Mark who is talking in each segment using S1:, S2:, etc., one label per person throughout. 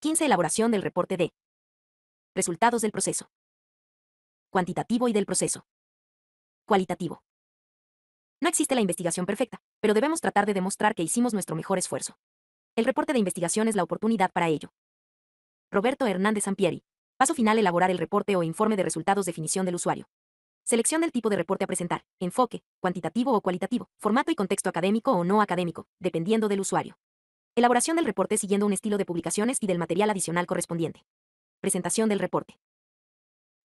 S1: 15. Elaboración del reporte de resultados del proceso. Cuantitativo y del proceso. Cualitativo. No existe la investigación perfecta, pero debemos tratar de demostrar que hicimos nuestro mejor esfuerzo. El reporte de investigación es la oportunidad para ello. Roberto Hernández Sampieri Paso final elaborar el reporte o informe de resultados definición del usuario. Selección del tipo de reporte a presentar, enfoque, cuantitativo o cualitativo, formato y contexto académico o no académico, dependiendo del usuario. Elaboración del reporte siguiendo un estilo de publicaciones y del material adicional correspondiente. Presentación del reporte.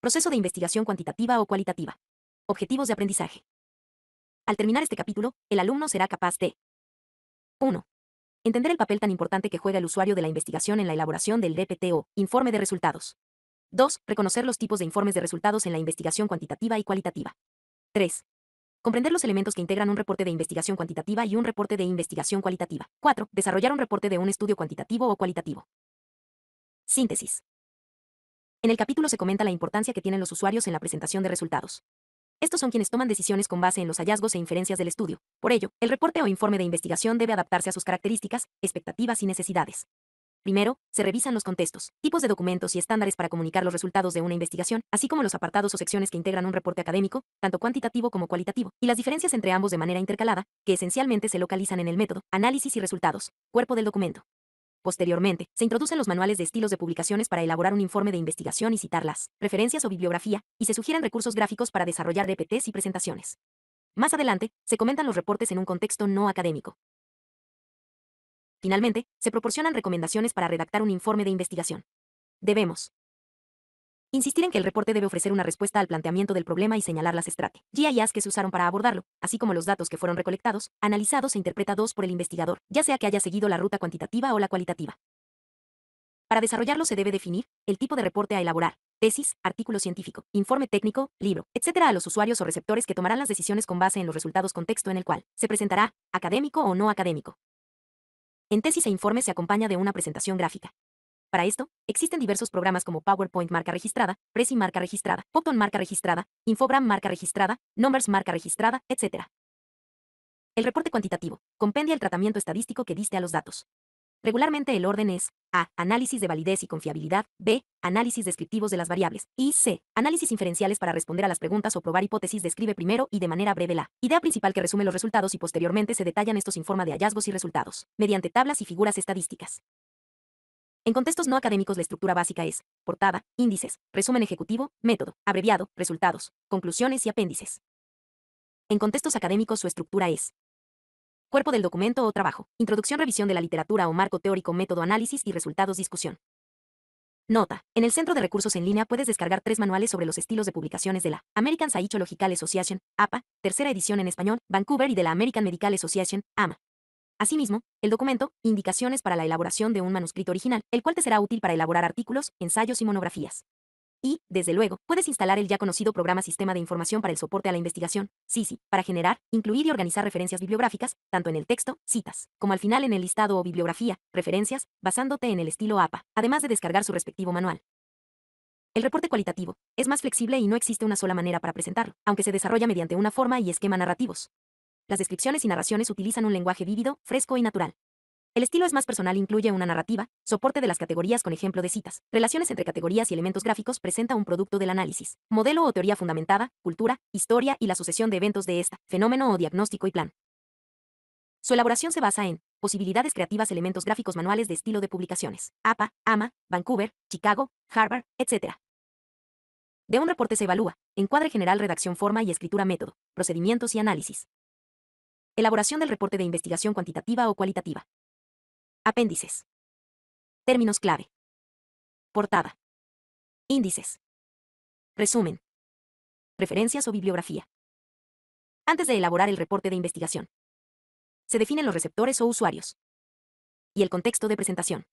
S1: Proceso de investigación cuantitativa o cualitativa. Objetivos de aprendizaje. Al terminar este capítulo, el alumno será capaz de 1. Entender el papel tan importante que juega el usuario de la investigación en la elaboración del DPT o informe de resultados. 2. Reconocer los tipos de informes de resultados en la investigación cuantitativa y cualitativa. 3. Comprender los elementos que integran un reporte de investigación cuantitativa y un reporte de investigación cualitativa. 4. Desarrollar un reporte de un estudio cuantitativo o cualitativo. Síntesis. En el capítulo se comenta la importancia que tienen los usuarios en la presentación de resultados. Estos son quienes toman decisiones con base en los hallazgos e inferencias del estudio. Por ello, el reporte o informe de investigación debe adaptarse a sus características, expectativas y necesidades. Primero, se revisan los contextos, tipos de documentos y estándares para comunicar los resultados de una investigación, así como los apartados o secciones que integran un reporte académico, tanto cuantitativo como cualitativo, y las diferencias entre ambos de manera intercalada, que esencialmente se localizan en el método, análisis y resultados, cuerpo del documento. Posteriormente, se introducen los manuales de estilos de publicaciones para elaborar un informe de investigación y citarlas, referencias o bibliografía, y se sugieren recursos gráficos para desarrollar DPTs y presentaciones. Más adelante, se comentan los reportes en un contexto no académico, Finalmente, se proporcionan recomendaciones para redactar un informe de investigación. Debemos insistir en que el reporte debe ofrecer una respuesta al planteamiento del problema y señalar las estrategias que se usaron para abordarlo, así como los datos que fueron recolectados, analizados e interpretados por el investigador, ya sea que haya seguido la ruta cuantitativa o la cualitativa. Para desarrollarlo se debe definir el tipo de reporte a elaborar, tesis, artículo científico, informe técnico, libro, etcétera, a los usuarios o receptores que tomarán las decisiones con base en los resultados contexto en el cual se presentará, académico o no académico. En tesis e informes se acompaña de una presentación gráfica. Para esto, existen diversos programas como PowerPoint marca registrada, Prezi marca registrada, Popton marca registrada, Infogram marca registrada, Numbers marca registrada, etc. El reporte cuantitativo compendia el tratamiento estadístico que diste a los datos. Regularmente el orden es A. Análisis de validez y confiabilidad. B. Análisis descriptivos de las variables. Y C. Análisis inferenciales para responder a las preguntas o probar hipótesis. Describe primero y de manera breve la idea principal que resume los resultados y posteriormente se detallan estos en forma de hallazgos y resultados, mediante tablas y figuras estadísticas. En contextos no académicos la estructura básica es portada, índices, resumen ejecutivo, método, abreviado, resultados, conclusiones y apéndices. En contextos académicos su estructura es Cuerpo del documento o trabajo. Introducción, revisión de la literatura o marco teórico, método, análisis y resultados, discusión. Nota. En el Centro de Recursos en Línea puedes descargar tres manuales sobre los estilos de publicaciones de la American Psychological Association, APA, tercera edición en español, Vancouver y de la American Medical Association, AMA. Asimismo, el documento, indicaciones para la elaboración de un manuscrito original, el cual te será útil para elaborar artículos, ensayos y monografías. Y, desde luego, puedes instalar el ya conocido programa Sistema de Información para el Soporte a la Investigación, SISI, para generar, incluir y organizar referencias bibliográficas, tanto en el texto, citas, como al final en el listado o bibliografía, referencias, basándote en el estilo APA, además de descargar su respectivo manual. El reporte cualitativo es más flexible y no existe una sola manera para presentarlo, aunque se desarrolla mediante una forma y esquema narrativos. Las descripciones y narraciones utilizan un lenguaje vívido, fresco y natural. El estilo es más personal incluye una narrativa, soporte de las categorías con ejemplo de citas, relaciones entre categorías y elementos gráficos presenta un producto del análisis, modelo o teoría fundamentada, cultura, historia y la sucesión de eventos de esta, fenómeno o diagnóstico y plan. Su elaboración se basa en posibilidades creativas, elementos gráficos manuales de estilo de publicaciones, APA, AMA, Vancouver, Chicago, Harvard, etc. De un reporte se evalúa, encuadre general, redacción, forma y escritura, método, procedimientos y análisis. Elaboración del reporte de investigación cuantitativa o cualitativa. Apéndices. Términos clave. Portada. Índices. Resumen. Referencias o bibliografía. Antes de elaborar el reporte de investigación, se definen los receptores o usuarios y el contexto de presentación.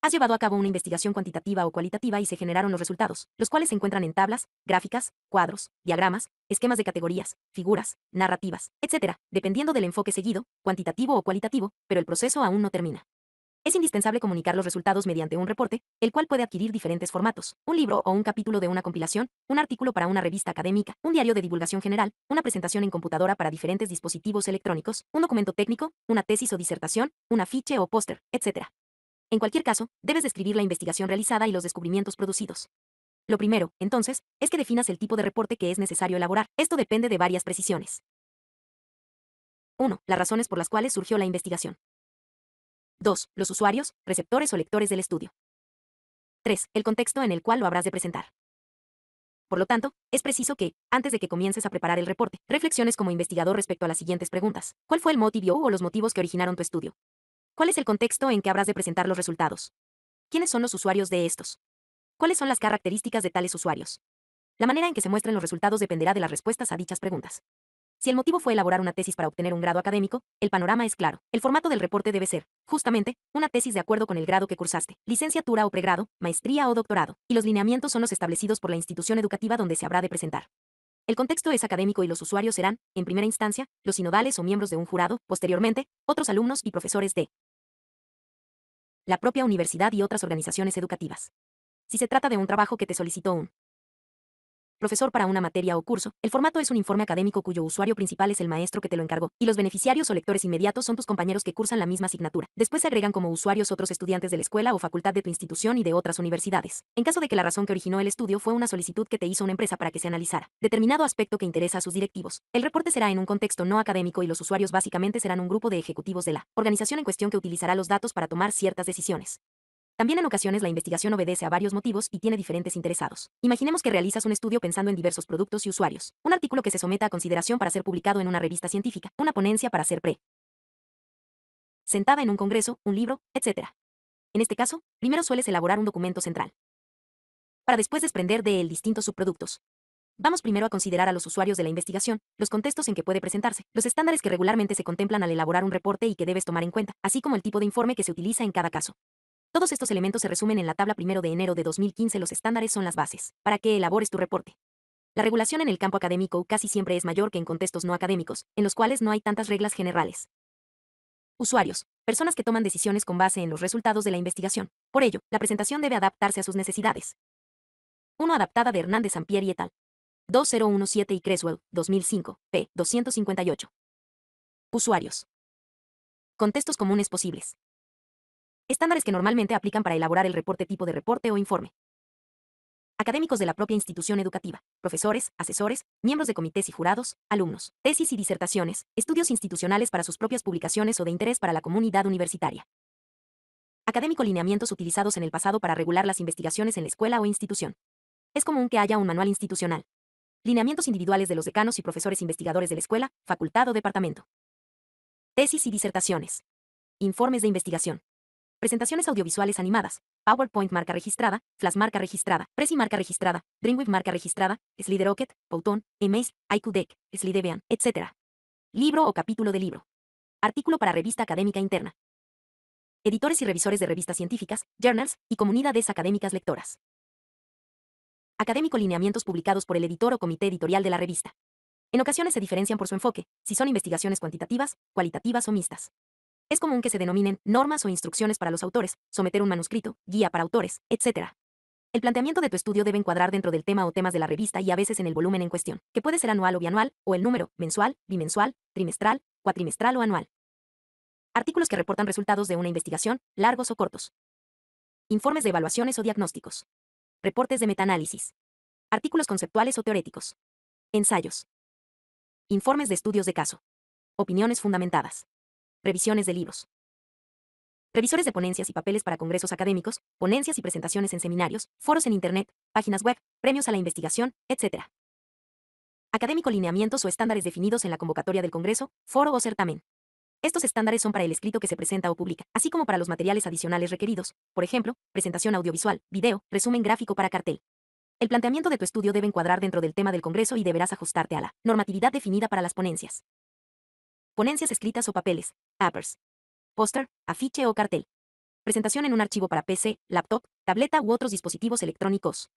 S1: Has llevado a cabo una investigación cuantitativa o cualitativa y se generaron los resultados, los cuales se encuentran en tablas, gráficas, cuadros, diagramas, esquemas de categorías, figuras, narrativas, etc., dependiendo del enfoque seguido, cuantitativo o cualitativo, pero el proceso aún no termina. Es indispensable comunicar los resultados mediante un reporte, el cual puede adquirir diferentes formatos, un libro o un capítulo de una compilación, un artículo para una revista académica, un diario de divulgación general, una presentación en computadora para diferentes dispositivos electrónicos, un documento técnico, una tesis o disertación, un afiche o póster, etc. En cualquier caso, debes describir la investigación realizada y los descubrimientos producidos. Lo primero, entonces, es que definas el tipo de reporte que es necesario elaborar. Esto depende de varias precisiones. 1. Las razones por las cuales surgió la investigación. 2. Los usuarios, receptores o lectores del estudio. 3. El contexto en el cual lo habrás de presentar. Por lo tanto, es preciso que, antes de que comiences a preparar el reporte, reflexiones como investigador respecto a las siguientes preguntas. ¿Cuál fue el motivo o los motivos que originaron tu estudio? ¿Cuál es el contexto en que habrás de presentar los resultados? ¿Quiénes son los usuarios de estos? ¿Cuáles son las características de tales usuarios? La manera en que se muestren los resultados dependerá de las respuestas a dichas preguntas. Si el motivo fue elaborar una tesis para obtener un grado académico, el panorama es claro. El formato del reporte debe ser, justamente, una tesis de acuerdo con el grado que cursaste, licenciatura o pregrado, maestría o doctorado, y los lineamientos son los establecidos por la institución educativa donde se habrá de presentar. El contexto es académico y los usuarios serán, en primera instancia, los sinodales o miembros de un jurado, posteriormente, otros alumnos y profesores de la propia universidad y otras organizaciones educativas. Si se trata de un trabajo que te solicitó un profesor para una materia o curso. El formato es un informe académico cuyo usuario principal es el maestro que te lo encargó, y los beneficiarios o lectores inmediatos son tus compañeros que cursan la misma asignatura. Después se agregan como usuarios otros estudiantes de la escuela o facultad de tu institución y de otras universidades. En caso de que la razón que originó el estudio fue una solicitud que te hizo una empresa para que se analizara determinado aspecto que interesa a sus directivos, el reporte será en un contexto no académico y los usuarios básicamente serán un grupo de ejecutivos de la organización en cuestión que utilizará los datos para tomar ciertas decisiones. También en ocasiones la investigación obedece a varios motivos y tiene diferentes interesados. Imaginemos que realizas un estudio pensando en diversos productos y usuarios, un artículo que se someta a consideración para ser publicado en una revista científica, una ponencia para ser pre sentada en un congreso, un libro, etc. En este caso, primero sueles elaborar un documento central, para después desprender de él distintos subproductos. Vamos primero a considerar a los usuarios de la investigación, los contextos en que puede presentarse, los estándares que regularmente se contemplan al elaborar un reporte y que debes tomar en cuenta, así como el tipo de informe que se utiliza en cada caso. Todos estos elementos se resumen en la tabla 1 de enero de 2015. Los estándares son las bases para que elabores tu reporte. La regulación en el campo académico casi siempre es mayor que en contextos no académicos, en los cuales no hay tantas reglas generales. Usuarios, personas que toman decisiones con base en los resultados de la investigación. Por ello, la presentación debe adaptarse a sus necesidades. 1. Adaptada de Hernández Sampier y et al. 2017 y Creswell, 2005, p. 258. Usuarios. Contextos comunes posibles. Estándares que normalmente aplican para elaborar el reporte tipo de reporte o informe. Académicos de la propia institución educativa, profesores, asesores, miembros de comités y jurados, alumnos, tesis y disertaciones, estudios institucionales para sus propias publicaciones o de interés para la comunidad universitaria. Académico lineamientos utilizados en el pasado para regular las investigaciones en la escuela o institución. Es común que haya un manual institucional. Lineamientos individuales de los decanos y profesores investigadores de la escuela, facultad o departamento. Tesis y disertaciones. Informes de investigación. Presentaciones audiovisuales animadas. PowerPoint marca registrada, Flash marca registrada, Prezi marca registrada, Dreamweave marca registrada, Sliderocket, Rocket, Emaze, IQDEC, Slidebean, etc. Libro o capítulo de libro. Artículo para revista académica interna. Editores y revisores de revistas científicas, journals y comunidades académicas lectoras. Académico lineamientos publicados por el editor o comité editorial de la revista. En ocasiones se diferencian por su enfoque, si son investigaciones cuantitativas, cualitativas o mixtas. Es común que se denominen normas o instrucciones para los autores, someter un manuscrito, guía para autores, etc. El planteamiento de tu estudio debe encuadrar dentro del tema o temas de la revista y a veces en el volumen en cuestión, que puede ser anual o bianual, o el número, mensual, bimensual, trimestral, cuatrimestral o anual. Artículos que reportan resultados de una investigación, largos o cortos. Informes de evaluaciones o diagnósticos. Reportes de metaanálisis. Artículos conceptuales o teoréticos. Ensayos. Informes de estudios de caso. Opiniones fundamentadas. Revisiones de libros. Revisores de ponencias y papeles para congresos académicos, ponencias y presentaciones en seminarios, foros en Internet, páginas web, premios a la investigación, etc. Académico lineamientos o estándares definidos en la convocatoria del Congreso, foro o certamen. Estos estándares son para el escrito que se presenta o publica, así como para los materiales adicionales requeridos, por ejemplo, presentación audiovisual, video, resumen gráfico para cartel. El planteamiento de tu estudio debe encuadrar dentro del tema del Congreso y deberás ajustarte a la normatividad definida para las ponencias ponencias escritas o papeles, appers, póster, afiche o cartel. Presentación en un archivo para PC, laptop, tableta u otros dispositivos electrónicos.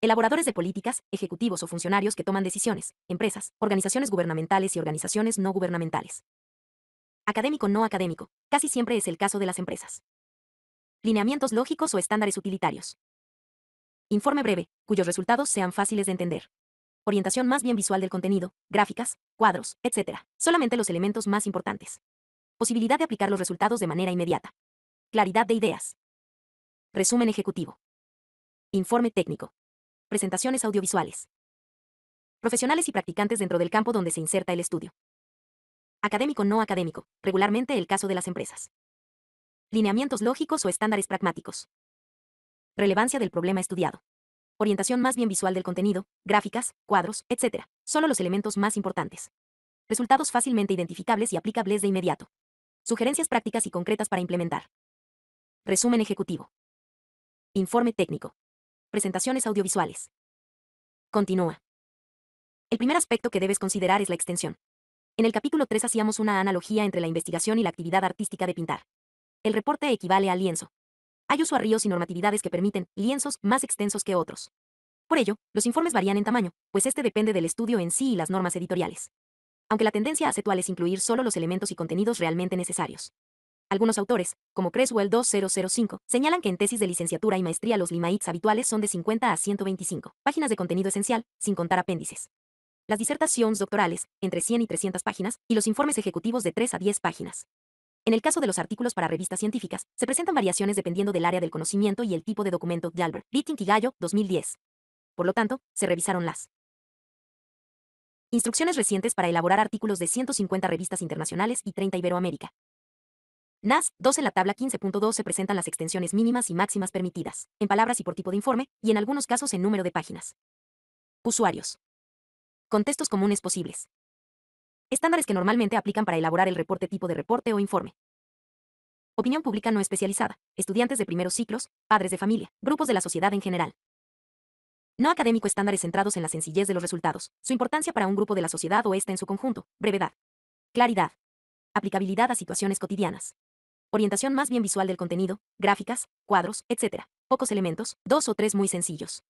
S1: Elaboradores de políticas, ejecutivos o funcionarios que toman decisiones, empresas, organizaciones gubernamentales y organizaciones no gubernamentales. Académico no académico, casi siempre es el caso de las empresas. Lineamientos lógicos o estándares utilitarios. Informe breve, cuyos resultados sean fáciles de entender orientación más bien visual del contenido, gráficas, cuadros, etc. Solamente los elementos más importantes. Posibilidad de aplicar los resultados de manera inmediata. Claridad de ideas. Resumen ejecutivo. Informe técnico. Presentaciones audiovisuales. Profesionales y practicantes dentro del campo donde se inserta el estudio. Académico no académico, regularmente el caso de las empresas. Lineamientos lógicos o estándares pragmáticos. Relevancia del problema estudiado orientación más bien visual del contenido, gráficas, cuadros, etc. Solo los elementos más importantes. Resultados fácilmente identificables y aplicables de inmediato. Sugerencias prácticas y concretas para implementar. Resumen ejecutivo. Informe técnico. Presentaciones audiovisuales. Continúa. El primer aspecto que debes considerar es la extensión. En el capítulo 3 hacíamos una analogía entre la investigación y la actividad artística de pintar. El reporte equivale al lienzo, hay usuarios y normatividades que permiten lienzos más extensos que otros. Por ello, los informes varían en tamaño, pues este depende del estudio en sí y las normas editoriales. Aunque la tendencia actual es incluir solo los elementos y contenidos realmente necesarios. Algunos autores, como Creswell 2005, señalan que en tesis de licenciatura y maestría los limaits habituales son de 50 a 125 páginas de contenido esencial, sin contar apéndices. Las disertaciones doctorales, entre 100 y 300 páginas, y los informes ejecutivos de 3 a 10 páginas. En el caso de los artículos para revistas científicas, se presentan variaciones dependiendo del área del conocimiento y el tipo de documento. Albert. Bitting y Gallo, 2010. Por lo tanto, se revisaron las instrucciones recientes para elaborar artículos de 150 revistas internacionales y 30 Iberoamérica. NAS 2 en la tabla 15.2 se presentan las extensiones mínimas y máximas permitidas, en palabras y por tipo de informe, y en algunos casos en número de páginas. Usuarios. Contextos comunes posibles. Estándares que normalmente aplican para elaborar el reporte tipo de reporte o informe. Opinión pública no especializada, estudiantes de primeros ciclos, padres de familia, grupos de la sociedad en general. No académico estándares centrados en la sencillez de los resultados, su importancia para un grupo de la sociedad o esta en su conjunto, brevedad, claridad, aplicabilidad a situaciones cotidianas, orientación más bien visual del contenido, gráficas, cuadros, etc. Pocos elementos, dos o tres muy sencillos.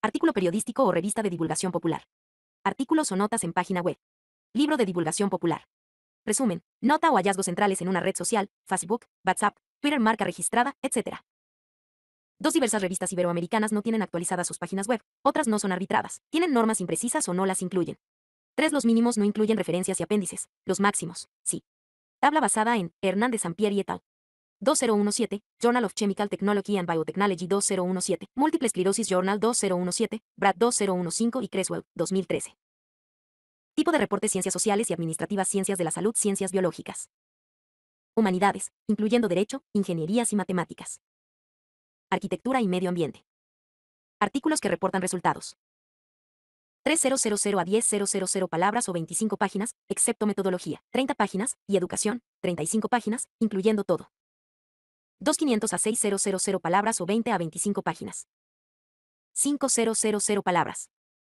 S1: Artículo periodístico o revista de divulgación popular. Artículos o notas en página web, Libro de divulgación popular. Resumen, nota o hallazgos centrales en una red social, Facebook, WhatsApp, Twitter marca registrada, etc. Dos diversas revistas iberoamericanas no tienen actualizadas sus páginas web, otras no son arbitradas, tienen normas imprecisas o no las incluyen. Tres Los mínimos no incluyen referencias y apéndices, los máximos, sí. Tabla basada en Hernández y et al. 2017, Journal of Chemical Technology and Biotechnology 2017, Multiple Sclerosis Journal 2017, Brad 2015 y Creswell 2013. Tipo de Reporte Ciencias Sociales y Administrativas Ciencias de la Salud Ciencias Biológicas. Humanidades, incluyendo Derecho, Ingenierías y Matemáticas. Arquitectura y Medio Ambiente. Artículos que reportan resultados. 3000 a 10000 palabras o 25 páginas, excepto metodología, 30 páginas, y educación, 35 páginas, incluyendo todo. 2500 a 6000 palabras o 20 a 25 páginas. 5000 palabras.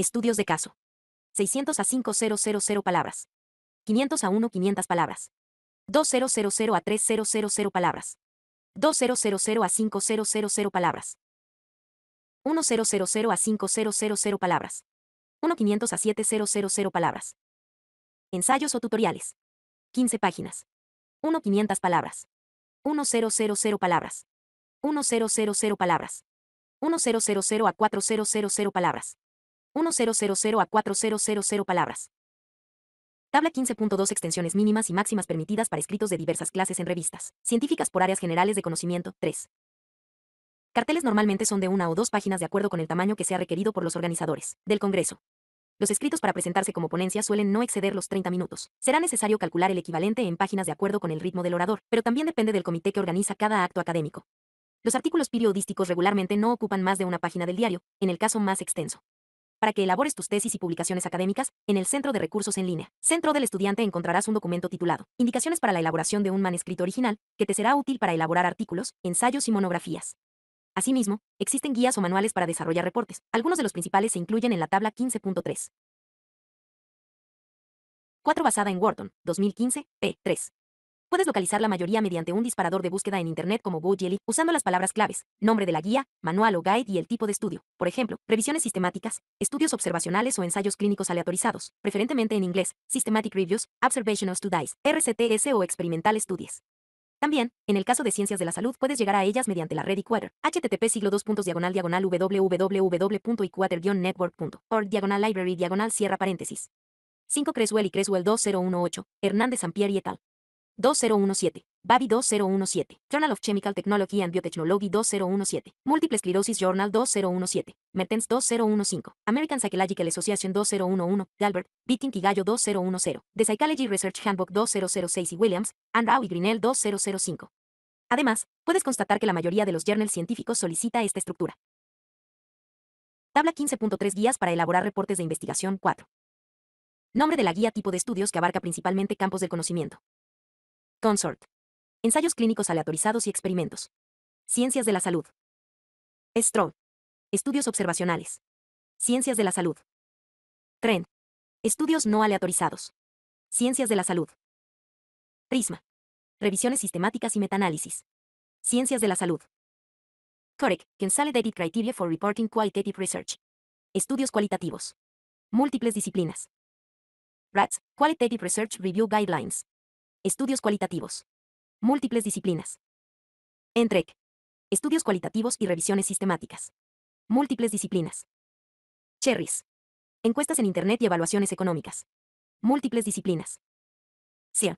S1: Estudios de caso. 600 a 5000 palabras. 500 a 1500 palabras. 2000 a 3000 palabras. 2000 a 5000 palabras. 1000 a 5000 palabras. 1500 a 7000 palabras. Ensayos o tutoriales. 15 páginas. 1500 palabras. 1000 palabras. 1000 palabras. 1000 a 4000 palabras. 1000 a 4000 palabras. Tabla 15.2 Extensiones mínimas y máximas permitidas para escritos de diversas clases en revistas. Científicas por áreas generales de conocimiento. 3. Carteles normalmente son de una o dos páginas de acuerdo con el tamaño que sea requerido por los organizadores del Congreso. Los escritos para presentarse como ponencia suelen no exceder los 30 minutos. Será necesario calcular el equivalente en páginas de acuerdo con el ritmo del orador, pero también depende del comité que organiza cada acto académico. Los artículos periodísticos regularmente no ocupan más de una página del diario, en el caso más extenso para que elabores tus tesis y publicaciones académicas en el Centro de Recursos en Línea. Centro del Estudiante encontrarás un documento titulado Indicaciones para la elaboración de un manuscrito original, que te será útil para elaborar artículos, ensayos y monografías. Asimismo, existen guías o manuales para desarrollar reportes. Algunos de los principales se incluyen en la tabla 15.3. 4 basada en Wharton, 2015, p. 3. Puedes localizar la mayoría mediante un disparador de búsqueda en Internet como GoJelly, usando las palabras claves, nombre de la guía, manual o guide y el tipo de estudio. Por ejemplo, revisiones sistemáticas, estudios observacionales o ensayos clínicos aleatorizados, preferentemente en inglés, Systematic Reviews, Observational Studies, RCTS o Experimental Studies. También, en el caso de ciencias de la salud, puedes llegar a ellas mediante la red equator, http siglo 2 diagonal diagonal networkorg diagonal library diagonal cierra paréntesis. 5 Creswell y Creswell 2018, Hernández Sampier y et al. 2017. Babi 2017. Journal of Chemical Technology and Biotechnology 2017. Multiple Sclerosis Journal 2017. Mertens 2015. American Psychological Association 2011. Galbert, Beating y 2010. The Psychology Research Handbook 2006 y Williams, and Rao y Grinnell 2005. Además, puedes constatar que la mayoría de los journals científicos solicita esta estructura. Tabla 15.3 Guías para elaborar reportes de investigación 4. Nombre de la guía tipo de estudios que abarca principalmente campos del conocimiento. Consort. Ensayos clínicos aleatorizados y experimentos. Ciencias de la salud. Stroh. Estudios observacionales. Ciencias de la salud. Trend. Estudios no aleatorizados. Ciencias de la salud. Prisma. Revisiones sistemáticas y metaanálisis. Ciencias de la salud. COREC, Consolidated Criteria for Reporting Qualitative Research. Estudios cualitativos. Múltiples disciplinas. RATS, Qualitative Research Review Guidelines. Estudios cualitativos. Múltiples disciplinas. Entrec. Estudios cualitativos y revisiones sistemáticas. Múltiples disciplinas. Cherries. Encuestas en Internet y evaluaciones económicas. Múltiples disciplinas. CIA.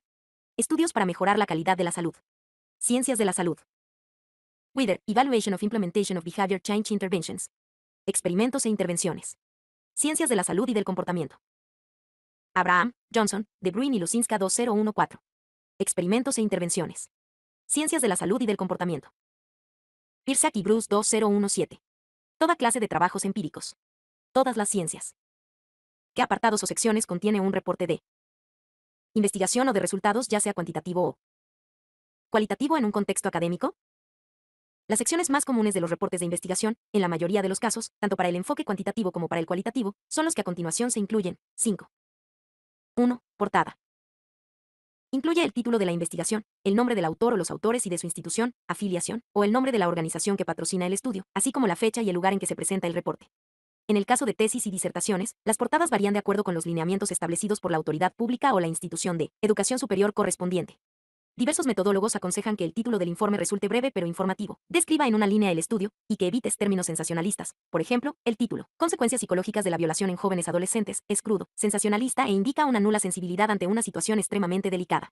S1: Estudios para mejorar la calidad de la salud. Ciencias de la salud. WITHER. Evaluation of Implementation of Behavior Change Interventions. Experimentos e intervenciones. Ciencias de la salud y del comportamiento. Abraham, Johnson, De Bruin y Lucinska 2014 experimentos e intervenciones. Ciencias de la salud y del comportamiento. Irsak y Bruce 2017. Toda clase de trabajos empíricos. Todas las ciencias. ¿Qué apartados o secciones contiene un reporte de investigación o de resultados, ya sea cuantitativo o cualitativo en un contexto académico? Las secciones más comunes de los reportes de investigación, en la mayoría de los casos, tanto para el enfoque cuantitativo como para el cualitativo, son los que a continuación se incluyen. 5. 1. Portada. Incluye el título de la investigación, el nombre del autor o los autores y de su institución, afiliación, o el nombre de la organización que patrocina el estudio, así como la fecha y el lugar en que se presenta el reporte. En el caso de tesis y disertaciones, las portadas varían de acuerdo con los lineamientos establecidos por la autoridad pública o la institución de educación superior correspondiente. Diversos metodólogos aconsejan que el título del informe resulte breve pero informativo, describa en una línea el estudio, y que evites términos sensacionalistas. Por ejemplo, el título, Consecuencias psicológicas de la violación en jóvenes adolescentes, es crudo, sensacionalista e indica una nula sensibilidad ante una situación extremadamente delicada.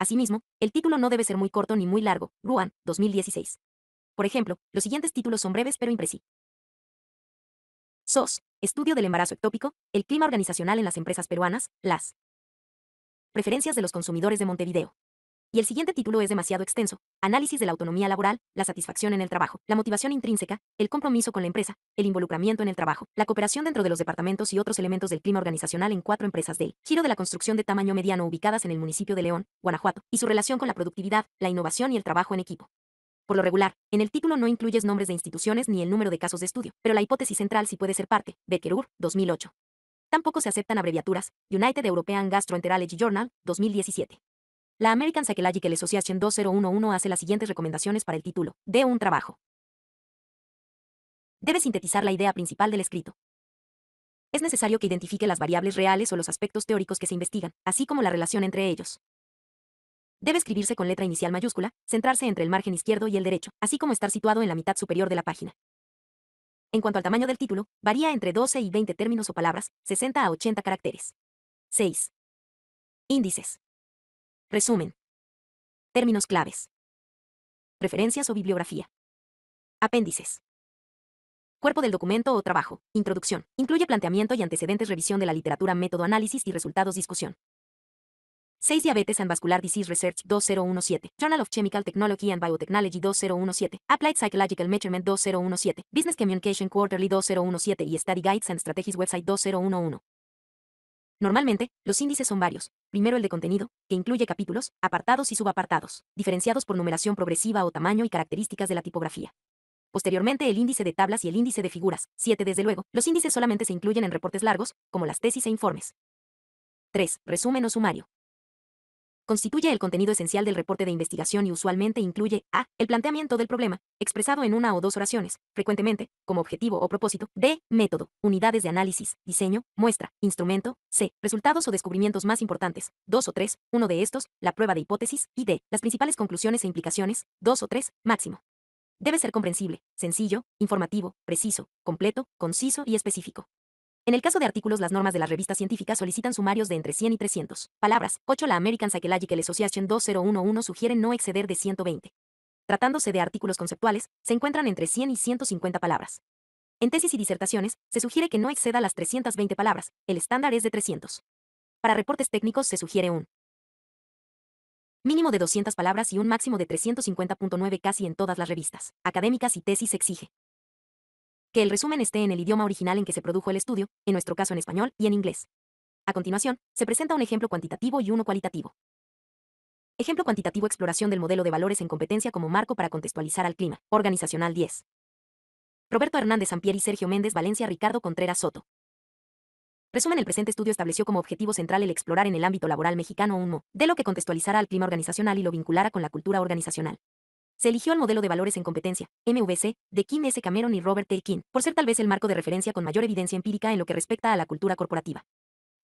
S1: Asimismo, el título no debe ser muy corto ni muy largo, Ruan, 2016. Por ejemplo, los siguientes títulos son breves pero imprecisos. SOS, Estudio del embarazo ectópico, el clima organizacional en las empresas peruanas, las preferencias de los consumidores de Montevideo. Y el siguiente título es demasiado extenso. Análisis de la autonomía laboral, la satisfacción en el trabajo, la motivación intrínseca, el compromiso con la empresa, el involucramiento en el trabajo, la cooperación dentro de los departamentos y otros elementos del clima organizacional en cuatro empresas del giro de la construcción de tamaño mediano ubicadas en el municipio de León, Guanajuato, y su relación con la productividad, la innovación y el trabajo en equipo. Por lo regular, en el título no incluyes nombres de instituciones ni el número de casos de estudio, pero la hipótesis central sí puede ser parte, Beckerur, 2008. Tampoco se aceptan abreviaturas, United European Gastroenterology Journal, 2017. La American Psychological Association 2011 hace las siguientes recomendaciones para el título de un trabajo. Debe sintetizar la idea principal del escrito. Es necesario que identifique las variables reales o los aspectos teóricos que se investigan, así como la relación entre ellos. Debe escribirse con letra inicial mayúscula, centrarse entre el margen izquierdo y el derecho, así como estar situado en la mitad superior de la página. En cuanto al tamaño del título, varía entre 12 y 20 términos o palabras, 60 a 80 caracteres. 6. Índices. Resumen. Términos claves. Referencias o bibliografía. Apéndices. Cuerpo del documento o trabajo. Introducción. Incluye planteamiento y antecedentes, revisión de la literatura, método, análisis y resultados, discusión. 6 Diabetes and Vascular Disease Research 2017, Journal of Chemical Technology and Biotechnology 2017, Applied Psychological Measurement 2017, Business Communication Quarterly 2017 y Study Guides and Strategies Website 2011. Normalmente, los índices son varios. Primero el de contenido, que incluye capítulos, apartados y subapartados, diferenciados por numeración progresiva o tamaño y características de la tipografía. Posteriormente el índice de tablas y el índice de figuras, 7 desde luego. Los índices solamente se incluyen en reportes largos, como las tesis e informes. 3. Resumen o sumario constituye el contenido esencial del reporte de investigación y usualmente incluye a. el planteamiento del problema, expresado en una o dos oraciones, frecuentemente, como objetivo o propósito, b. método, unidades de análisis, diseño, muestra, instrumento, c. resultados o descubrimientos más importantes, dos o tres, uno de estos, la prueba de hipótesis, y d. las principales conclusiones e implicaciones, dos o tres, máximo. Debe ser comprensible, sencillo, informativo, preciso, completo, conciso y específico. En el caso de artículos, las normas de las revistas científicas solicitan sumarios de entre 100 y 300 palabras. 8. La American Psychological Association 2011 sugiere no exceder de 120. Tratándose de artículos conceptuales, se encuentran entre 100 y 150 palabras. En tesis y disertaciones, se sugiere que no exceda las 320 palabras, el estándar es de 300. Para reportes técnicos se sugiere un mínimo de 200 palabras y un máximo de 350.9 casi en todas las revistas académicas y tesis exige que el resumen esté en el idioma original en que se produjo el estudio, en nuestro caso en español y en inglés. A continuación, se presenta un ejemplo cuantitativo y uno cualitativo. Ejemplo cuantitativo exploración del modelo de valores en competencia como marco para contextualizar al clima, organizacional 10. Roberto Hernández y Sergio Méndez Valencia, Ricardo Contreras Soto. Resumen, el presente estudio estableció como objetivo central el explorar en el ámbito laboral mexicano un de lo que contextualizará al clima organizacional y lo vinculara con la cultura organizacional. Se eligió el modelo de valores en competencia, MVC, de Kim S. Cameron y Robert T. King, por ser tal vez el marco de referencia con mayor evidencia empírica en lo que respecta a la cultura corporativa.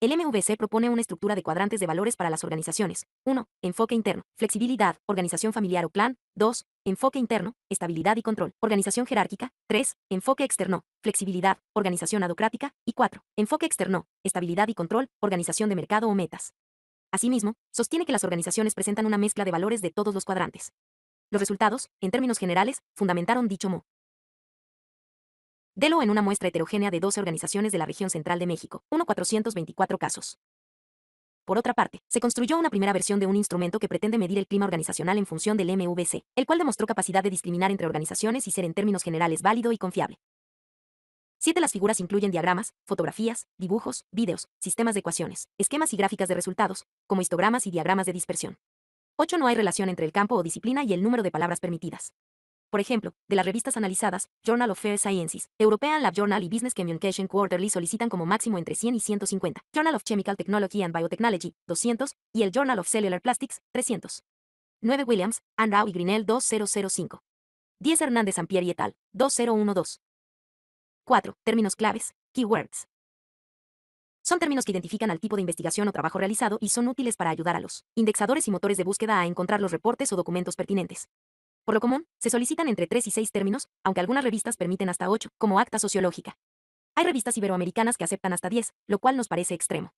S1: El MVC propone una estructura de cuadrantes de valores para las organizaciones. 1. Enfoque interno, flexibilidad, organización familiar o clan. 2. Enfoque interno, estabilidad y control, organización jerárquica. 3. Enfoque externo, flexibilidad, organización adocrática. Y 4. Enfoque externo, estabilidad y control, organización de mercado o metas. Asimismo, sostiene que las organizaciones presentan una mezcla de valores de todos los cuadrantes. Los resultados, en términos generales, fundamentaron dicho MO. Delo en una muestra heterogénea de 12 organizaciones de la región central de México, 1.424 casos. Por otra parte, se construyó una primera versión de un instrumento que pretende medir el clima organizacional en función del MVC, el cual demostró capacidad de discriminar entre organizaciones y ser en términos generales válido y confiable. Siete las figuras incluyen diagramas, fotografías, dibujos, vídeos, sistemas de ecuaciones, esquemas y gráficas de resultados, como histogramas y diagramas de dispersión. 8. No hay relación entre el campo o disciplina y el número de palabras permitidas. Por ejemplo, de las revistas analizadas, Journal of Fair Sciences, European Lab Journal y Business Communication Quarterly solicitan como máximo entre 100 y 150, Journal of Chemical Technology and Biotechnology, 200, y el Journal of Cellular Plastics, 300. 9. Williams, Andrau y Grinnell, 2005. 10. Hernández y et al. 2012. 4. Términos claves, keywords. Son términos que identifican al tipo de investigación o trabajo realizado y son útiles para ayudar a los indexadores y motores de búsqueda a encontrar los reportes o documentos pertinentes. Por lo común, se solicitan entre 3 y 6 términos, aunque algunas revistas permiten hasta ocho, como acta sociológica. Hay revistas iberoamericanas que aceptan hasta 10, lo cual nos parece extremo.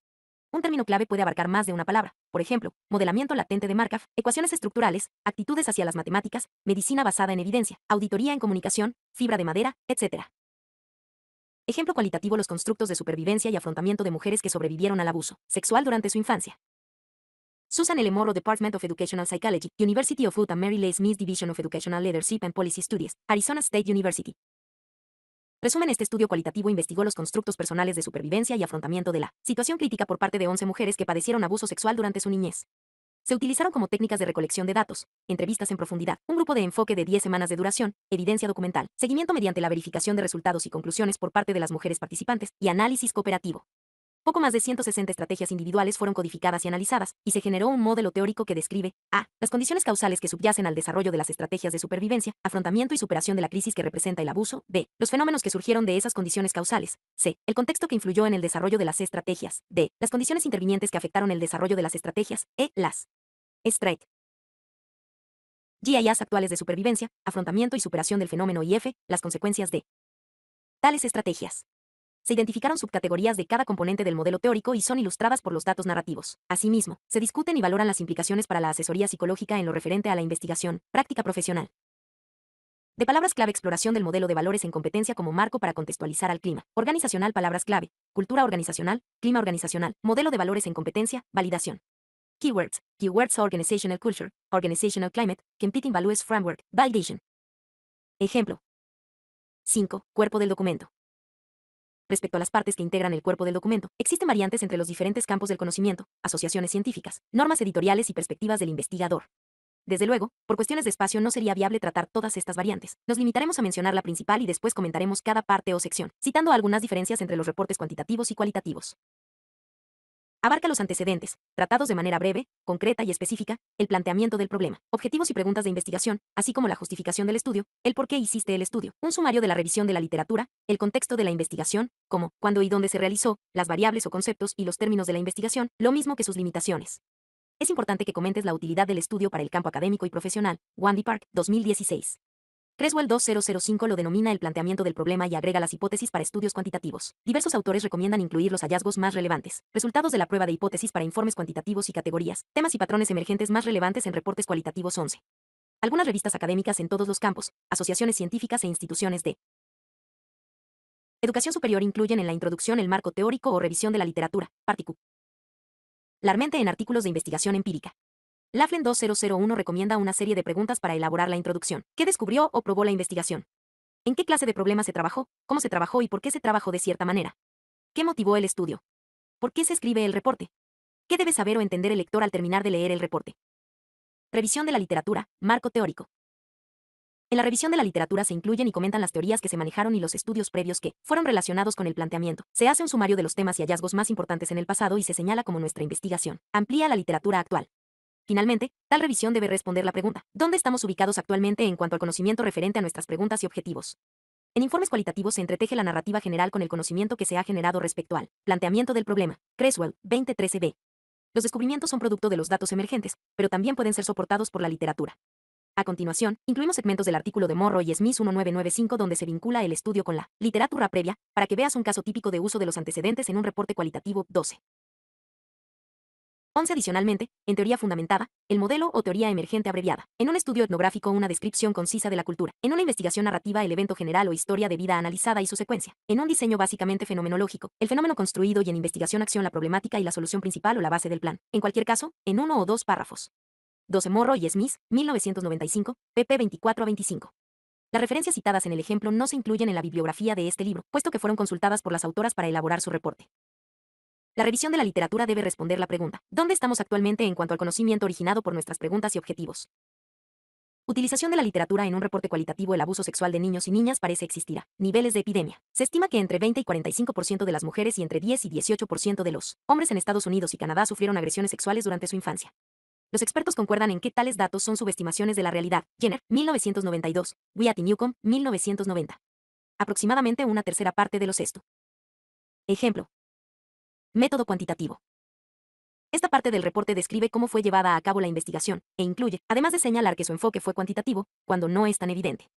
S1: Un término clave puede abarcar más de una palabra, por ejemplo, modelamiento latente de Markov, ecuaciones estructurales, actitudes hacia las matemáticas, medicina basada en evidencia, auditoría en comunicación, fibra de madera, etc. Ejemplo cualitativo los constructos de supervivencia y afrontamiento de mujeres que sobrevivieron al abuso sexual durante su infancia. Susan L. Morrow Department of Educational Psychology, University of Utah Mary L. Smith Division of Educational Leadership and Policy Studies, Arizona State University. Resumen, este estudio cualitativo investigó los constructos personales de supervivencia y afrontamiento de la situación crítica por parte de 11 mujeres que padecieron abuso sexual durante su niñez. Se utilizaron como técnicas de recolección de datos, entrevistas en profundidad, un grupo de enfoque de 10 semanas de duración, evidencia documental, seguimiento mediante la verificación de resultados y conclusiones por parte de las mujeres participantes y análisis cooperativo. Poco más de 160 estrategias individuales fueron codificadas y analizadas, y se generó un modelo teórico que describe a. las condiciones causales que subyacen al desarrollo de las estrategias de supervivencia, afrontamiento y superación de la crisis que representa el abuso, b. los fenómenos que surgieron de esas condiciones causales, c. el contexto que influyó en el desarrollo de las estrategias, d. las condiciones intervinientes que afectaron el desarrollo de las estrategias, e. las estrategias actuales de supervivencia, afrontamiento y superación del fenómeno y F, las consecuencias de tales estrategias. Se identificaron subcategorías de cada componente del modelo teórico y son ilustradas por los datos narrativos. Asimismo, se discuten y valoran las implicaciones para la asesoría psicológica en lo referente a la investigación, práctica profesional. De palabras clave exploración del modelo de valores en competencia como marco para contextualizar al clima. Organizacional palabras clave. Cultura organizacional, clima organizacional, modelo de valores en competencia, validación. Keywords. Keywords organizational culture, organizational climate, competing values framework, validation. Ejemplo. 5. Cuerpo del documento. Respecto a las partes que integran el cuerpo del documento, existen variantes entre los diferentes campos del conocimiento, asociaciones científicas, normas editoriales y perspectivas del investigador. Desde luego, por cuestiones de espacio no sería viable tratar todas estas variantes. Nos limitaremos a mencionar la principal y después comentaremos cada parte o sección, citando algunas diferencias entre los reportes cuantitativos y cualitativos. Abarca los antecedentes, tratados de manera breve, concreta y específica, el planteamiento del problema, objetivos y preguntas de investigación, así como la justificación del estudio, el por qué hiciste el estudio, un sumario de la revisión de la literatura, el contexto de la investigación, como cuándo y dónde se realizó, las variables o conceptos y los términos de la investigación, lo mismo que sus limitaciones. Es importante que comentes la utilidad del estudio para el campo académico y profesional, Wandy Park, 2016. Creswell 2005 lo denomina el planteamiento del problema y agrega las hipótesis para estudios cuantitativos. Diversos autores recomiendan incluir los hallazgos más relevantes, resultados de la prueba de hipótesis para informes cuantitativos y categorías, temas y patrones emergentes más relevantes en reportes cualitativos 11. Algunas revistas académicas en todos los campos, asociaciones científicas e instituciones de educación superior incluyen en la introducción el marco teórico o revisión de la literatura, particu. Larmente en artículos de investigación empírica. Laughlin 2001 recomienda una serie de preguntas para elaborar la introducción. ¿Qué descubrió o probó la investigación? ¿En qué clase de problemas se trabajó? ¿Cómo se trabajó y por qué se trabajó de cierta manera? ¿Qué motivó el estudio? ¿Por qué se escribe el reporte? ¿Qué debe saber o entender el lector al terminar de leer el reporte? Revisión de la literatura, marco teórico. En la revisión de la literatura se incluyen y comentan las teorías que se manejaron y los estudios previos que fueron relacionados con el planteamiento. Se hace un sumario de los temas y hallazgos más importantes en el pasado y se señala como nuestra investigación. Amplía la literatura actual. Finalmente, tal revisión debe responder la pregunta, ¿dónde estamos ubicados actualmente en cuanto al conocimiento referente a nuestras preguntas y objetivos? En informes cualitativos se entreteje la narrativa general con el conocimiento que se ha generado respecto al planteamiento del problema. Creswell, 2013b. Los descubrimientos son producto de los datos emergentes, pero también pueden ser soportados por la literatura. A continuación, incluimos segmentos del artículo de Morro y Smith 1995 donde se vincula el estudio con la literatura previa, para que veas un caso típico de uso de los antecedentes en un reporte cualitativo 12. 11. Adicionalmente, en teoría fundamentada, el modelo o teoría emergente abreviada. En un estudio etnográfico, una descripción concisa de la cultura. En una investigación narrativa, el evento general o historia de vida analizada y su secuencia. En un diseño básicamente fenomenológico, el fenómeno construido y en investigación-acción la problemática y la solución principal o la base del plan. En cualquier caso, en uno o dos párrafos. 12. Morro y Smith, 1995, pp 24 a 25. Las referencias citadas en el ejemplo no se incluyen en la bibliografía de este libro, puesto que fueron consultadas por las autoras para elaborar su reporte. La revisión de la literatura debe responder la pregunta, ¿dónde estamos actualmente en cuanto al conocimiento originado por nuestras preguntas y objetivos? Utilización de la literatura en un reporte cualitativo El abuso sexual de niños y niñas parece existir. niveles de epidemia. Se estima que entre 20 y 45% de las mujeres y entre 10 y 18% de los hombres en Estados Unidos y Canadá sufrieron agresiones sexuales durante su infancia. Los expertos concuerdan en que tales datos son subestimaciones de la realidad. Jenner, 1992. Wyatt y Newcomb, 1990. Aproximadamente una tercera parte de los esto. Ejemplo, Método cuantitativo. Esta parte del reporte describe cómo fue llevada a cabo la investigación, e incluye, además de señalar que su enfoque fue cuantitativo, cuando no es tan evidente.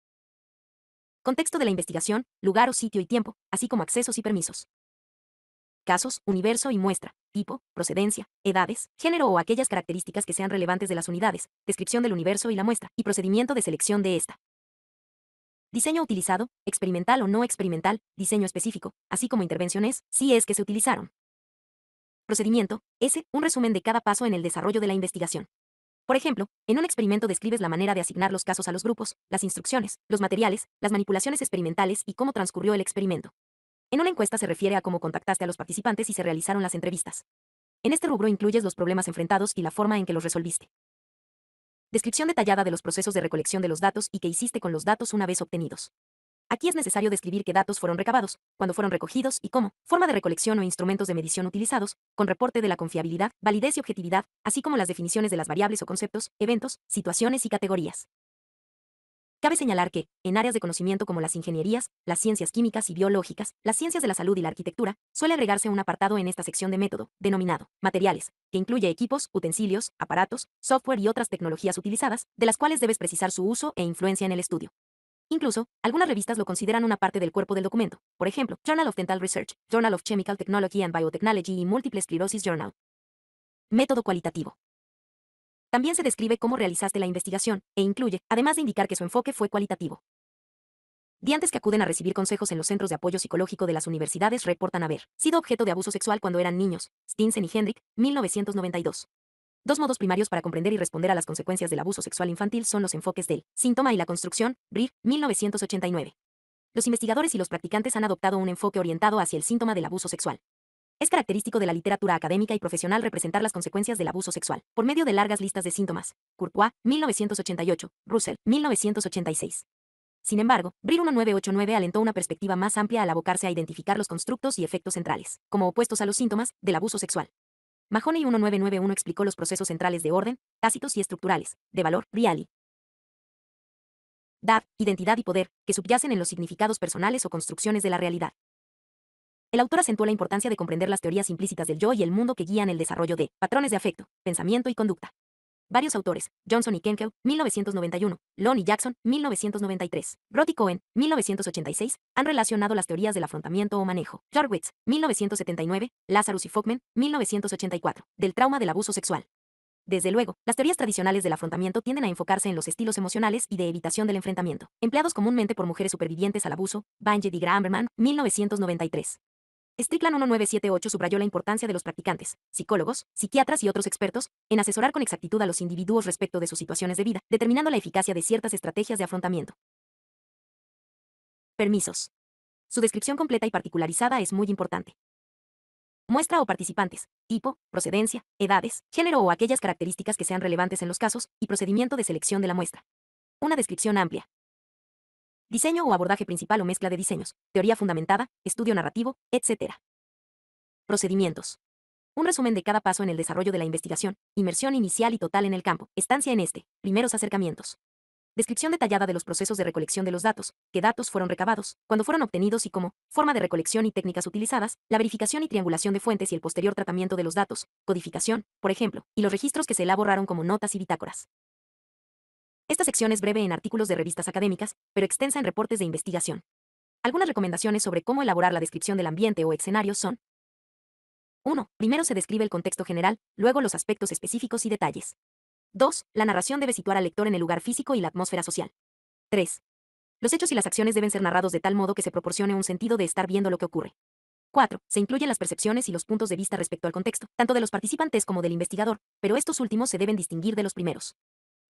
S1: Contexto de la investigación, lugar o sitio y tiempo, así como accesos y permisos. Casos, universo y muestra, tipo, procedencia, edades, género o aquellas características que sean relevantes de las unidades, descripción del universo y la muestra, y procedimiento de selección de esta. Diseño utilizado, experimental o no experimental, diseño específico, así como intervenciones, si es que se utilizaron. Procedimiento. S. Un resumen de cada paso en el desarrollo de la investigación. Por ejemplo, en un experimento describes la manera de asignar los casos a los grupos, las instrucciones, los materiales, las manipulaciones experimentales y cómo transcurrió el experimento. En una encuesta se refiere a cómo contactaste a los participantes y se realizaron las entrevistas. En este rubro incluyes los problemas enfrentados y la forma en que los resolviste. Descripción detallada de los procesos de recolección de los datos y qué hiciste con los datos una vez obtenidos. Aquí es necesario describir qué datos fueron recabados, cuándo fueron recogidos y cómo, forma de recolección o instrumentos de medición utilizados, con reporte de la confiabilidad, validez y objetividad, así como las definiciones de las variables o conceptos, eventos, situaciones y categorías. Cabe señalar que, en áreas de conocimiento como las ingenierías, las ciencias químicas y biológicas, las ciencias de la salud y la arquitectura, suele agregarse un apartado en esta sección de método, denominado materiales, que incluye equipos, utensilios, aparatos, software y otras tecnologías utilizadas, de las cuales debes precisar su uso e influencia en el estudio. Incluso, algunas revistas lo consideran una parte del cuerpo del documento. Por ejemplo, Journal of Dental Research, Journal of Chemical Technology and Biotechnology y Multiple Sclerosis Journal. Método cualitativo. También se describe cómo realizaste la investigación, e incluye, además de indicar que su enfoque fue cualitativo. Diantes que acuden a recibir consejos en los centros de apoyo psicológico de las universidades reportan haber sido objeto de abuso sexual cuando eran niños. Stinson y Hendrick, 1992. Dos modos primarios para comprender y responder a las consecuencias del abuso sexual infantil son los enfoques del síntoma y la construcción, BRIR, 1989. Los investigadores y los practicantes han adoptado un enfoque orientado hacia el síntoma del abuso sexual. Es característico de la literatura académica y profesional representar las consecuencias del abuso sexual por medio de largas listas de síntomas. Courtois, 1988, Russell, 1986. Sin embargo, BRIR 1989 alentó una perspectiva más amplia al abocarse a identificar los constructos y efectos centrales, como opuestos a los síntomas, del abuso sexual. Mahoney 1991 explicó los procesos centrales de orden, tácitos y estructurales, de valor, Riali. Dad, identidad y poder, que subyacen en los significados personales o construcciones de la realidad. El autor acentuó la importancia de comprender las teorías implícitas del yo y el mundo que guían el desarrollo de patrones de afecto, pensamiento y conducta. Varios autores, Johnson y Kenkel, 1991, Lon y Jackson, 1993, Brody Cohen, 1986, han relacionado las teorías del afrontamiento o manejo. Jarwitz, 1979, Lazarus y Fogman, 1984, del trauma del abuso sexual. Desde luego, las teorías tradicionales del afrontamiento tienden a enfocarse en los estilos emocionales y de evitación del enfrentamiento, empleados comúnmente por mujeres supervivientes al abuso, Banjed y Gramberman, 1993. Strickland 1978 subrayó la importancia de los practicantes, psicólogos, psiquiatras y otros expertos en asesorar con exactitud a los individuos respecto de sus situaciones de vida, determinando la eficacia de ciertas estrategias de afrontamiento. Permisos. Su descripción completa y particularizada es muy importante. Muestra o participantes, tipo, procedencia, edades, género o aquellas características que sean relevantes en los casos y procedimiento de selección de la muestra. Una descripción amplia, Diseño o abordaje principal o mezcla de diseños, teoría fundamentada, estudio narrativo, etc. Procedimientos. Un resumen de cada paso en el desarrollo de la investigación, inmersión inicial y total en el campo, estancia en este, primeros acercamientos. Descripción detallada de los procesos de recolección de los datos, qué datos fueron recabados, cuándo fueron obtenidos y cómo, forma de recolección y técnicas utilizadas, la verificación y triangulación de fuentes y el posterior tratamiento de los datos, codificación, por ejemplo, y los registros que se elaboraron como notas y bitácoras. Esta sección es breve en artículos de revistas académicas, pero extensa en reportes de investigación. Algunas recomendaciones sobre cómo elaborar la descripción del ambiente o escenario son 1. Primero se describe el contexto general, luego los aspectos específicos y detalles. 2. La narración debe situar al lector en el lugar físico y la atmósfera social. 3. Los hechos y las acciones deben ser narrados de tal modo que se proporcione un sentido de estar viendo lo que ocurre. 4. Se incluyen las percepciones y los puntos de vista respecto al contexto, tanto de los participantes como del investigador, pero estos últimos se deben distinguir de los primeros.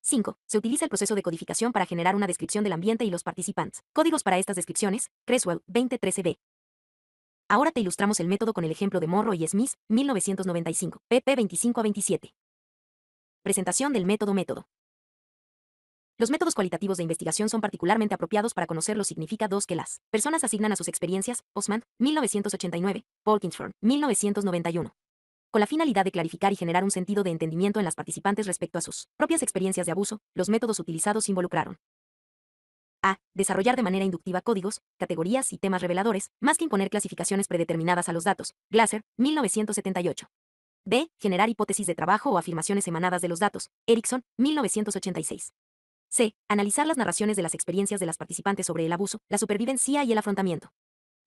S1: 5. Se utiliza el proceso de codificación para generar una descripción del ambiente y los participantes. Códigos para estas descripciones, Creswell, 2013b. Ahora te ilustramos el método con el ejemplo de Morro y Smith, 1995, pp 25 a 27. Presentación del método método. Los métodos cualitativos de investigación son particularmente apropiados para conocer los significados que las personas asignan a sus experiencias, Osman, 1989, Polkinsford, 1991 con la finalidad de clarificar y generar un sentido de entendimiento en las participantes respecto a sus propias experiencias de abuso, los métodos utilizados involucraron a. Desarrollar de manera inductiva códigos, categorías y temas reveladores, más que imponer clasificaciones predeterminadas a los datos. Glaser, 1978. B. Generar hipótesis de trabajo o afirmaciones emanadas de los datos. Erickson, 1986. C. Analizar las narraciones de las experiencias de las participantes sobre el abuso, la supervivencia y el afrontamiento.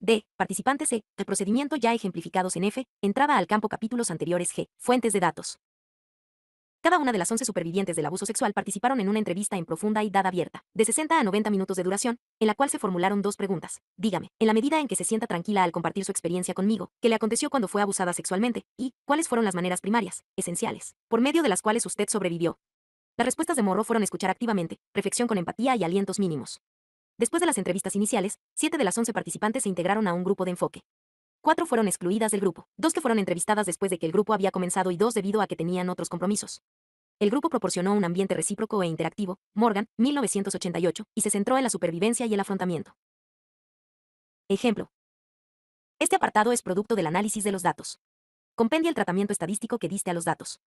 S1: D. Participantes C. El procedimiento ya ejemplificados en F, entraba al campo capítulos anteriores G. Fuentes de datos. Cada una de las 11 supervivientes del abuso sexual participaron en una entrevista en profunda y dada abierta, de 60 a 90 minutos de duración, en la cual se formularon dos preguntas. Dígame, en la medida en que se sienta tranquila al compartir su experiencia conmigo, ¿qué le aconteció cuando fue abusada sexualmente? ¿Y cuáles fueron las maneras primarias, esenciales, por medio de las cuales usted sobrevivió? Las respuestas de Morro fueron escuchar activamente, reflexión con empatía y alientos mínimos. Después de las entrevistas iniciales, siete de las once participantes se integraron a un grupo de enfoque. Cuatro fueron excluidas del grupo, dos que fueron entrevistadas después de que el grupo había comenzado y dos debido a que tenían otros compromisos. El grupo proporcionó un ambiente recíproco e interactivo, Morgan, 1988, y se centró en la supervivencia y el afrontamiento. Ejemplo. Este apartado es producto del análisis de los datos. Compendia el tratamiento estadístico que diste a los datos.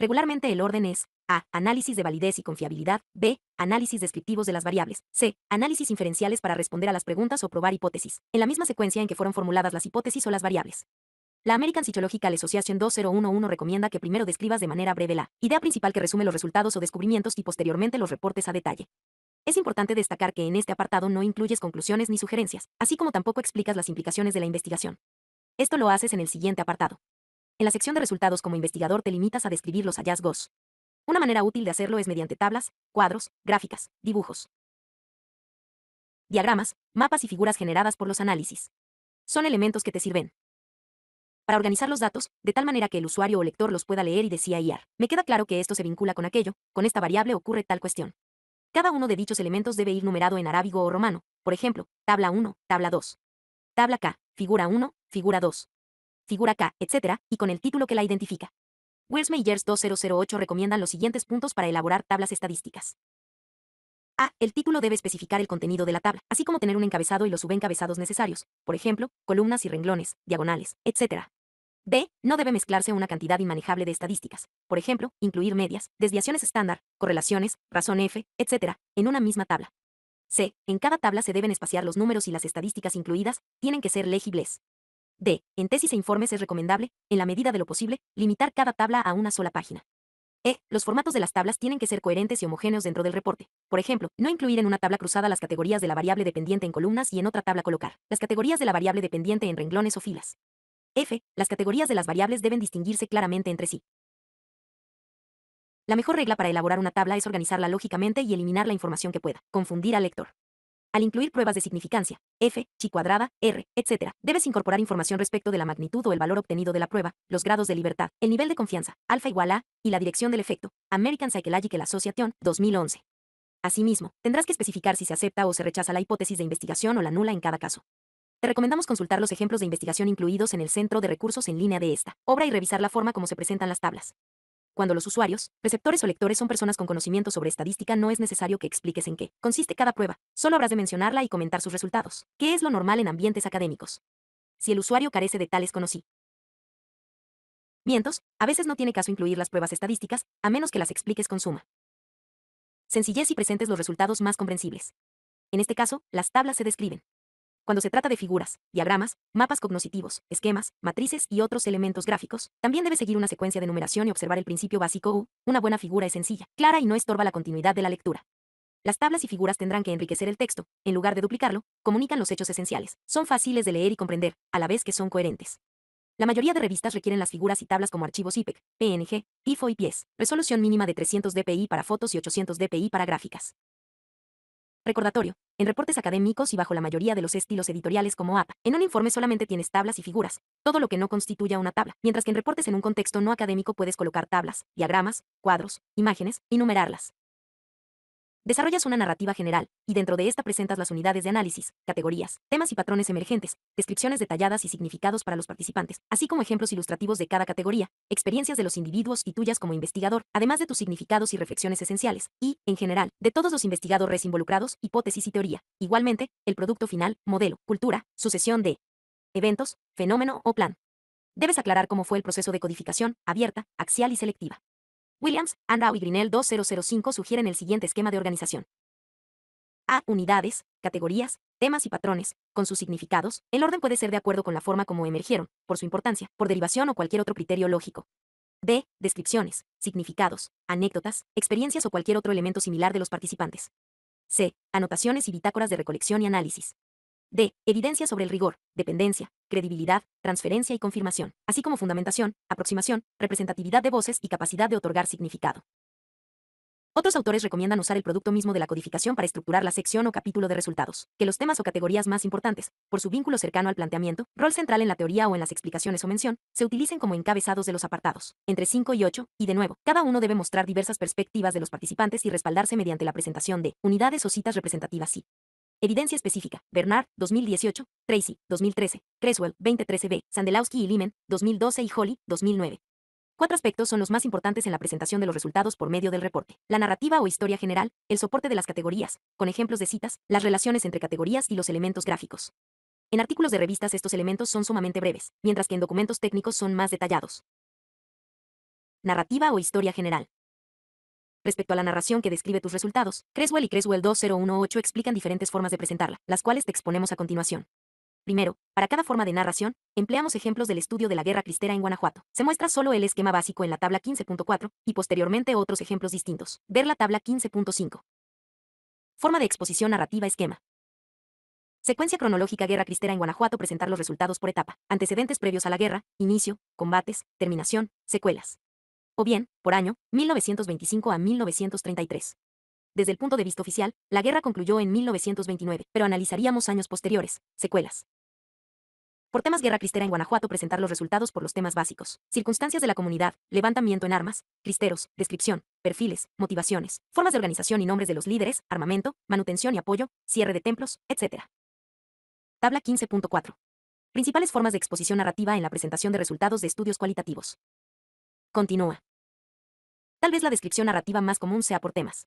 S1: Regularmente el orden es A. Análisis de validez y confiabilidad. B. Análisis descriptivos de las variables. C. Análisis inferenciales para responder a las preguntas o probar hipótesis, en la misma secuencia en que fueron formuladas las hipótesis o las variables. La American Psychological Association 2011 recomienda que primero describas de manera breve la idea principal que resume los resultados o descubrimientos y posteriormente los reportes a detalle. Es importante destacar que en este apartado no incluyes conclusiones ni sugerencias, así como tampoco explicas las implicaciones de la investigación. Esto lo haces en el siguiente apartado. En la sección de resultados como investigador te limitas a describir los hallazgos. Una manera útil de hacerlo es mediante tablas, cuadros, gráficas, dibujos, diagramas, mapas y figuras generadas por los análisis. Son elementos que te sirven para organizar los datos, de tal manera que el usuario o lector los pueda leer y IAR. Me queda claro que esto se vincula con aquello, con esta variable ocurre tal cuestión. Cada uno de dichos elementos debe ir numerado en arábigo o romano, por ejemplo, tabla 1, tabla 2. Tabla K, figura 1, figura 2 figura K, etc., y con el título que la identifica. Wells Mayers 2008 recomiendan los siguientes puntos para elaborar tablas estadísticas. A. El título debe especificar el contenido de la tabla, así como tener un encabezado y los subencabezados necesarios, por ejemplo, columnas y renglones, diagonales, etc. B. No debe mezclarse una cantidad inmanejable de estadísticas, por ejemplo, incluir medias, desviaciones estándar, correlaciones, razón F, etc., en una misma tabla. C. En cada tabla se deben espaciar los números y las estadísticas incluidas tienen que ser legibles. D. En tesis e informes es recomendable, en la medida de lo posible, limitar cada tabla a una sola página. E. Los formatos de las tablas tienen que ser coherentes y homogéneos dentro del reporte. Por ejemplo, no incluir en una tabla cruzada las categorías de la variable dependiente en columnas y en otra tabla colocar las categorías de la variable dependiente en renglones o filas. F. Las categorías de las variables deben distinguirse claramente entre sí. La mejor regla para elaborar una tabla es organizarla lógicamente y eliminar la información que pueda confundir al lector. Al incluir pruebas de significancia, f, chi cuadrada, r, etc., debes incorporar información respecto de la magnitud o el valor obtenido de la prueba, los grados de libertad, el nivel de confianza, alfa igual a, y la dirección del efecto. American Psychological Association, 2011. Asimismo, tendrás que especificar si se acepta o se rechaza la hipótesis de investigación o la nula en cada caso. Te recomendamos consultar los ejemplos de investigación incluidos en el Centro de Recursos en línea de esta obra y revisar la forma como se presentan las tablas. Cuando los usuarios, receptores o lectores son personas con conocimiento sobre estadística, no es necesario que expliques en qué consiste cada prueba, solo habrás de mencionarla y comentar sus resultados, que es lo normal en ambientes académicos. Si el usuario carece de tales conocimientos, a veces no tiene caso incluir las pruebas estadísticas, a menos que las expliques con suma. Sencillez y presentes los resultados más comprensibles. En este caso, las tablas se describen cuando se trata de figuras, diagramas, mapas cognositivos, esquemas, matrices y otros elementos gráficos. También debe seguir una secuencia de numeración y observar el principio básico U. Una buena figura es sencilla, clara y no estorba la continuidad de la lectura. Las tablas y figuras tendrán que enriquecer el texto, en lugar de duplicarlo, comunican los hechos esenciales, son fáciles de leer y comprender, a la vez que son coherentes. La mayoría de revistas requieren las figuras y tablas como archivos IPEC, PNG, TIFO y PIES, resolución mínima de 300 dpi para fotos y 800 dpi para gráficas. Recordatorio. En reportes académicos y bajo la mayoría de los estilos editoriales como APA, en un informe solamente tienes tablas y figuras, todo lo que no constituya una tabla, mientras que en reportes en un contexto no académico puedes colocar tablas, diagramas, cuadros, imágenes y numerarlas. Desarrollas una narrativa general, y dentro de esta presentas las unidades de análisis, categorías, temas y patrones emergentes, descripciones detalladas y significados para los participantes, así como ejemplos ilustrativos de cada categoría, experiencias de los individuos y tuyas como investigador, además de tus significados y reflexiones esenciales, y, en general, de todos los investigadores involucrados, hipótesis y teoría. Igualmente, el producto final, modelo, cultura, sucesión de eventos, fenómeno o plan. Debes aclarar cómo fue el proceso de codificación, abierta, axial y selectiva. Williams, Andrew y Grinnell 2005 sugieren el siguiente esquema de organización. A. Unidades, categorías, temas y patrones, con sus significados, el orden puede ser de acuerdo con la forma como emergieron, por su importancia, por derivación o cualquier otro criterio lógico. B. Descripciones, significados, anécdotas, experiencias o cualquier otro elemento similar de los participantes. C. Anotaciones y bitácoras de recolección y análisis. D. Evidencia sobre el rigor, dependencia, credibilidad, transferencia y confirmación, así como fundamentación, aproximación, representatividad de voces y capacidad de otorgar significado. Otros autores recomiendan usar el producto mismo de la codificación para estructurar la sección o capítulo de resultados, que los temas o categorías más importantes, por su vínculo cercano al planteamiento, rol central en la teoría o en las explicaciones o mención, se utilicen como encabezados de los apartados, entre 5 y 8, y de nuevo, cada uno debe mostrar diversas perspectivas de los participantes y respaldarse mediante la presentación de unidades o citas representativas y Evidencia específica. Bernard, 2018. Tracy, 2013. Creswell, 2013b. Sandelowski y Limen, 2012 y Holly, 2009. Cuatro aspectos son los más importantes en la presentación de los resultados por medio del reporte. La narrativa o historia general, el soporte de las categorías, con ejemplos de citas, las relaciones entre categorías y los elementos gráficos. En artículos de revistas estos elementos son sumamente breves, mientras que en documentos técnicos son más detallados. Narrativa o historia general. Respecto a la narración que describe tus resultados, Creswell y Creswell 2018 explican diferentes formas de presentarla, las cuales te exponemos a continuación. Primero, para cada forma de narración, empleamos ejemplos del estudio de la guerra cristera en Guanajuato. Se muestra solo el esquema básico en la tabla 15.4 y posteriormente otros ejemplos distintos. Ver la tabla 15.5. Forma de exposición narrativa esquema. Secuencia cronológica Guerra Cristera en Guanajuato presentar los resultados por etapa, antecedentes previos a la guerra, inicio, combates, terminación, secuelas o bien, por año, 1925 a 1933. Desde el punto de vista oficial, la guerra concluyó en 1929, pero analizaríamos años posteriores, secuelas. Por temas guerra cristera en Guanajuato presentar los resultados por los temas básicos. Circunstancias de la comunidad, levantamiento en armas, cristeros, descripción, perfiles, motivaciones, formas de organización y nombres de los líderes, armamento, manutención y apoyo, cierre de templos, etc. Tabla 15.4. Principales formas de exposición narrativa en la presentación de resultados de estudios cualitativos. Continúa. Tal vez la descripción narrativa más común sea por temas.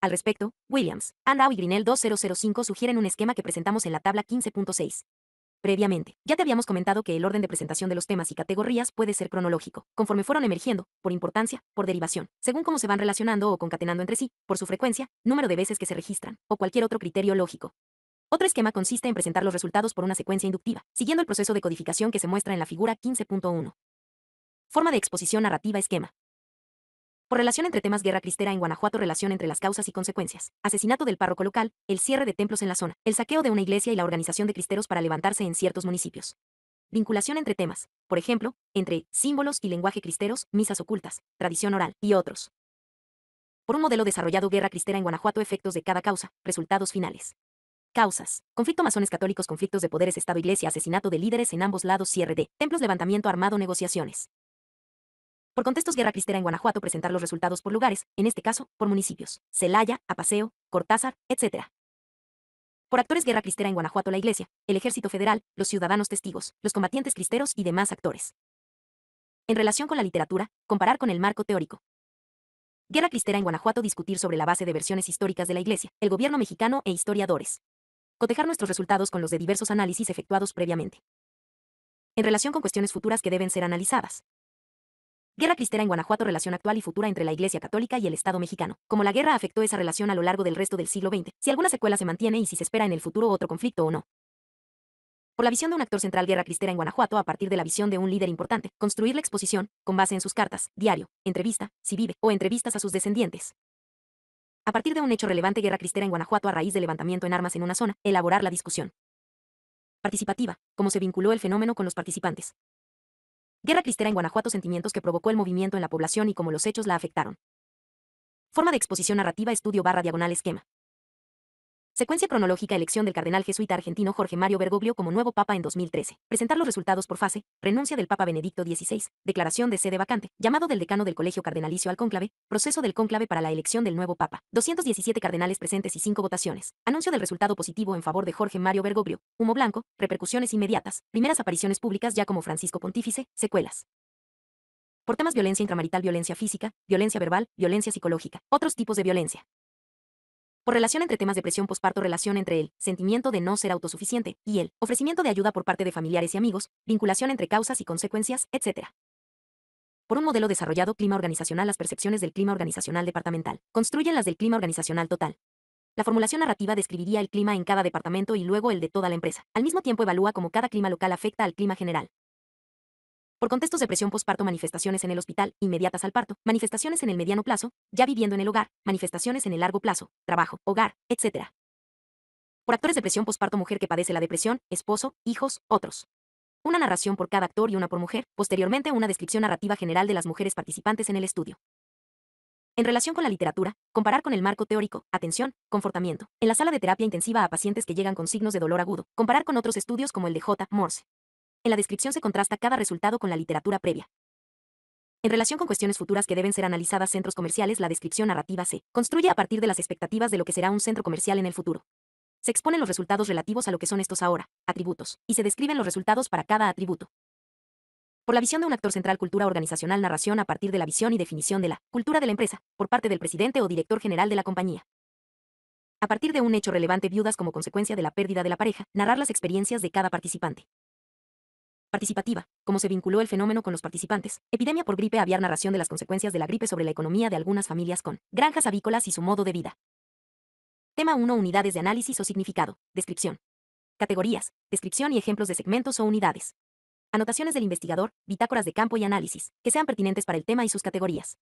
S1: Al respecto, Williams, Andau y Grinnell 2005 sugieren un esquema que presentamos en la tabla 15.6. Previamente, ya te habíamos comentado que el orden de presentación de los temas y categorías puede ser cronológico, conforme fueron emergiendo, por importancia, por derivación, según cómo se van relacionando o concatenando entre sí, por su frecuencia, número de veces que se registran, o cualquier otro criterio lógico. Otro esquema consiste en presentar los resultados por una secuencia inductiva, siguiendo el proceso de codificación que se muestra en la figura 15.1. Forma de exposición narrativa esquema relación entre temas guerra cristera en Guanajuato, relación entre las causas y consecuencias. Asesinato del párroco local, el cierre de templos en la zona, el saqueo de una iglesia y la organización de cristeros para levantarse en ciertos municipios. Vinculación entre temas, por ejemplo, entre símbolos y lenguaje cristeros, misas ocultas, tradición oral y otros. Por un modelo desarrollado guerra cristera en Guanajuato, efectos de cada causa, resultados finales. Causas. Conflicto masones católicos, conflictos de poderes Estado-Iglesia, asesinato de líderes en ambos lados, cierre de templos, levantamiento armado, negociaciones. Por contextos Guerra Cristera en Guanajuato presentar los resultados por lugares, en este caso, por municipios, Celaya, Apaseo, Cortázar, etc. Por actores Guerra Cristera en Guanajuato la Iglesia, el Ejército Federal, los ciudadanos testigos, los combatientes cristeros y demás actores. En relación con la literatura, comparar con el marco teórico. Guerra Cristera en Guanajuato discutir sobre la base de versiones históricas de la Iglesia, el gobierno mexicano e historiadores. Cotejar nuestros resultados con los de diversos análisis efectuados previamente. En relación con cuestiones futuras que deben ser analizadas. Guerra cristera en Guanajuato, relación actual y futura entre la Iglesia Católica y el Estado mexicano. Como la guerra afectó esa relación a lo largo del resto del siglo XX, si alguna secuela se mantiene y si se espera en el futuro otro conflicto o no. Por la visión de un actor central guerra cristera en Guanajuato a partir de la visión de un líder importante, construir la exposición, con base en sus cartas, diario, entrevista, si vive, o entrevistas a sus descendientes. A partir de un hecho relevante guerra cristera en Guanajuato a raíz de levantamiento en armas en una zona, elaborar la discusión. Participativa, cómo se vinculó el fenómeno con los participantes. Guerra cristera en Guanajuato, sentimientos que provocó el movimiento en la población y cómo los hechos la afectaron. Forma de exposición narrativa, estudio barra diagonal esquema. Secuencia cronológica elección del cardenal jesuita argentino Jorge Mario Bergoglio como nuevo papa en 2013. Presentar los resultados por fase. Renuncia del papa Benedicto XVI. Declaración de sede vacante. Llamado del decano del colegio cardenalicio al cónclave. Proceso del cónclave para la elección del nuevo papa. 217 cardenales presentes y cinco votaciones. Anuncio del resultado positivo en favor de Jorge Mario Bergoglio. Humo blanco. Repercusiones inmediatas. Primeras apariciones públicas ya como Francisco Pontífice. Secuelas. Por temas violencia intramarital, violencia física, violencia verbal, violencia psicológica, otros tipos de violencia por relación entre temas de presión posparto, relación entre el sentimiento de no ser autosuficiente y el ofrecimiento de ayuda por parte de familiares y amigos, vinculación entre causas y consecuencias, etc. Por un modelo desarrollado clima organizacional, las percepciones del clima organizacional departamental construyen las del clima organizacional total. La formulación narrativa describiría el clima en cada departamento y luego el de toda la empresa. Al mismo tiempo evalúa cómo cada clima local afecta al clima general por contextos de presión postparto, manifestaciones en el hospital, inmediatas al parto, manifestaciones en el mediano plazo, ya viviendo en el hogar, manifestaciones en el largo plazo, trabajo, hogar, etc. Por actores de presión postparto, mujer que padece la depresión, esposo, hijos, otros. Una narración por cada actor y una por mujer, posteriormente una descripción narrativa general de las mujeres participantes en el estudio. En relación con la literatura, comparar con el marco teórico, atención, confortamiento, en la sala de terapia intensiva a pacientes que llegan con signos de dolor agudo, comparar con otros estudios como el de J. Morse. En la descripción se contrasta cada resultado con la literatura previa. En relación con cuestiones futuras que deben ser analizadas centros comerciales, la descripción narrativa se construye a partir de las expectativas de lo que será un centro comercial en el futuro. Se exponen los resultados relativos a lo que son estos ahora, atributos, y se describen los resultados para cada atributo. Por la visión de un actor central, cultura organizacional, narración a partir de la visión y definición de la cultura de la empresa, por parte del presidente o director general de la compañía. A partir de un hecho relevante, viudas como consecuencia de la pérdida de la pareja, narrar las experiencias de cada participante participativa, cómo se vinculó el fenómeno con los participantes, epidemia por gripe aviar narración de las consecuencias de la gripe sobre la economía de algunas familias con granjas avícolas y su modo de vida. Tema 1 Unidades de análisis o significado, descripción. Categorías, descripción y ejemplos de segmentos o unidades. Anotaciones del investigador, bitácoras de campo y análisis, que sean pertinentes para el tema y sus categorías.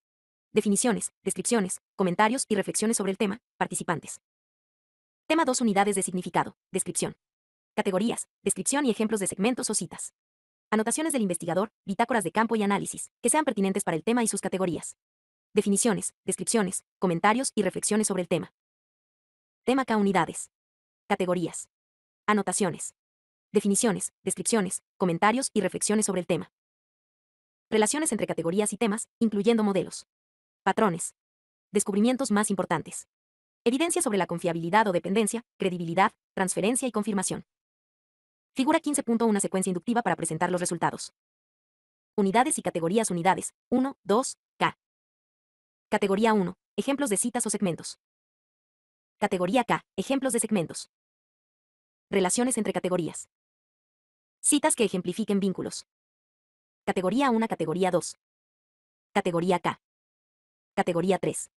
S1: Definiciones, descripciones, comentarios y reflexiones sobre el tema, participantes. Tema 2 Unidades de significado, descripción. Categorías, descripción y ejemplos de segmentos o citas. Anotaciones del investigador, bitácoras de campo y análisis, que sean pertinentes para el tema y sus categorías. Definiciones, descripciones, comentarios y reflexiones sobre el tema. Tema K unidades. Categorías. Anotaciones. Definiciones, descripciones, comentarios y reflexiones sobre el tema. Relaciones entre categorías y temas, incluyendo modelos. Patrones. Descubrimientos más importantes. Evidencia sobre la confiabilidad o dependencia, credibilidad, transferencia y confirmación. Figura 15.1 Una secuencia inductiva para presentar los resultados. Unidades y categorías Unidades 1, 2, K. Categoría 1. Ejemplos de citas o segmentos. Categoría K. Ejemplos de segmentos. Relaciones entre categorías. Citas que ejemplifiquen vínculos. Categoría 1, categoría 2. Categoría K. Categoría 3.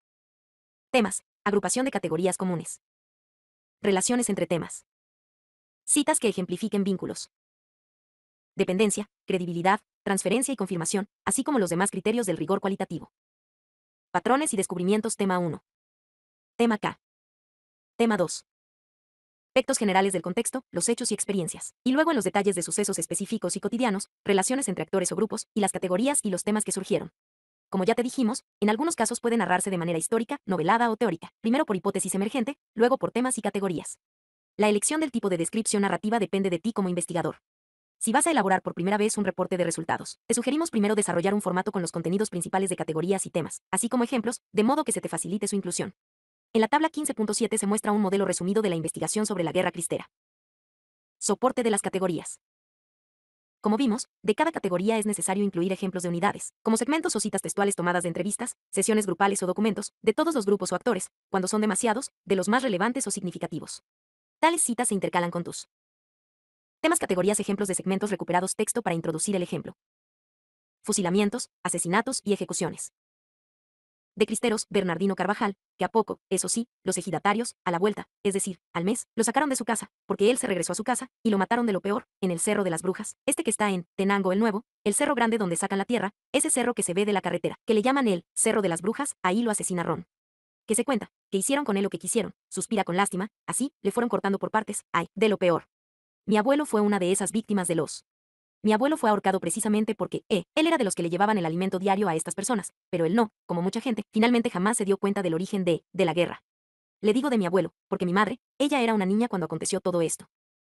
S1: Temas. Agrupación de categorías comunes. Relaciones entre temas. Citas que ejemplifiquen vínculos. Dependencia, credibilidad, transferencia y confirmación, así como los demás criterios del rigor cualitativo. Patrones y descubrimientos tema 1. Tema K. Tema 2. Aspectos generales del contexto, los hechos y experiencias. Y luego en los detalles de sucesos específicos y cotidianos, relaciones entre actores o grupos, y las categorías y los temas que surgieron. Como ya te dijimos, en algunos casos puede narrarse de manera histórica, novelada o teórica, primero por hipótesis emergente, luego por temas y categorías. La elección del tipo de descripción narrativa depende de ti como investigador. Si vas a elaborar por primera vez un reporte de resultados, te sugerimos primero desarrollar un formato con los contenidos principales de categorías y temas, así como ejemplos, de modo que se te facilite su inclusión. En la tabla 15.7 se muestra un modelo resumido de la investigación sobre la guerra cristera. Soporte de las categorías. Como vimos, de cada categoría es necesario incluir ejemplos de unidades, como segmentos o citas textuales tomadas de entrevistas, sesiones grupales o documentos, de todos los grupos o actores, cuando son demasiados, de los más relevantes o significativos. Tales citas se intercalan con tus temas, categorías, ejemplos de segmentos recuperados, texto para introducir el ejemplo. Fusilamientos, asesinatos y ejecuciones. De Cristeros, Bernardino Carvajal, que a poco, eso sí, los ejidatarios, a la vuelta, es decir, al mes, lo sacaron de su casa, porque él se regresó a su casa, y lo mataron de lo peor, en el Cerro de las Brujas, este que está en Tenango el Nuevo, el cerro grande donde sacan la tierra, ese cerro que se ve de la carretera, que le llaman el Cerro de las Brujas, ahí lo asesinaron que se cuenta, que hicieron con él lo que quisieron, suspira con lástima, así, le fueron cortando por partes, ay, de lo peor. Mi abuelo fue una de esas víctimas de los. Mi abuelo fue ahorcado precisamente porque, eh, él era de los que le llevaban el alimento diario a estas personas, pero él no, como mucha gente, finalmente jamás se dio cuenta del origen de, de la guerra. Le digo de mi abuelo, porque mi madre, ella era una niña cuando aconteció todo esto.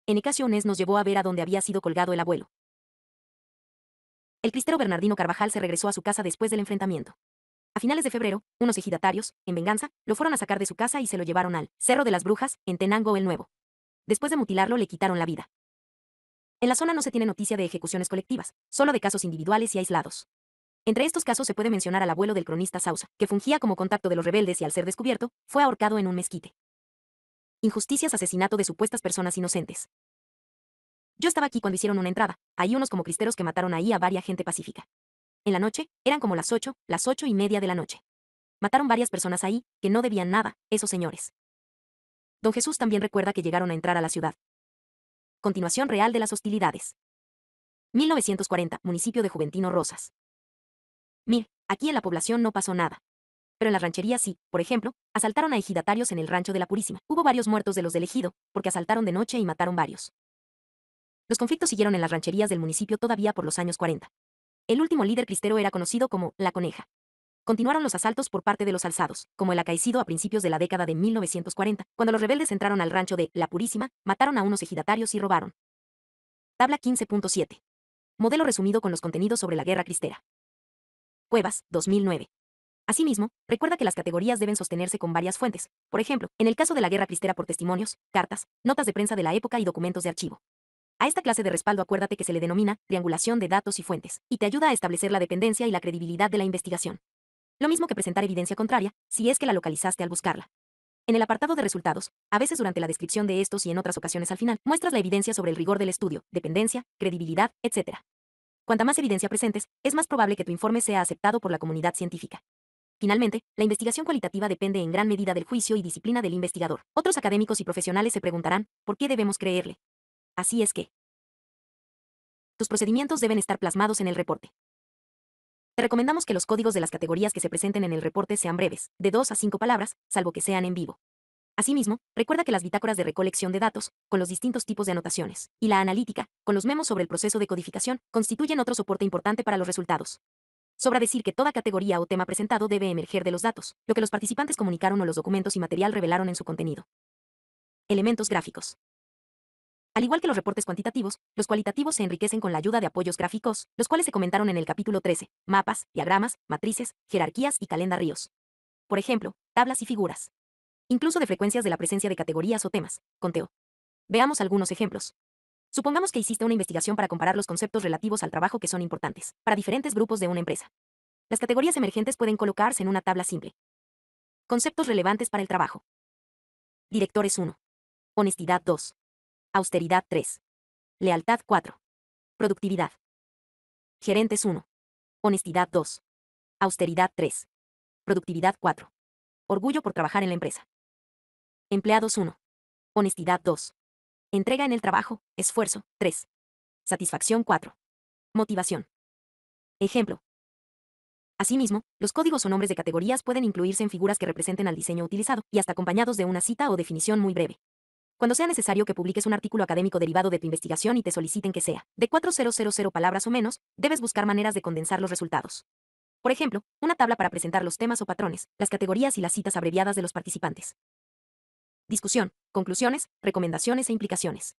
S1: En ocasiones nos llevó a ver a dónde había sido colgado el abuelo. El cristero Bernardino Carvajal se regresó a su casa después del enfrentamiento. A finales de febrero, unos ejidatarios, en venganza, lo fueron a sacar de su casa y se lo llevaron al Cerro de las Brujas, en Tenango el Nuevo. Después de mutilarlo, le quitaron la vida. En la zona no se tiene noticia de ejecuciones colectivas, solo de casos individuales y aislados. Entre estos casos se puede mencionar al abuelo del cronista Sausa, que fungía como contacto de los rebeldes y al ser descubierto, fue ahorcado en un mezquite. Injusticias, asesinato de supuestas personas inocentes. Yo estaba aquí cuando hicieron una entrada, hay unos como cristeros que mataron ahí a varia gente pacífica. En la noche, eran como las ocho, las ocho y media de la noche. Mataron varias personas ahí, que no debían nada, esos señores. Don Jesús también recuerda que llegaron a entrar a la ciudad. Continuación real de las hostilidades. 1940, municipio de Juventino Rosas. Mir, aquí en la población no pasó nada. Pero en las rancherías sí, por ejemplo, asaltaron a ejidatarios en el rancho de la Purísima. Hubo varios muertos de los del ejido, porque asaltaron de noche y mataron varios. Los conflictos siguieron en las rancherías del municipio todavía por los años 40. El último líder cristero era conocido como la coneja. Continuaron los asaltos por parte de los alzados, como el acaecido a principios de la década de 1940, cuando los rebeldes entraron al rancho de La Purísima, mataron a unos ejidatarios y robaron. Tabla 15.7. Modelo resumido con los contenidos sobre la guerra cristera. Cuevas, 2009. Asimismo, recuerda que las categorías deben sostenerse con varias fuentes, por ejemplo, en el caso de la guerra cristera por testimonios, cartas, notas de prensa de la época y documentos de archivo. A esta clase de respaldo acuérdate que se le denomina triangulación de datos y fuentes, y te ayuda a establecer la dependencia y la credibilidad de la investigación. Lo mismo que presentar evidencia contraria, si es que la localizaste al buscarla. En el apartado de resultados, a veces durante la descripción de estos y en otras ocasiones al final, muestras la evidencia sobre el rigor del estudio, dependencia, credibilidad, etc. Cuanta más evidencia presentes, es más probable que tu informe sea aceptado por la comunidad científica. Finalmente, la investigación cualitativa depende en gran medida del juicio y disciplina del investigador. Otros académicos y profesionales se preguntarán, ¿por qué debemos creerle? Así es que. Tus procedimientos deben estar plasmados en el reporte. Te recomendamos que los códigos de las categorías que se presenten en el reporte sean breves, de dos a cinco palabras, salvo que sean en vivo. Asimismo, recuerda que las bitácoras de recolección de datos, con los distintos tipos de anotaciones, y la analítica, con los memos sobre el proceso de codificación, constituyen otro soporte importante para los resultados. Sobra decir que toda categoría o tema presentado debe emerger de los datos, lo que los participantes comunicaron o los documentos y material revelaron en su contenido. Elementos gráficos. Al igual que los reportes cuantitativos, los cualitativos se enriquecen con la ayuda de apoyos gráficos, los cuales se comentaron en el capítulo 13, mapas, diagramas, matrices, jerarquías y calendarios. Por ejemplo, tablas y figuras. Incluso de frecuencias de la presencia de categorías o temas, conteo. Veamos algunos ejemplos. Supongamos que hiciste una investigación para comparar los conceptos relativos al trabajo que son importantes para diferentes grupos de una empresa. Las categorías emergentes pueden colocarse en una tabla simple. Conceptos relevantes para el trabajo. Directores 1. Honestidad 2. Austeridad 3. Lealtad 4. Productividad. Gerentes 1. Honestidad 2. Austeridad 3. Productividad 4. Orgullo por trabajar en la empresa. Empleados 1. Honestidad 2. Entrega en el trabajo, esfuerzo 3. Satisfacción 4. Motivación. Ejemplo. Asimismo, los códigos o nombres de categorías pueden incluirse en figuras que representen al diseño utilizado y hasta acompañados de una cita o definición muy breve. Cuando sea necesario que publiques un artículo académico derivado de tu investigación y te soliciten que sea de 4000 palabras o menos, debes buscar maneras de condensar los resultados. Por ejemplo, una tabla para presentar los temas o patrones, las categorías y las citas abreviadas de los participantes. Discusión, conclusiones, recomendaciones e implicaciones.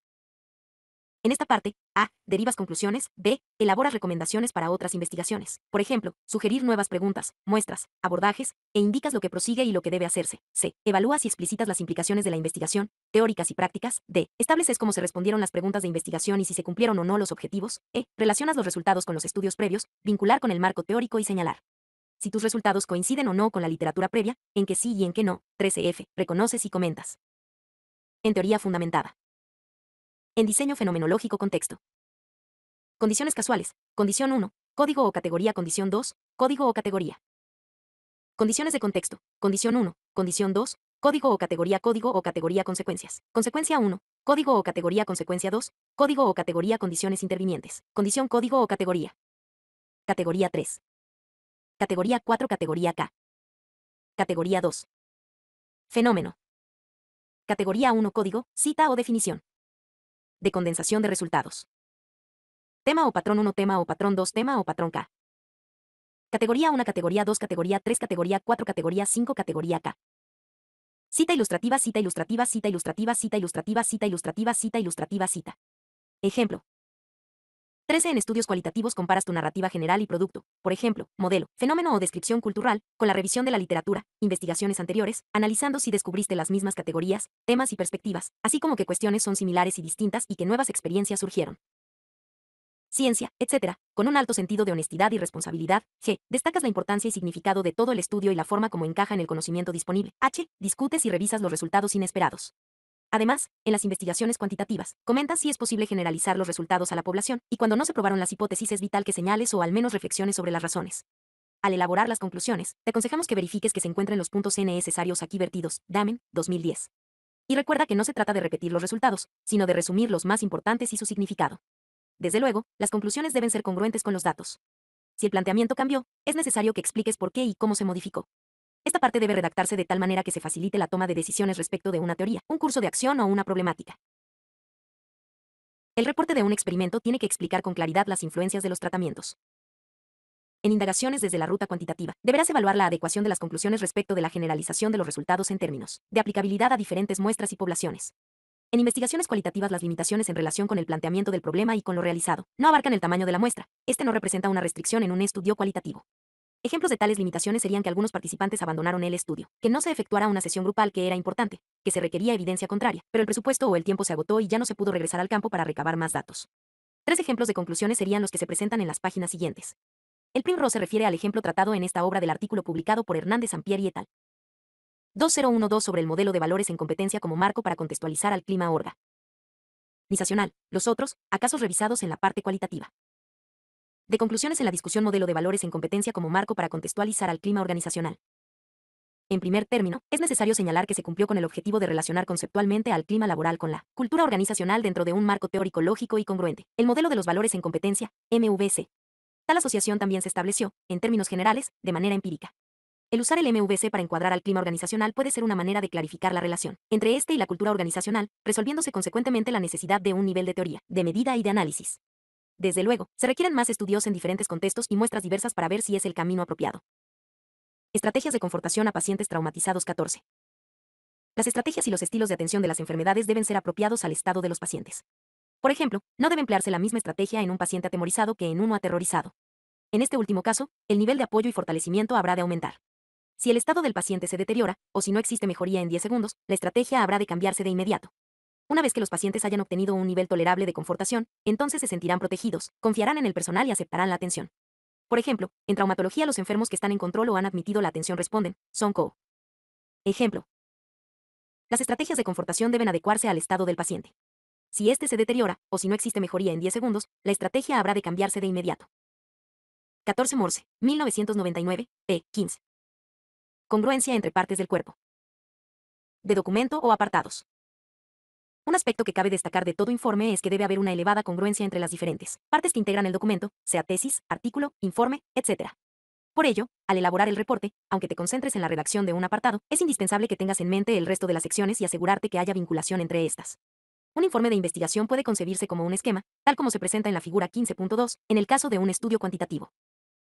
S1: En esta parte, A. Derivas conclusiones, B. Elaboras recomendaciones para otras investigaciones. Por ejemplo, sugerir nuevas preguntas, muestras, abordajes, e indicas lo que prosigue y lo que debe hacerse. C. Evalúas y explicitas las implicaciones de la investigación, teóricas y prácticas. D. Estableces cómo se respondieron las preguntas de investigación y si se cumplieron o no los objetivos. E. Relacionas los resultados con los estudios previos, vincular con el marco teórico y señalar si tus resultados coinciden o no con la literatura previa, en que sí y en que no. 13F. Reconoces y comentas. En teoría fundamentada. En diseño fenomenológico contexto. Condiciones casuales. Condición 1. Código o categoría. Condición 2. Código o categoría. Condiciones de contexto. Condición 1. Condición 2. Código o categoría. Código o categoría. Consecuencias. Consecuencia 1. Código o categoría. Consecuencia 2. Código o categoría. Condiciones intervinientes. Condición código o categoría. Categoría 3. Categoría 4. Categoría K. Categoría 2. Fenómeno. Categoría 1. Código, cita o definición de condensación de resultados. Tema o patrón 1, tema o patrón 2, tema o patrón K. Categoría 1, categoría 2, categoría 3, categoría 4, categoría 5, categoría K. Cita ilustrativa, cita ilustrativa, cita ilustrativa, cita ilustrativa, cita ilustrativa, cita ilustrativa, cita. Ejemplo. 13. En estudios cualitativos comparas tu narrativa general y producto, por ejemplo, modelo, fenómeno o descripción cultural, con la revisión de la literatura, investigaciones anteriores, analizando si descubriste las mismas categorías, temas y perspectivas, así como que cuestiones son similares y distintas y que nuevas experiencias surgieron ciencia, etc., con un alto sentido de honestidad y responsabilidad. G. Destacas la importancia y significado de todo el estudio y la forma como encaja en el conocimiento disponible. H. Discutes y revisas los resultados inesperados. Además, en las investigaciones cuantitativas, comenta si es posible generalizar los resultados a la población, y cuando no se probaron las hipótesis es vital que señales o al menos reflexiones sobre las razones. Al elaborar las conclusiones, te aconsejamos que verifiques que se encuentren los puntos N necesarios aquí vertidos, Damen, 2010. Y recuerda que no se trata de repetir los resultados, sino de resumir los más importantes y su significado. Desde luego, las conclusiones deben ser congruentes con los datos. Si el planteamiento cambió, es necesario que expliques por qué y cómo se modificó. Esta parte debe redactarse de tal manera que se facilite la toma de decisiones respecto de una teoría, un curso de acción o una problemática. El reporte de un experimento tiene que explicar con claridad las influencias de los tratamientos. En indagaciones desde la ruta cuantitativa, deberás evaluar la adecuación de las conclusiones respecto de la generalización de los resultados en términos de aplicabilidad a diferentes muestras y poblaciones. En investigaciones cualitativas las limitaciones en relación con el planteamiento del problema y con lo realizado no abarcan el tamaño de la muestra. Este no representa una restricción en un estudio cualitativo. Ejemplos de tales limitaciones serían que algunos participantes abandonaron el estudio, que no se efectuara una sesión grupal que era importante, que se requería evidencia contraria, pero el presupuesto o el tiempo se agotó y ya no se pudo regresar al campo para recabar más datos. Tres ejemplos de conclusiones serían los que se presentan en las páginas siguientes. El primero se refiere al ejemplo tratado en esta obra del artículo publicado por Hernández Sampier y et al. 2012 sobre el modelo de valores en competencia como marco para contextualizar al clima orga. Nizacional, los otros, a casos revisados en la parte cualitativa de conclusiones en la discusión modelo de valores en competencia como marco para contextualizar al clima organizacional. En primer término, es necesario señalar que se cumplió con el objetivo de relacionar conceptualmente al clima laboral con la cultura organizacional dentro de un marco teórico lógico y congruente. El modelo de los valores en competencia, MVC. Tal asociación también se estableció, en términos generales, de manera empírica. El usar el MVC para encuadrar al clima organizacional puede ser una manera de clarificar la relación entre este y la cultura organizacional, resolviéndose consecuentemente la necesidad de un nivel de teoría, de medida y de análisis. Desde luego, se requieren más estudios en diferentes contextos y muestras diversas para ver si es el camino apropiado. Estrategias de confortación a pacientes traumatizados 14. Las estrategias y los estilos de atención de las enfermedades deben ser apropiados al estado de los pacientes. Por ejemplo, no debe emplearse la misma estrategia en un paciente atemorizado que en uno aterrorizado. En este último caso, el nivel de apoyo y fortalecimiento habrá de aumentar. Si el estado del paciente se deteriora, o si no existe mejoría en 10 segundos, la estrategia habrá de cambiarse de inmediato. Una vez que los pacientes hayan obtenido un nivel tolerable de confortación, entonces se sentirán protegidos, confiarán en el personal y aceptarán la atención. Por ejemplo, en traumatología los enfermos que están en control o han admitido la atención responden, son co. Ejemplo. Las estrategias de confortación deben adecuarse al estado del paciente. Si éste se deteriora, o si no existe mejoría en 10 segundos, la estrategia habrá de cambiarse de inmediato. 14 Morse, 1999, p. 15. Congruencia entre partes del cuerpo. De documento o apartados. Un aspecto que cabe destacar de todo informe es que debe haber una elevada congruencia entre las diferentes partes que integran el documento, sea tesis, artículo, informe, etc. Por ello, al elaborar el reporte, aunque te concentres en la redacción de un apartado, es indispensable que tengas en mente el resto de las secciones y asegurarte que haya vinculación entre estas. Un informe de investigación puede concebirse como un esquema, tal como se presenta en la figura 15.2, en el caso de un estudio cuantitativo.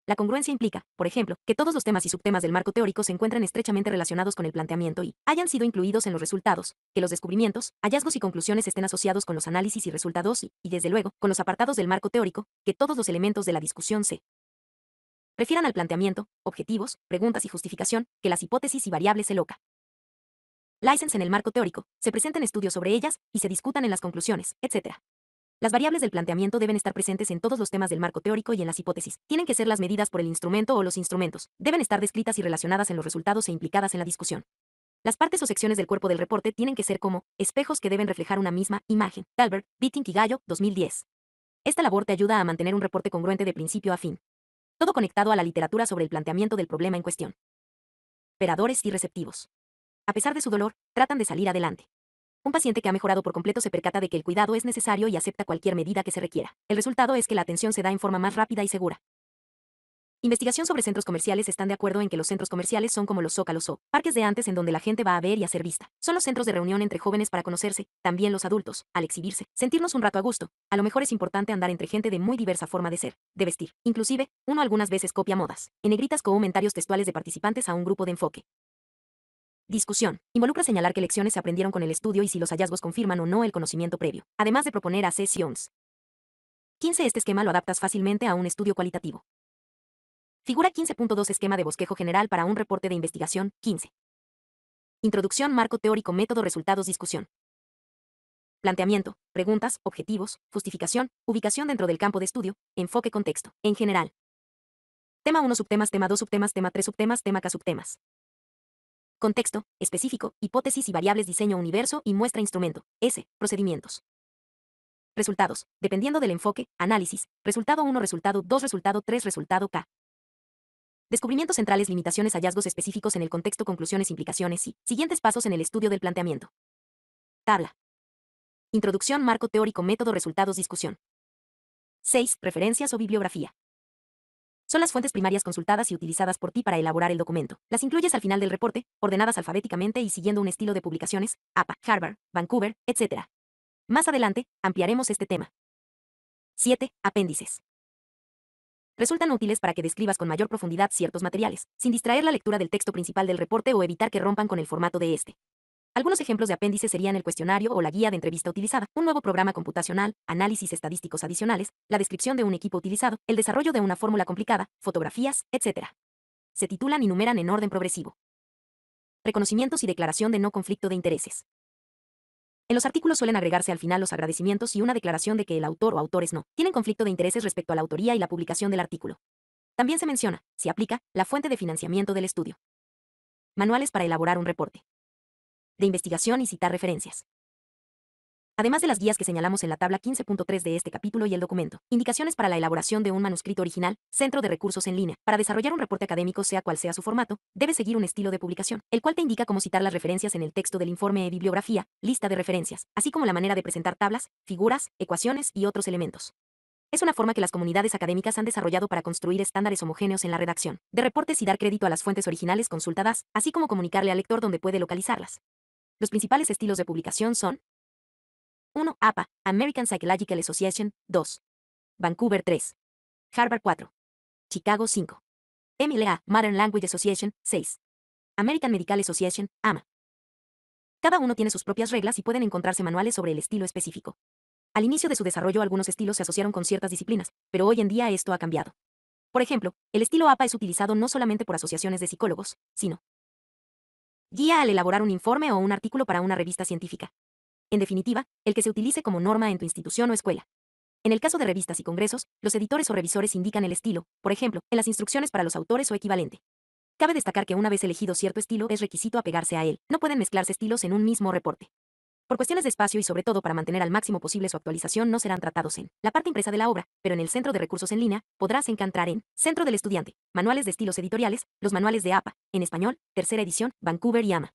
S1: La congruencia implica, por ejemplo, que todos los temas y subtemas del marco teórico se encuentren estrechamente relacionados con el planteamiento y hayan sido incluidos en los resultados, que los descubrimientos, hallazgos y conclusiones estén asociados con los análisis y resultados y, desde luego, con los apartados del marco teórico, que todos los elementos de la discusión se refieran al planteamiento, objetivos, preguntas y justificación, que las hipótesis y variables se loca. License en el marco teórico, se presenten estudios sobre ellas y se discutan en las conclusiones, etc. Las variables del planteamiento deben estar presentes en todos los temas del marco teórico y en las hipótesis. Tienen que ser las medidas por el instrumento o los instrumentos. Deben estar descritas y relacionadas en los resultados e implicadas en la discusión. Las partes o secciones del cuerpo del reporte tienen que ser como espejos que deben reflejar una misma imagen. Talbert, Bitting y Gallo, 2010. Esta labor te ayuda a mantener un reporte congruente de principio a fin. Todo conectado a la literatura sobre el planteamiento del problema en cuestión. Operadores y receptivos. A pesar de su dolor, tratan de salir adelante. Un paciente que ha mejorado por completo se percata de que el cuidado es necesario y acepta cualquier medida que se requiera. El resultado es que la atención se da en forma más rápida y segura. Investigación sobre centros comerciales están de acuerdo en que los centros comerciales son como los zócalos o parques de antes en donde la gente va a ver y a ser vista. Son los centros de reunión entre jóvenes para conocerse, también los adultos, al exhibirse, sentirnos un rato a gusto. A lo mejor es importante andar entre gente de muy diversa forma de ser, de vestir. Inclusive, uno algunas veces copia modas. En negritas comentarios textuales de participantes a un grupo de enfoque. Discusión. Involucra señalar qué lecciones se aprendieron con el estudio y si los hallazgos confirman o no el conocimiento previo, además de proponer a sesiones. 15. Este esquema lo adaptas fácilmente a un estudio cualitativo. Figura 15.2 Esquema de bosquejo general para un reporte de investigación, 15. Introducción, marco teórico, método, resultados, discusión. Planteamiento, preguntas, objetivos, justificación, ubicación dentro del campo de estudio, enfoque, contexto, en general. Tema 1, subtemas, tema 2, subtemas, tema 3, subtemas, tema K, subtemas. Contexto, específico, hipótesis y variables diseño universo y muestra instrumento. S. Procedimientos. Resultados. Dependiendo del enfoque, análisis, resultado 1, resultado 2, resultado 3, resultado K. Descubrimientos centrales, limitaciones, hallazgos específicos en el contexto, conclusiones, implicaciones y siguientes pasos en el estudio del planteamiento. Tabla. Introducción, marco teórico, método, resultados, discusión. 6. Referencias o bibliografía son las fuentes primarias consultadas y utilizadas por ti para elaborar el documento. Las incluyes al final del reporte, ordenadas alfabéticamente y siguiendo un estilo de publicaciones, APA, Harvard, Vancouver, etc. Más adelante, ampliaremos este tema. 7. Apéndices. Resultan útiles para que describas con mayor profundidad ciertos materiales, sin distraer la lectura del texto principal del reporte o evitar que rompan con el formato de este. Algunos ejemplos de apéndices serían el cuestionario o la guía de entrevista utilizada, un nuevo programa computacional, análisis estadísticos adicionales, la descripción de un equipo utilizado, el desarrollo de una fórmula complicada, fotografías, etc. Se titulan y numeran en orden progresivo. Reconocimientos y declaración de no conflicto de intereses. En los artículos suelen agregarse al final los agradecimientos y una declaración de que el autor o autores no tienen conflicto de intereses respecto a la autoría y la publicación del artículo. También se menciona, si aplica, la fuente de financiamiento del estudio. Manuales para elaborar un reporte de investigación y citar referencias. Además de las guías que señalamos en la tabla 15.3 de este capítulo y el documento, indicaciones para la elaboración de un manuscrito original, centro de recursos en línea. Para desarrollar un reporte académico, sea cual sea su formato, debe seguir un estilo de publicación, el cual te indica cómo citar las referencias en el texto del informe e bibliografía, lista de referencias, así como la manera de presentar tablas, figuras, ecuaciones y otros elementos. Es una forma que las comunidades académicas han desarrollado para construir estándares homogéneos en la redacción de reportes y dar crédito a las fuentes originales consultadas, así como comunicarle al lector dónde puede localizarlas. Los principales estilos de publicación son 1. APA, American Psychological Association, 2. Vancouver 3. Harvard 4. Chicago 5. MLA, Modern Language Association, 6. American Medical Association, AMA. Cada uno tiene sus propias reglas y pueden encontrarse manuales sobre el estilo específico. Al inicio de su desarrollo algunos estilos se asociaron con ciertas disciplinas, pero hoy en día esto ha cambiado. Por ejemplo, el estilo APA es utilizado no solamente por asociaciones de psicólogos, sino guía al elaborar un informe o un artículo para una revista científica. En definitiva, el que se utilice como norma en tu institución o escuela. En el caso de revistas y congresos, los editores o revisores indican el estilo, por ejemplo, en las instrucciones para los autores o equivalente. Cabe destacar que una vez elegido cierto estilo es requisito apegarse a él, no pueden mezclarse estilos en un mismo reporte. Por cuestiones de espacio y sobre todo para mantener al máximo posible su actualización no serán tratados en la parte impresa de la obra, pero en el centro de recursos en línea podrás encontrar en Centro del Estudiante, manuales de estilos editoriales, los manuales de APA, en español, tercera edición, Vancouver y AMA.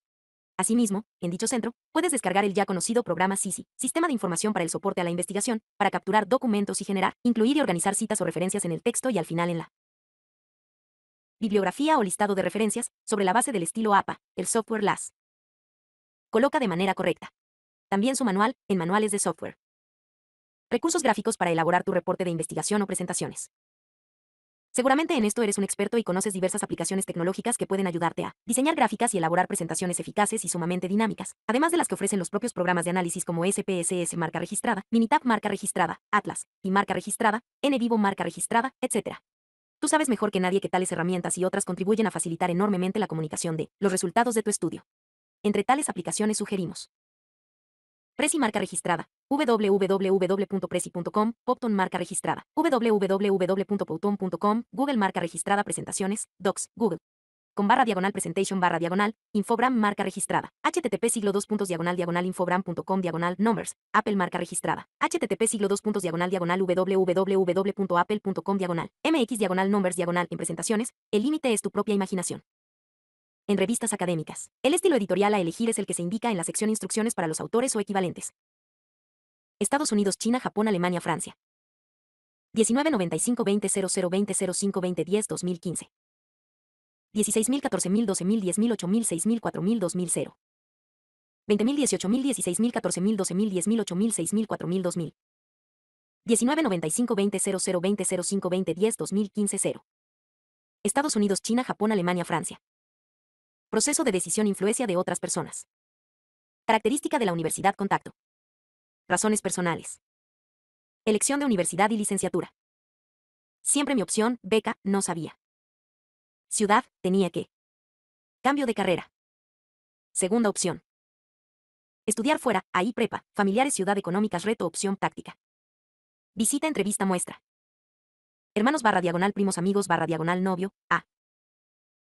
S1: Asimismo, en dicho centro, puedes descargar el ya conocido programa SISI, Sistema de Información para el Soporte a la Investigación, para capturar documentos y generar, incluir y organizar citas o referencias en el texto y al final en la bibliografía o listado de referencias sobre la base del estilo APA, el software LAS. Coloca de manera correcta. También su manual, en manuales de software. Recursos gráficos para elaborar tu reporte de investigación o presentaciones. Seguramente en esto eres un experto y conoces diversas aplicaciones tecnológicas que pueden ayudarte a diseñar gráficas y elaborar presentaciones eficaces y sumamente dinámicas, además de las que ofrecen los propios programas de análisis como SPSS marca registrada, Minitab marca registrada, Atlas y marca registrada, NVivo marca registrada, etc. Tú sabes mejor que nadie que tales herramientas y otras contribuyen a facilitar enormemente la comunicación de los resultados de tu estudio. Entre tales aplicaciones sugerimos Prezi marca registrada. www.prezi.com, Popton marca registrada. www.popton.com, Google marca registrada presentaciones, docs, Google. Con barra diagonal presentation barra diagonal, infobram, marca registrada. HTTP siglo 2 puntos diagonal diagonal infogram.com diagonal numbers, Apple marca registrada. HTTP siglo 2 puntos diagonal diagonal www.apple.com diagonal, MX diagonal numbers diagonal en presentaciones, el límite es tu propia imaginación en revistas académicas. El estilo editorial a elegir es el que se indica en la sección Instrucciones para los autores o equivalentes. Estados Unidos, China, Japón, Alemania, Francia. 1995 20 2005 20 20 10 2015 16000 14000 12000 10000 8000 6000 4000 2000 20000 18000 16000 14000 12000 10000 8000 6000 4000 2000 1995 20 00 20 20 10 2015 0 Estados Unidos, China, Japón, Alemania, Francia. Proceso de decisión e influencia de otras personas. Característica de la universidad contacto. Razones personales. Elección de universidad y licenciatura. Siempre mi opción, beca, no sabía. Ciudad, tenía que. Cambio de carrera. Segunda opción. Estudiar fuera, ahí prepa, familiares ciudad económicas reto opción táctica. Visita entrevista muestra. Hermanos barra diagonal primos amigos barra diagonal novio, A.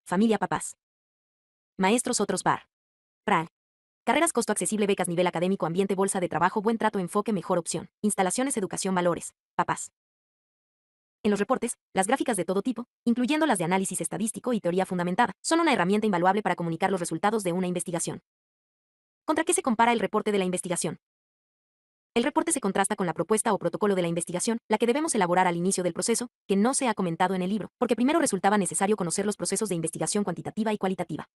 S1: Familia papás. Maestros otros bar. Pral. Carreras costo accesible, becas, nivel académico, ambiente, bolsa de trabajo, buen trato, enfoque, mejor opción. Instalaciones, educación, valores. Papás. En los reportes, las gráficas de todo tipo, incluyendo las de análisis estadístico y teoría fundamentada, son una herramienta invaluable para comunicar los resultados de una investigación. ¿Contra qué se compara el reporte de la investigación? El reporte se contrasta con la propuesta o protocolo de la investigación, la que debemos elaborar al inicio del proceso, que no se ha comentado en el libro, porque primero resultaba necesario conocer los procesos de investigación cuantitativa y cualitativa.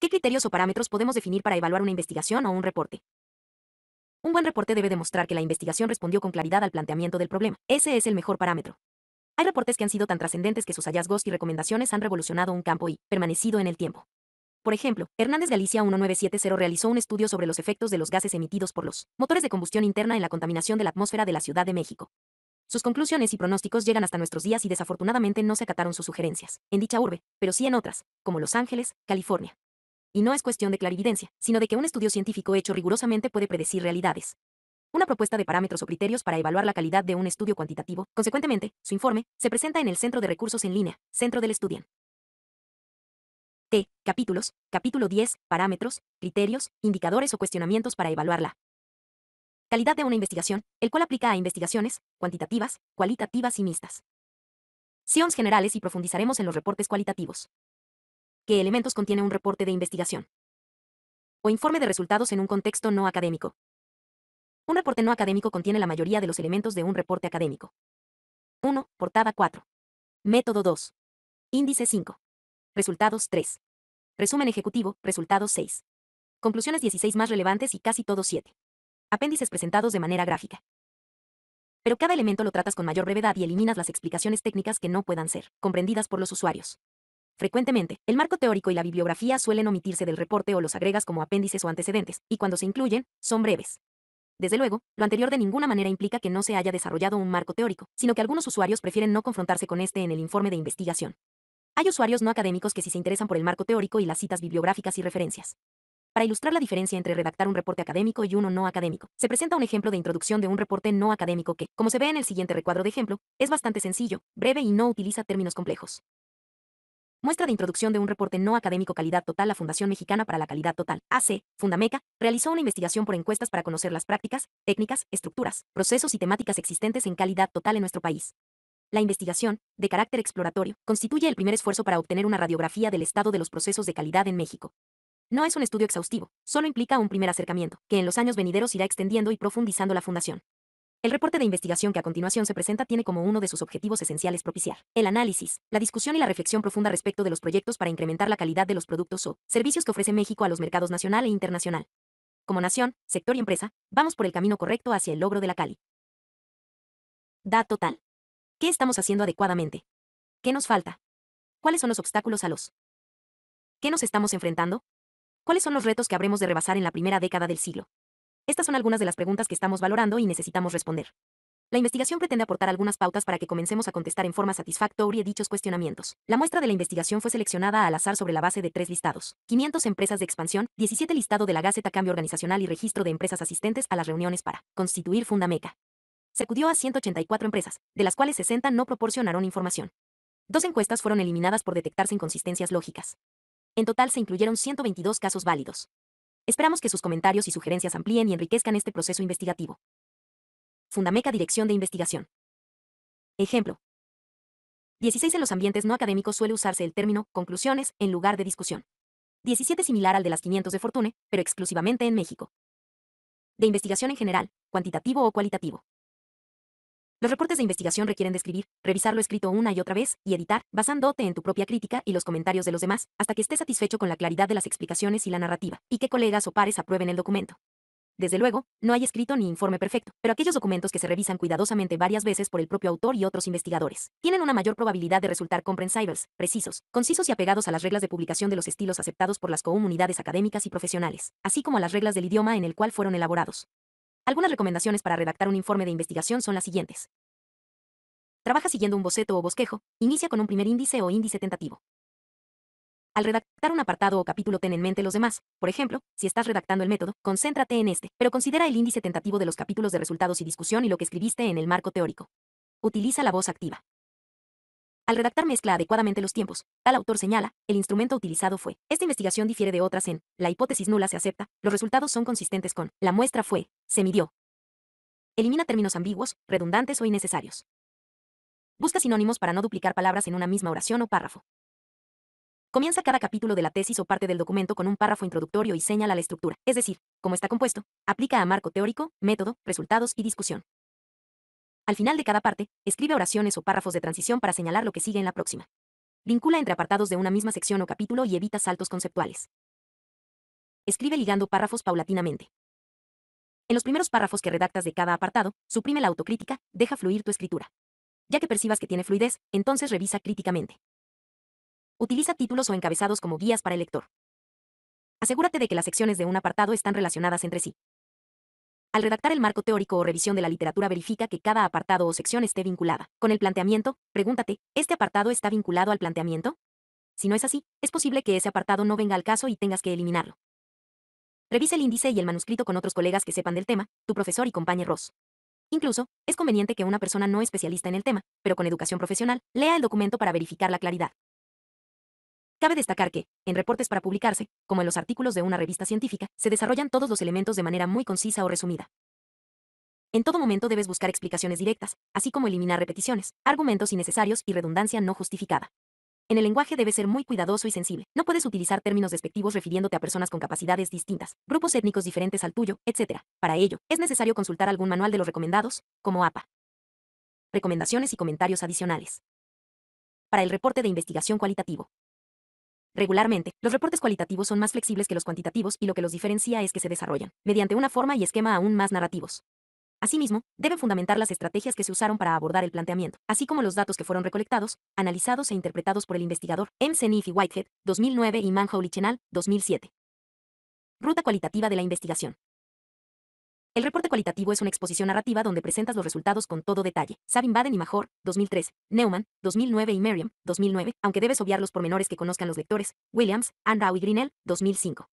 S1: ¿Qué criterios o parámetros podemos definir para evaluar una investigación o un reporte? Un buen reporte debe demostrar que la investigación respondió con claridad al planteamiento del problema. Ese es el mejor parámetro. Hay reportes que han sido tan trascendentes que sus hallazgos y recomendaciones han revolucionado un campo y permanecido en el tiempo. Por ejemplo, Hernández Galicia 1970 realizó un estudio sobre los efectos de los gases emitidos por los motores de combustión interna en la contaminación de la atmósfera de la Ciudad de México. Sus conclusiones y pronósticos llegan hasta nuestros días y desafortunadamente no se acataron sus sugerencias en dicha urbe, pero sí en otras, como Los Ángeles, California y no es cuestión de clarividencia, sino de que un estudio científico hecho rigurosamente puede predecir realidades. Una propuesta de parámetros o criterios para evaluar la calidad de un estudio cuantitativo, consecuentemente, su informe, se presenta en el Centro de Recursos en Línea, Centro del Estudian. T. Capítulos. Capítulo 10. Parámetros, criterios, indicadores o cuestionamientos para evaluar la calidad de una investigación, el cual aplica a investigaciones cuantitativas, cualitativas y mixtas. Sions generales y profundizaremos en los reportes cualitativos. ¿Qué elementos contiene un reporte de investigación o informe de resultados en un contexto no académico. Un reporte no académico contiene la mayoría de los elementos de un reporte académico. 1. Portada 4. Método 2. Índice 5. Resultados 3. Resumen ejecutivo, resultados 6. Conclusiones 16 más relevantes y casi todos 7. Apéndices presentados de manera gráfica. Pero cada elemento lo tratas con mayor brevedad y eliminas las explicaciones técnicas que no puedan ser comprendidas por los usuarios. Frecuentemente, el marco teórico y la bibliografía suelen omitirse del reporte o los agregas como apéndices o antecedentes, y cuando se incluyen, son breves. Desde luego, lo anterior de ninguna manera implica que no se haya desarrollado un marco teórico, sino que algunos usuarios prefieren no confrontarse con este en el informe de investigación. Hay usuarios no académicos que sí se interesan por el marco teórico y las citas bibliográficas y referencias. Para ilustrar la diferencia entre redactar un reporte académico y uno no académico, se presenta un ejemplo de introducción de un reporte no académico que, como se ve en el siguiente recuadro de ejemplo, es bastante sencillo, breve y no utiliza términos complejos. Muestra de introducción de un reporte no académico Calidad Total. La Fundación Mexicana para la Calidad Total, AC, Fundameca, realizó una investigación por encuestas para conocer las prácticas, técnicas, estructuras, procesos y temáticas existentes en calidad total en nuestro país. La investigación, de carácter exploratorio, constituye el primer esfuerzo para obtener una radiografía del estado de los procesos de calidad en México. No es un estudio exhaustivo, solo implica un primer acercamiento, que en los años venideros irá extendiendo y profundizando la Fundación. El reporte de investigación que a continuación se presenta tiene como uno de sus objetivos esenciales propiciar el análisis, la discusión y la reflexión profunda respecto de los proyectos para incrementar la calidad de los productos o servicios que ofrece México a los mercados nacional e internacional. Como nación, sector y empresa, vamos por el camino correcto hacia el logro de la Cali. Da total. ¿Qué estamos haciendo adecuadamente? ¿Qué nos falta? ¿Cuáles son los obstáculos a los ¿Qué nos estamos enfrentando? ¿Cuáles son los retos que habremos de rebasar en la primera década del siglo estas son algunas de las preguntas que estamos valorando y necesitamos responder. La investigación pretende aportar algunas pautas para que comencemos a contestar en forma satisfactoria dichos cuestionamientos. La muestra de la investigación fue seleccionada al azar sobre la base de tres listados. 500 empresas de expansión, 17 listado de la Gaceta Cambio Organizacional y registro de empresas asistentes a las reuniones para constituir Fundameca. Se acudió a 184 empresas, de las cuales 60 no proporcionaron información. Dos encuestas fueron eliminadas por detectarse inconsistencias lógicas. En total se incluyeron 122 casos válidos. Esperamos que sus comentarios y sugerencias amplíen y enriquezcan este proceso investigativo. Fundameca Dirección de Investigación. Ejemplo. 16. En los ambientes no académicos suele usarse el término conclusiones en lugar de discusión. 17 similar al de las 500 de Fortune, pero exclusivamente en México. De investigación en general, cuantitativo o cualitativo. Los reportes de investigación requieren describir, revisar lo escrito una y otra vez, y editar, basándote en tu propia crítica y los comentarios de los demás, hasta que estés satisfecho con la claridad de las explicaciones y la narrativa, y que colegas o pares aprueben el documento. Desde luego, no hay escrito ni informe perfecto, pero aquellos documentos que se revisan cuidadosamente varias veces por el propio autor y otros investigadores tienen una mayor probabilidad de resultar comprensibles, precisos, concisos y apegados a las reglas de publicación de los estilos aceptados por las comunidades académicas y profesionales, así como a las reglas del idioma en el cual fueron elaborados. Algunas recomendaciones para redactar un informe de investigación son las siguientes. Trabaja siguiendo un boceto o bosquejo, inicia con un primer índice o índice tentativo. Al redactar un apartado o capítulo ten en mente los demás. Por ejemplo, si estás redactando el método, concéntrate en este, pero considera el índice tentativo de los capítulos de resultados y discusión y lo que escribiste en el marco teórico. Utiliza la voz activa. Al redactar mezcla adecuadamente los tiempos, tal autor señala, el instrumento utilizado fue. Esta investigación difiere de otras en, la hipótesis nula se acepta, los resultados son consistentes con, la muestra fue, se midió. Elimina términos ambiguos, redundantes o innecesarios. Busca sinónimos para no duplicar palabras en una misma oración o párrafo. Comienza cada capítulo de la tesis o parte del documento con un párrafo introductorio y señala la estructura, es decir, cómo está compuesto. Aplica a marco teórico, método, resultados y discusión. Al final de cada parte, escribe oraciones o párrafos de transición para señalar lo que sigue en la próxima. Vincula entre apartados de una misma sección o capítulo y evita saltos conceptuales. Escribe ligando párrafos paulatinamente. En los primeros párrafos que redactas de cada apartado, suprime la autocrítica, deja fluir tu escritura. Ya que percibas que tiene fluidez, entonces revisa críticamente. Utiliza títulos o encabezados como guías para el lector. Asegúrate de que las secciones de un apartado están relacionadas entre sí. Al redactar el marco teórico o revisión de la literatura verifica que cada apartado o sección esté vinculada con el planteamiento, pregúntate, ¿este apartado está vinculado al planteamiento? Si no es así, es posible que ese apartado no venga al caso y tengas que eliminarlo. Revise el índice y el manuscrito con otros colegas que sepan del tema, tu profesor y compañero Ross. Incluso, es conveniente que una persona no especialista en el tema, pero con educación profesional, lea el documento para verificar la claridad. Cabe destacar que, en reportes para publicarse, como en los artículos de una revista científica, se desarrollan todos los elementos de manera muy concisa o resumida. En todo momento debes buscar explicaciones directas, así como eliminar repeticiones, argumentos innecesarios y redundancia no justificada. En el lenguaje debes ser muy cuidadoso y sensible. No puedes utilizar términos despectivos refiriéndote a personas con capacidades distintas, grupos étnicos diferentes al tuyo, etc. Para ello, es necesario consultar algún manual de los recomendados, como APA. Recomendaciones y comentarios adicionales. Para el reporte de investigación cualitativo, Regularmente, los reportes cualitativos son más flexibles que los cuantitativos y lo que los diferencia es que se desarrollan, mediante una forma y esquema aún más narrativos. Asimismo, deben fundamentar las estrategias que se usaron para abordar el planteamiento, así como los datos que fueron recolectados, analizados e interpretados por el investigador M. Senif y Whitehead, 2009 y Chenal, 2007. Ruta cualitativa de la investigación. El reporte cualitativo es una exposición narrativa donde presentas los resultados con todo detalle. Sabin Baden y Major, 2003, Neumann, 2009 y Merriam, 2009, aunque debes obviar los pormenores que conozcan los lectores, Williams, Andrew y Grinnell, 2005.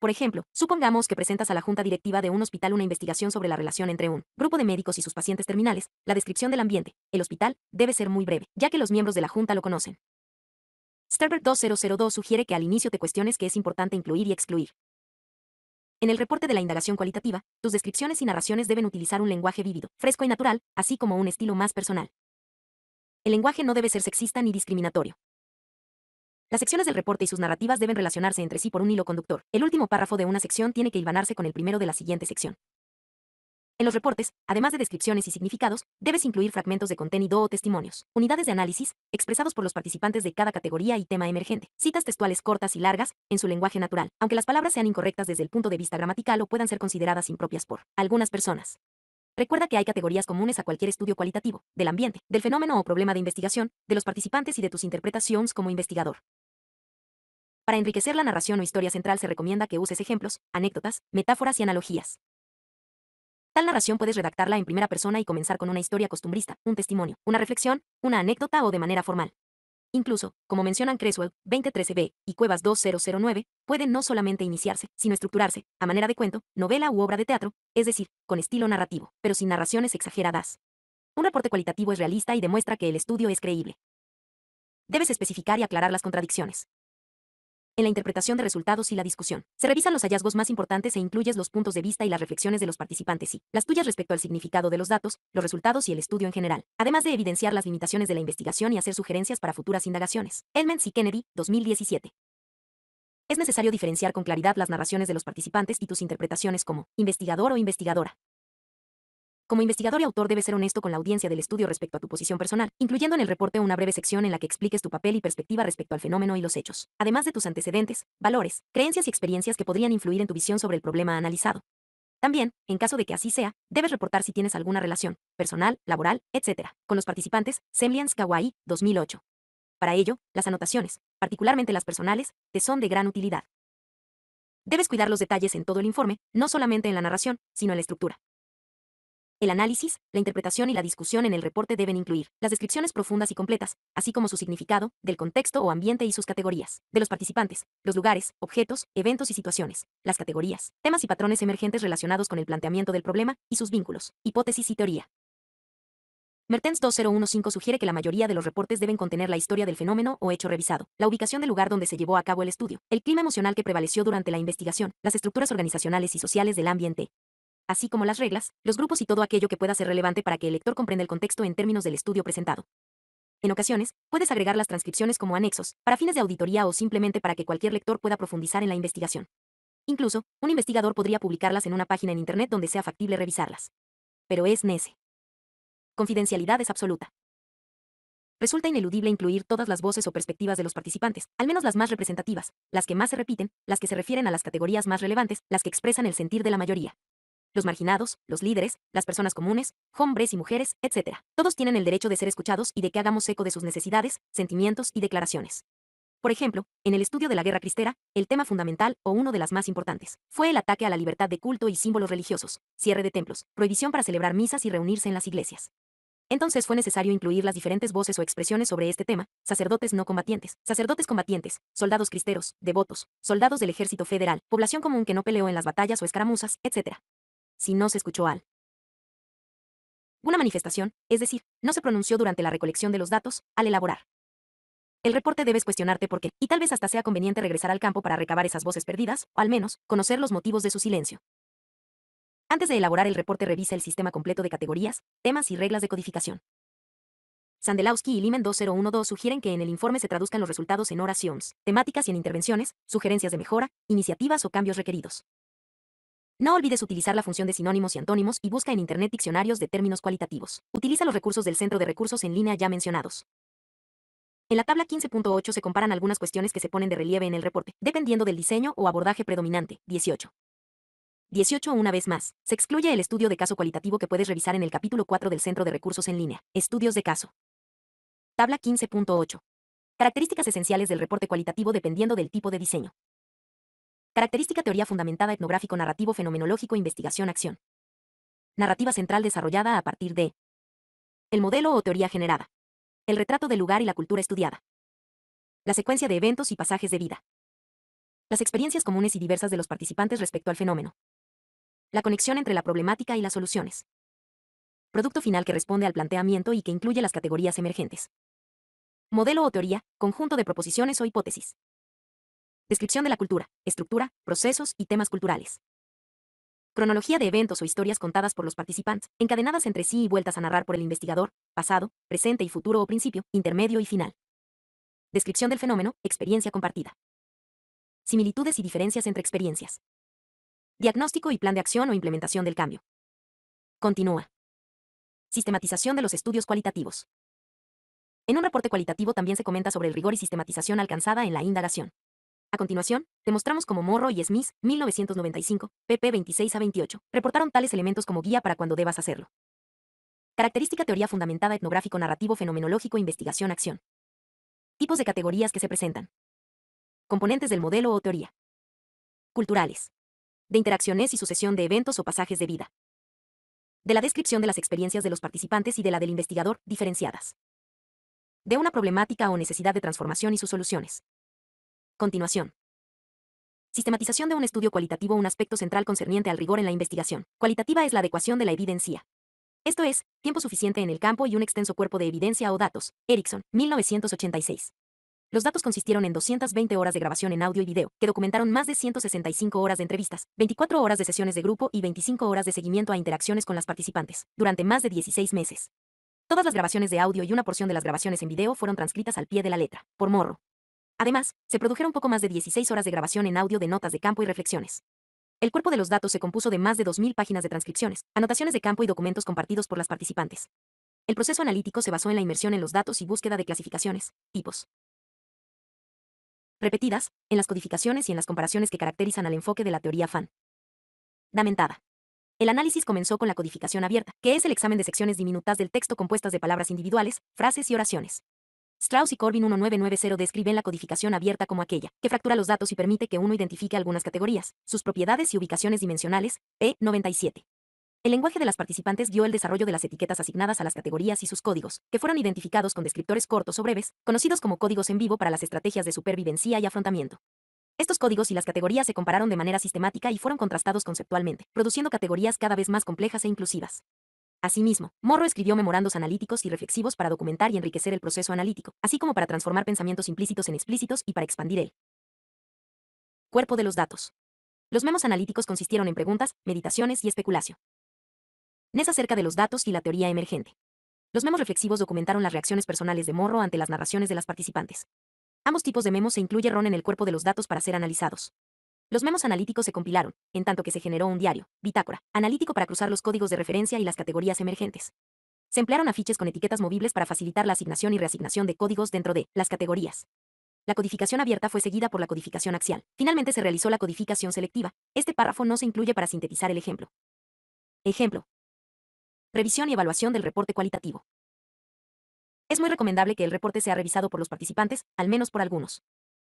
S1: Por ejemplo, supongamos que presentas a la junta directiva de un hospital una investigación sobre la relación entre un grupo de médicos y sus pacientes terminales. La descripción del ambiente, el hospital, debe ser muy breve, ya que los miembros de la junta lo conocen. Starberg 2002 sugiere que al inicio te cuestiones que es importante incluir y excluir. En el reporte de la indagación cualitativa, tus descripciones y narraciones deben utilizar un lenguaje vívido, fresco y natural, así como un estilo más personal. El lenguaje no debe ser sexista ni discriminatorio. Las secciones del reporte y sus narrativas deben relacionarse entre sí por un hilo conductor. El último párrafo de una sección tiene que hilvanarse con el primero de la siguiente sección. En los reportes, además de descripciones y significados, debes incluir fragmentos de contenido o testimonios, unidades de análisis, expresados por los participantes de cada categoría y tema emergente, citas textuales cortas y largas, en su lenguaje natural, aunque las palabras sean incorrectas desde el punto de vista gramatical o puedan ser consideradas impropias por algunas personas. Recuerda que hay categorías comunes a cualquier estudio cualitativo, del ambiente, del fenómeno o problema de investigación, de los participantes y de tus interpretaciones como investigador. Para enriquecer la narración o historia central se recomienda que uses ejemplos, anécdotas, metáforas y analogías. Tal narración puedes redactarla en primera persona y comenzar con una historia costumbrista, un testimonio, una reflexión, una anécdota o de manera formal. Incluso, como mencionan Creswell 2013b y Cuevas 2009, pueden no solamente iniciarse, sino estructurarse, a manera de cuento, novela u obra de teatro, es decir, con estilo narrativo, pero sin narraciones exageradas. Un reporte cualitativo es realista y demuestra que el estudio es creíble. Debes especificar y aclarar las contradicciones en la interpretación de resultados y la discusión. Se revisan los hallazgos más importantes e incluyes los puntos de vista y las reflexiones de los participantes y las tuyas respecto al significado de los datos, los resultados y el estudio en general, además de evidenciar las limitaciones de la investigación y hacer sugerencias para futuras indagaciones. Edmund y Kennedy, 2017. Es necesario diferenciar con claridad las narraciones de los participantes y tus interpretaciones como investigador o investigadora. Como investigador y autor debes ser honesto con la audiencia del estudio respecto a tu posición personal, incluyendo en el reporte una breve sección en la que expliques tu papel y perspectiva respecto al fenómeno y los hechos, además de tus antecedentes, valores, creencias y experiencias que podrían influir en tu visión sobre el problema analizado. También, en caso de que así sea, debes reportar si tienes alguna relación, personal, laboral, etc., con los participantes, Semlians Kawaii, 2008. Para ello, las anotaciones, particularmente las personales, te son de gran utilidad. Debes cuidar los detalles en todo el informe, no solamente en la narración, sino en la estructura. El análisis, la interpretación y la discusión en el reporte deben incluir las descripciones profundas y completas, así como su significado, del contexto o ambiente y sus categorías, de los participantes, los lugares, objetos, eventos y situaciones, las categorías, temas y patrones emergentes relacionados con el planteamiento del problema y sus vínculos, hipótesis y teoría. Mertens 2015 sugiere que la mayoría de los reportes deben contener la historia del fenómeno o hecho revisado, la ubicación del lugar donde se llevó a cabo el estudio, el clima emocional que prevaleció durante la investigación, las estructuras organizacionales y sociales del ambiente, así como las reglas, los grupos y todo aquello que pueda ser relevante para que el lector comprenda el contexto en términos del estudio presentado. En ocasiones, puedes agregar las transcripciones como anexos, para fines de auditoría o simplemente para que cualquier lector pueda profundizar en la investigación. Incluso, un investigador podría publicarlas en una página en Internet donde sea factible revisarlas. Pero es nece. Confidencialidad es absoluta. Resulta ineludible incluir todas las voces o perspectivas de los participantes, al menos las más representativas, las que más se repiten, las que se refieren a las categorías más relevantes, las que expresan el sentir de la mayoría los marginados, los líderes, las personas comunes, hombres y mujeres, etc. Todos tienen el derecho de ser escuchados y de que hagamos eco de sus necesidades, sentimientos y declaraciones. Por ejemplo, en el estudio de la guerra cristera, el tema fundamental, o uno de las más importantes, fue el ataque a la libertad de culto y símbolos religiosos, cierre de templos, prohibición para celebrar misas y reunirse en las iglesias. Entonces fue necesario incluir las diferentes voces o expresiones sobre este tema, sacerdotes no combatientes, sacerdotes combatientes, soldados cristeros, devotos, soldados del ejército federal, población común que no peleó en las batallas o escaramuzas, etc si no se escuchó al. Una manifestación, es decir, no se pronunció durante la recolección de los datos, al elaborar. El reporte debes cuestionarte por qué, y tal vez hasta sea conveniente regresar al campo para recabar esas voces perdidas, o al menos, conocer los motivos de su silencio. Antes de elaborar el reporte revisa el sistema completo de categorías, temas y reglas de codificación. Sandelowski y Limen 2012 sugieren que en el informe se traduzcan los resultados en oraciones, temáticas y en intervenciones, sugerencias de mejora, iniciativas o cambios requeridos. No olvides utilizar la función de sinónimos y antónimos y busca en Internet diccionarios de términos cualitativos. Utiliza los recursos del Centro de Recursos en línea ya mencionados. En la tabla 15.8 se comparan algunas cuestiones que se ponen de relieve en el reporte, dependiendo del diseño o abordaje predominante. 18. 18 una vez más. Se excluye el estudio de caso cualitativo que puedes revisar en el capítulo 4 del Centro de Recursos en línea. Estudios de caso. Tabla 15.8. Características esenciales del reporte cualitativo dependiendo del tipo de diseño. Característica teoría fundamentada etnográfico narrativo fenomenológico investigación acción. Narrativa central desarrollada a partir de el modelo o teoría generada. El retrato del lugar y la cultura estudiada. La secuencia de eventos y pasajes de vida. Las experiencias comunes y diversas de los participantes respecto al fenómeno. La conexión entre la problemática y las soluciones. Producto final que responde al planteamiento y que incluye las categorías emergentes. Modelo o teoría, conjunto de proposiciones o hipótesis. Descripción de la cultura, estructura, procesos y temas culturales. Cronología de eventos o historias contadas por los participantes, encadenadas entre sí y vueltas a narrar por el investigador, pasado, presente y futuro o principio, intermedio y final. Descripción del fenómeno, experiencia compartida. Similitudes y diferencias entre experiencias. Diagnóstico y plan de acción o implementación del cambio. Continúa. Sistematización de los estudios cualitativos. En un reporte cualitativo también se comenta sobre el rigor y sistematización alcanzada en la indagación. A continuación, demostramos mostramos cómo Morro y Smith, 1995, pp 26 a 28, reportaron tales elementos como guía para cuando debas hacerlo. Característica teoría fundamentada etnográfico narrativo fenomenológico investigación acción. Tipos de categorías que se presentan. Componentes del modelo o teoría. Culturales. De interacciones y sucesión de eventos o pasajes de vida. De la descripción de las experiencias de los participantes y de la del investigador, diferenciadas. De una problemática o necesidad de transformación y sus soluciones. Continuación. Sistematización de un estudio cualitativo un aspecto central concerniente al rigor en la investigación. Cualitativa es la adecuación de la evidencia. Esto es, tiempo suficiente en el campo y un extenso cuerpo de evidencia o datos. Erickson, 1986. Los datos consistieron en 220 horas de grabación en audio y video, que documentaron más de 165 horas de entrevistas, 24 horas de sesiones de grupo y 25 horas de seguimiento a interacciones con las participantes, durante más de 16 meses. Todas las grabaciones de audio y una porción de las grabaciones en video fueron transcritas al pie de la letra, por Morro, Además, se produjeron poco más de 16 horas de grabación en audio de notas de campo y reflexiones. El cuerpo de los datos se compuso de más de 2.000 páginas de transcripciones, anotaciones de campo y documentos compartidos por las participantes. El proceso analítico se basó en la inmersión en los datos y búsqueda de clasificaciones, tipos, repetidas, en las codificaciones y en las comparaciones que caracterizan al enfoque de la teoría FAN. Damentada. El análisis comenzó con la codificación abierta, que es el examen de secciones diminutas del texto compuestas de palabras individuales, frases y oraciones. Strauss y Corbin 1990 describen la codificación abierta como aquella que fractura los datos y permite que uno identifique algunas categorías, sus propiedades y ubicaciones dimensionales, p e 97 El lenguaje de las participantes dio el desarrollo de las etiquetas asignadas a las categorías y sus códigos, que fueron identificados con descriptores cortos o breves, conocidos como códigos en vivo para las estrategias de supervivencia y afrontamiento. Estos códigos y las categorías se compararon de manera sistemática y fueron contrastados conceptualmente, produciendo categorías cada vez más complejas e inclusivas. Asimismo, Morro escribió memorandos analíticos y reflexivos para documentar y enriquecer el proceso analítico, así como para transformar pensamientos implícitos en explícitos y para expandir el cuerpo de los datos. Los memos analíticos consistieron en preguntas, meditaciones y especulación. Nes acerca de los datos y la teoría emergente. Los memos reflexivos documentaron las reacciones personales de Morro ante las narraciones de las participantes. Ambos tipos de memos se incluyeron en el cuerpo de los datos para ser analizados. Los memos analíticos se compilaron, en tanto que se generó un diario, bitácora, analítico para cruzar los códigos de referencia y las categorías emergentes. Se emplearon afiches con etiquetas movibles para facilitar la asignación y reasignación de códigos dentro de las categorías. La codificación abierta fue seguida por la codificación axial. Finalmente se realizó la codificación selectiva. Este párrafo no se incluye para sintetizar el ejemplo. Ejemplo. Revisión y evaluación del reporte cualitativo. Es muy recomendable que el reporte sea revisado por los participantes, al menos por algunos.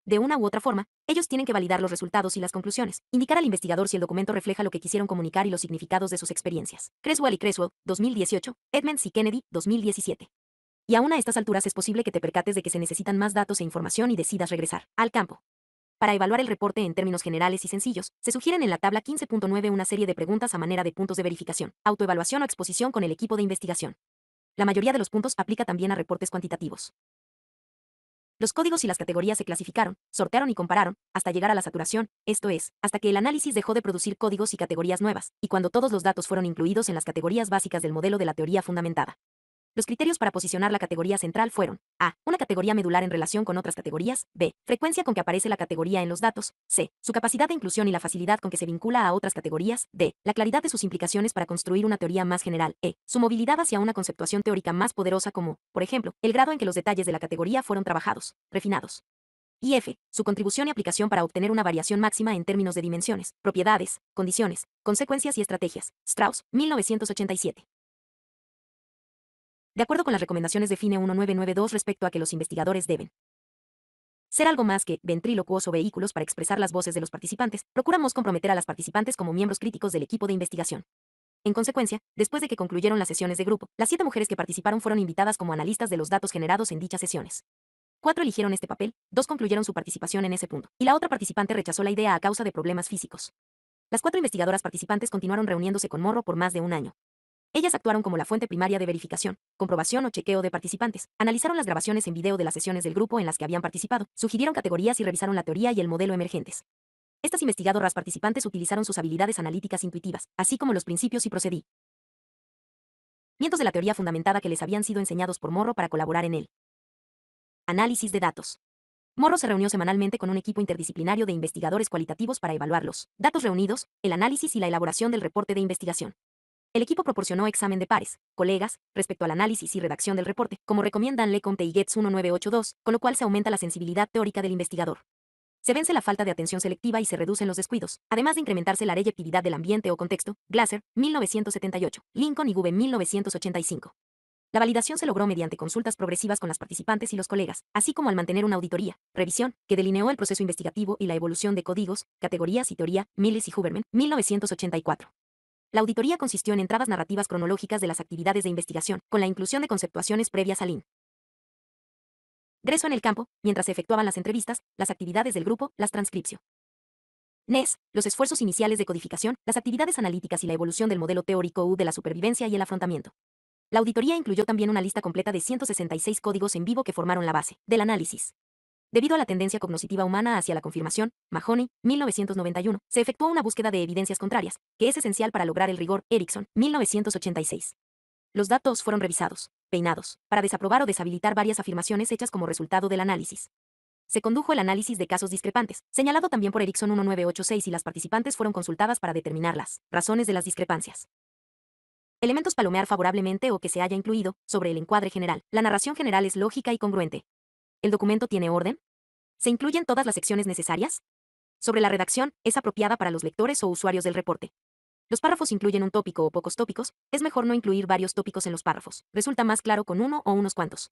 S1: De una u otra forma, ellos tienen que validar los resultados y las conclusiones, indicar al investigador si el documento refleja lo que quisieron comunicar y los significados de sus experiencias. Creswell y Creswell, 2018, Edmonds y Kennedy, 2017. Y aún a estas alturas es posible que te percates de que se necesitan más datos e información y decidas regresar al campo. Para evaluar el reporte en términos generales y sencillos, se sugieren en la tabla 15.9 una serie de preguntas a manera de puntos de verificación, autoevaluación o exposición con el equipo de investigación. La mayoría de los puntos aplica también a reportes cuantitativos. Los códigos y las categorías se clasificaron, sortearon y compararon, hasta llegar a la saturación, esto es, hasta que el análisis dejó de producir códigos y categorías nuevas, y cuando todos los datos fueron incluidos en las categorías básicas del modelo de la teoría fundamentada. Los criterios para posicionar la categoría central fueron A. Una categoría medular en relación con otras categorías. B. Frecuencia con que aparece la categoría en los datos. C. Su capacidad de inclusión y la facilidad con que se vincula a otras categorías. D. La claridad de sus implicaciones para construir una teoría más general. E. Su movilidad hacia una conceptuación teórica más poderosa como, por ejemplo, el grado en que los detalles de la categoría fueron trabajados, refinados y F, su contribución y aplicación para obtener una variación máxima en términos de dimensiones, propiedades, condiciones, consecuencias y estrategias. Strauss, 1987. De acuerdo con las recomendaciones de Fine 1992 respecto a que los investigadores deben ser algo más que ventrílocuos o vehículos para expresar las voces de los participantes, procuramos comprometer a las participantes como miembros críticos del equipo de investigación. En consecuencia, después de que concluyeron las sesiones de grupo, las siete mujeres que participaron fueron invitadas como analistas de los datos generados en dichas sesiones. Cuatro eligieron este papel, dos concluyeron su participación en ese punto, y la otra participante rechazó la idea a causa de problemas físicos. Las cuatro investigadoras participantes continuaron reuniéndose con Morro por más de un año. Ellas actuaron como la fuente primaria de verificación, comprobación o chequeo de participantes, analizaron las grabaciones en video de las sesiones del grupo en las que habían participado, sugirieron categorías y revisaron la teoría y el modelo emergentes. Estas investigadoras participantes utilizaron sus habilidades analíticas intuitivas, así como los principios y procedí. Mientos de la teoría fundamentada que les habían sido enseñados por Morro para colaborar en él. Análisis de datos. Morro se reunió semanalmente con un equipo interdisciplinario de investigadores cualitativos para evaluar los datos reunidos, el análisis y la elaboración del reporte de investigación. El equipo proporcionó examen de pares, colegas, respecto al análisis y redacción del reporte, como recomiendan Le y Getz 1982, con lo cual se aumenta la sensibilidad teórica del investigador. Se vence la falta de atención selectiva y se reducen los descuidos, además de incrementarse la actividad del ambiente o contexto, Glasser, 1978, Lincoln y Gube, 1985. La validación se logró mediante consultas progresivas con las participantes y los colegas, así como al mantener una auditoría, revisión, que delineó el proceso investigativo y la evolución de códigos, categorías y teoría, Miles y Huberman, 1984. La auditoría consistió en entradas narrativas cronológicas de las actividades de investigación, con la inclusión de conceptuaciones previas al IN. Greso en el campo, mientras se efectuaban las entrevistas, las actividades del grupo, las transcripción NES, los esfuerzos iniciales de codificación, las actividades analíticas y la evolución del modelo teórico U de la supervivencia y el afrontamiento. La auditoría incluyó también una lista completa de 166 códigos en vivo que formaron la base del análisis. Debido a la tendencia cognoscitiva humana hacia la confirmación, Mahoney, 1991, se efectuó una búsqueda de evidencias contrarias, que es esencial para lograr el rigor, Erickson, 1986. Los datos fueron revisados, peinados, para desaprobar o deshabilitar varias afirmaciones hechas como resultado del análisis. Se condujo el análisis de casos discrepantes, señalado también por Erickson 1986 y las participantes fueron consultadas para determinar las razones de las discrepancias elementos palomear favorablemente o que se haya incluido, sobre el encuadre general. La narración general es lógica y congruente. ¿El documento tiene orden? ¿Se incluyen todas las secciones necesarias? Sobre la redacción, es apropiada para los lectores o usuarios del reporte. Los párrafos incluyen un tópico o pocos tópicos, es mejor no incluir varios tópicos en los párrafos, resulta más claro con uno o unos cuantos.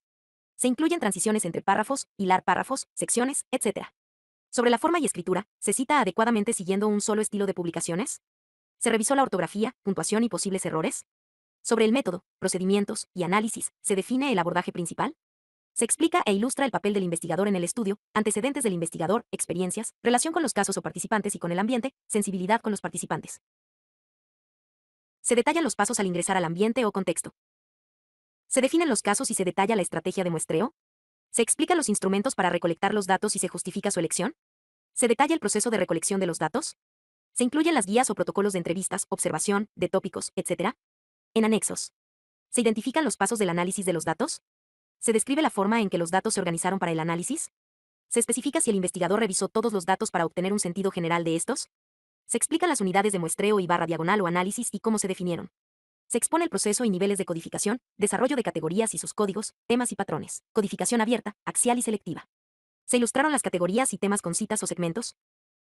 S1: Se incluyen transiciones entre párrafos, hilar párrafos, secciones, etc. Sobre la forma y escritura, ¿se cita adecuadamente siguiendo un solo estilo de publicaciones? ¿Se revisó la ortografía, puntuación y posibles errores? Sobre el método, procedimientos y análisis, ¿se define el abordaje principal? Se explica e ilustra el papel del investigador en el estudio, antecedentes del investigador, experiencias, relación con los casos o participantes y con el ambiente, sensibilidad con los participantes. Se detallan los pasos al ingresar al ambiente o contexto. Se definen los casos y se detalla la estrategia de muestreo. Se explican los instrumentos para recolectar los datos y se justifica su elección. Se detalla el proceso de recolección de los datos. Se incluyen las guías o protocolos de entrevistas, observación, de tópicos, etc. En anexos. Se identifican los pasos del análisis de los datos. Se describe la forma en que los datos se organizaron para el análisis. Se especifica si el investigador revisó todos los datos para obtener un sentido general de estos. Se explican las unidades de muestreo y barra diagonal o análisis y cómo se definieron. Se expone el proceso y niveles de codificación, desarrollo de categorías y sus códigos, temas y patrones, codificación abierta, axial y selectiva. Se ilustraron las categorías y temas con citas o segmentos.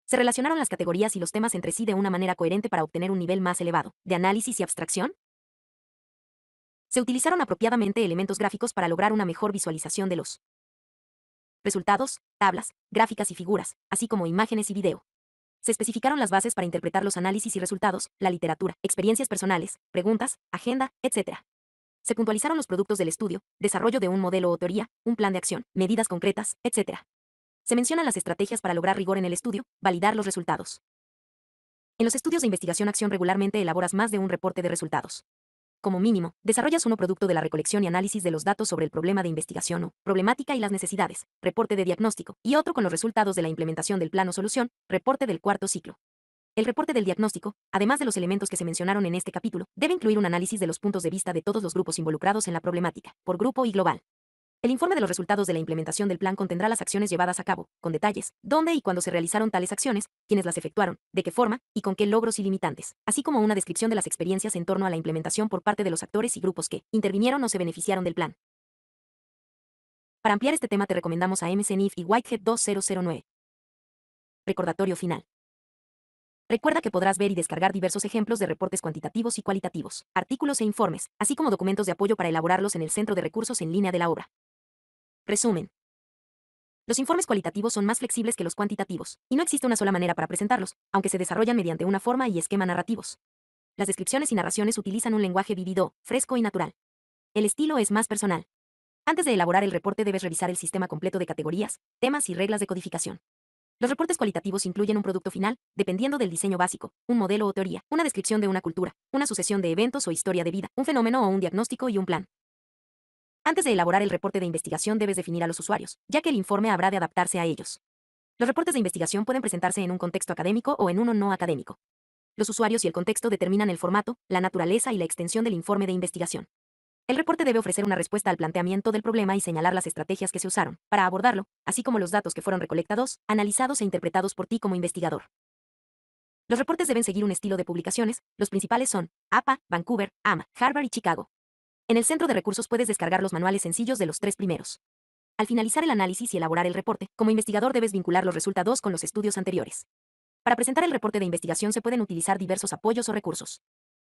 S1: Se relacionaron las categorías y los temas entre sí de una manera coherente para obtener un nivel más elevado, de análisis y abstracción. Se utilizaron apropiadamente elementos gráficos para lograr una mejor visualización de los resultados, tablas, gráficas y figuras, así como imágenes y video. Se especificaron las bases para interpretar los análisis y resultados, la literatura, experiencias personales, preguntas, agenda, etc. Se puntualizaron los productos del estudio, desarrollo de un modelo o teoría, un plan de acción, medidas concretas, etc. Se mencionan las estrategias para lograr rigor en el estudio, validar los resultados. En los estudios de investigación acción regularmente elaboras más de un reporte de resultados. Como mínimo, desarrollas uno producto de la recolección y análisis de los datos sobre el problema de investigación o problemática y las necesidades, reporte de diagnóstico, y otro con los resultados de la implementación del plano solución, reporte del cuarto ciclo. El reporte del diagnóstico, además de los elementos que se mencionaron en este capítulo, debe incluir un análisis de los puntos de vista de todos los grupos involucrados en la problemática, por grupo y global. El informe de los resultados de la implementación del plan contendrá las acciones llevadas a cabo, con detalles, dónde y cuándo se realizaron tales acciones, quiénes las efectuaron, de qué forma y con qué logros y limitantes, así como una descripción de las experiencias en torno a la implementación por parte de los actores y grupos que intervinieron o se beneficiaron del plan. Para ampliar este tema te recomendamos a MCNIF y Whitehead 2009. Recordatorio final. Recuerda que podrás ver y descargar diversos ejemplos de reportes cuantitativos y cualitativos, artículos e informes, así como documentos de apoyo para elaborarlos en el Centro de Recursos en línea de la obra. Resumen. Los informes cualitativos son más flexibles que los cuantitativos, y no existe una sola manera para presentarlos, aunque se desarrollan mediante una forma y esquema narrativos. Las descripciones y narraciones utilizan un lenguaje vivido, fresco y natural. El estilo es más personal. Antes de elaborar el reporte debes revisar el sistema completo de categorías, temas y reglas de codificación. Los reportes cualitativos incluyen un producto final, dependiendo del diseño básico, un modelo o teoría, una descripción de una cultura, una sucesión de eventos o historia de vida, un fenómeno o un diagnóstico y un plan. Antes de elaborar el reporte de investigación debes definir a los usuarios, ya que el informe habrá de adaptarse a ellos. Los reportes de investigación pueden presentarse en un contexto académico o en uno no académico. Los usuarios y el contexto determinan el formato, la naturaleza y la extensión del informe de investigación. El reporte debe ofrecer una respuesta al planteamiento del problema y señalar las estrategias que se usaron para abordarlo, así como los datos que fueron recolectados, analizados e interpretados por ti como investigador. Los reportes deben seguir un estilo de publicaciones, los principales son APA, Vancouver, AMA, Harvard y Chicago. En el centro de recursos puedes descargar los manuales sencillos de los tres primeros. Al finalizar el análisis y elaborar el reporte, como investigador debes vincular los resultados con los estudios anteriores. Para presentar el reporte de investigación se pueden utilizar diversos apoyos o recursos.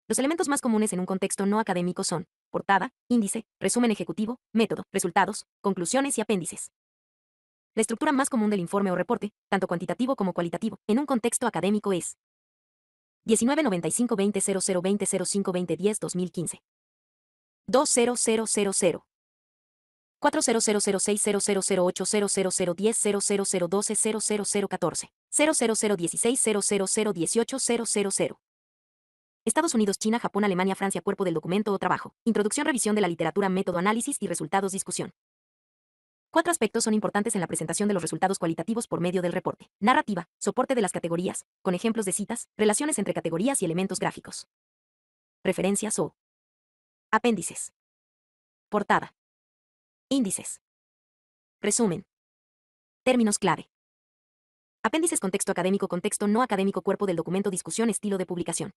S1: Los elementos más comunes en un contexto no académico son portada, índice, resumen ejecutivo, método, resultados, conclusiones y apéndices. La estructura más común del informe o reporte, tanto cuantitativo como cualitativo, en un contexto académico es 1995 2000 2015 20000. cero Estados Unidos, China, Japón, Alemania, Francia, cuerpo del documento o trabajo. Introducción, revisión de la literatura, método, análisis y resultados, discusión. Cuatro aspectos son importantes en la presentación de los resultados cualitativos por medio del reporte. Narrativa, soporte de las categorías, con ejemplos de citas, relaciones entre categorías y elementos gráficos. Referencias o Apéndices. Portada. Índices. Resumen. Términos clave. Apéndices contexto académico contexto no académico cuerpo del documento discusión estilo de publicación.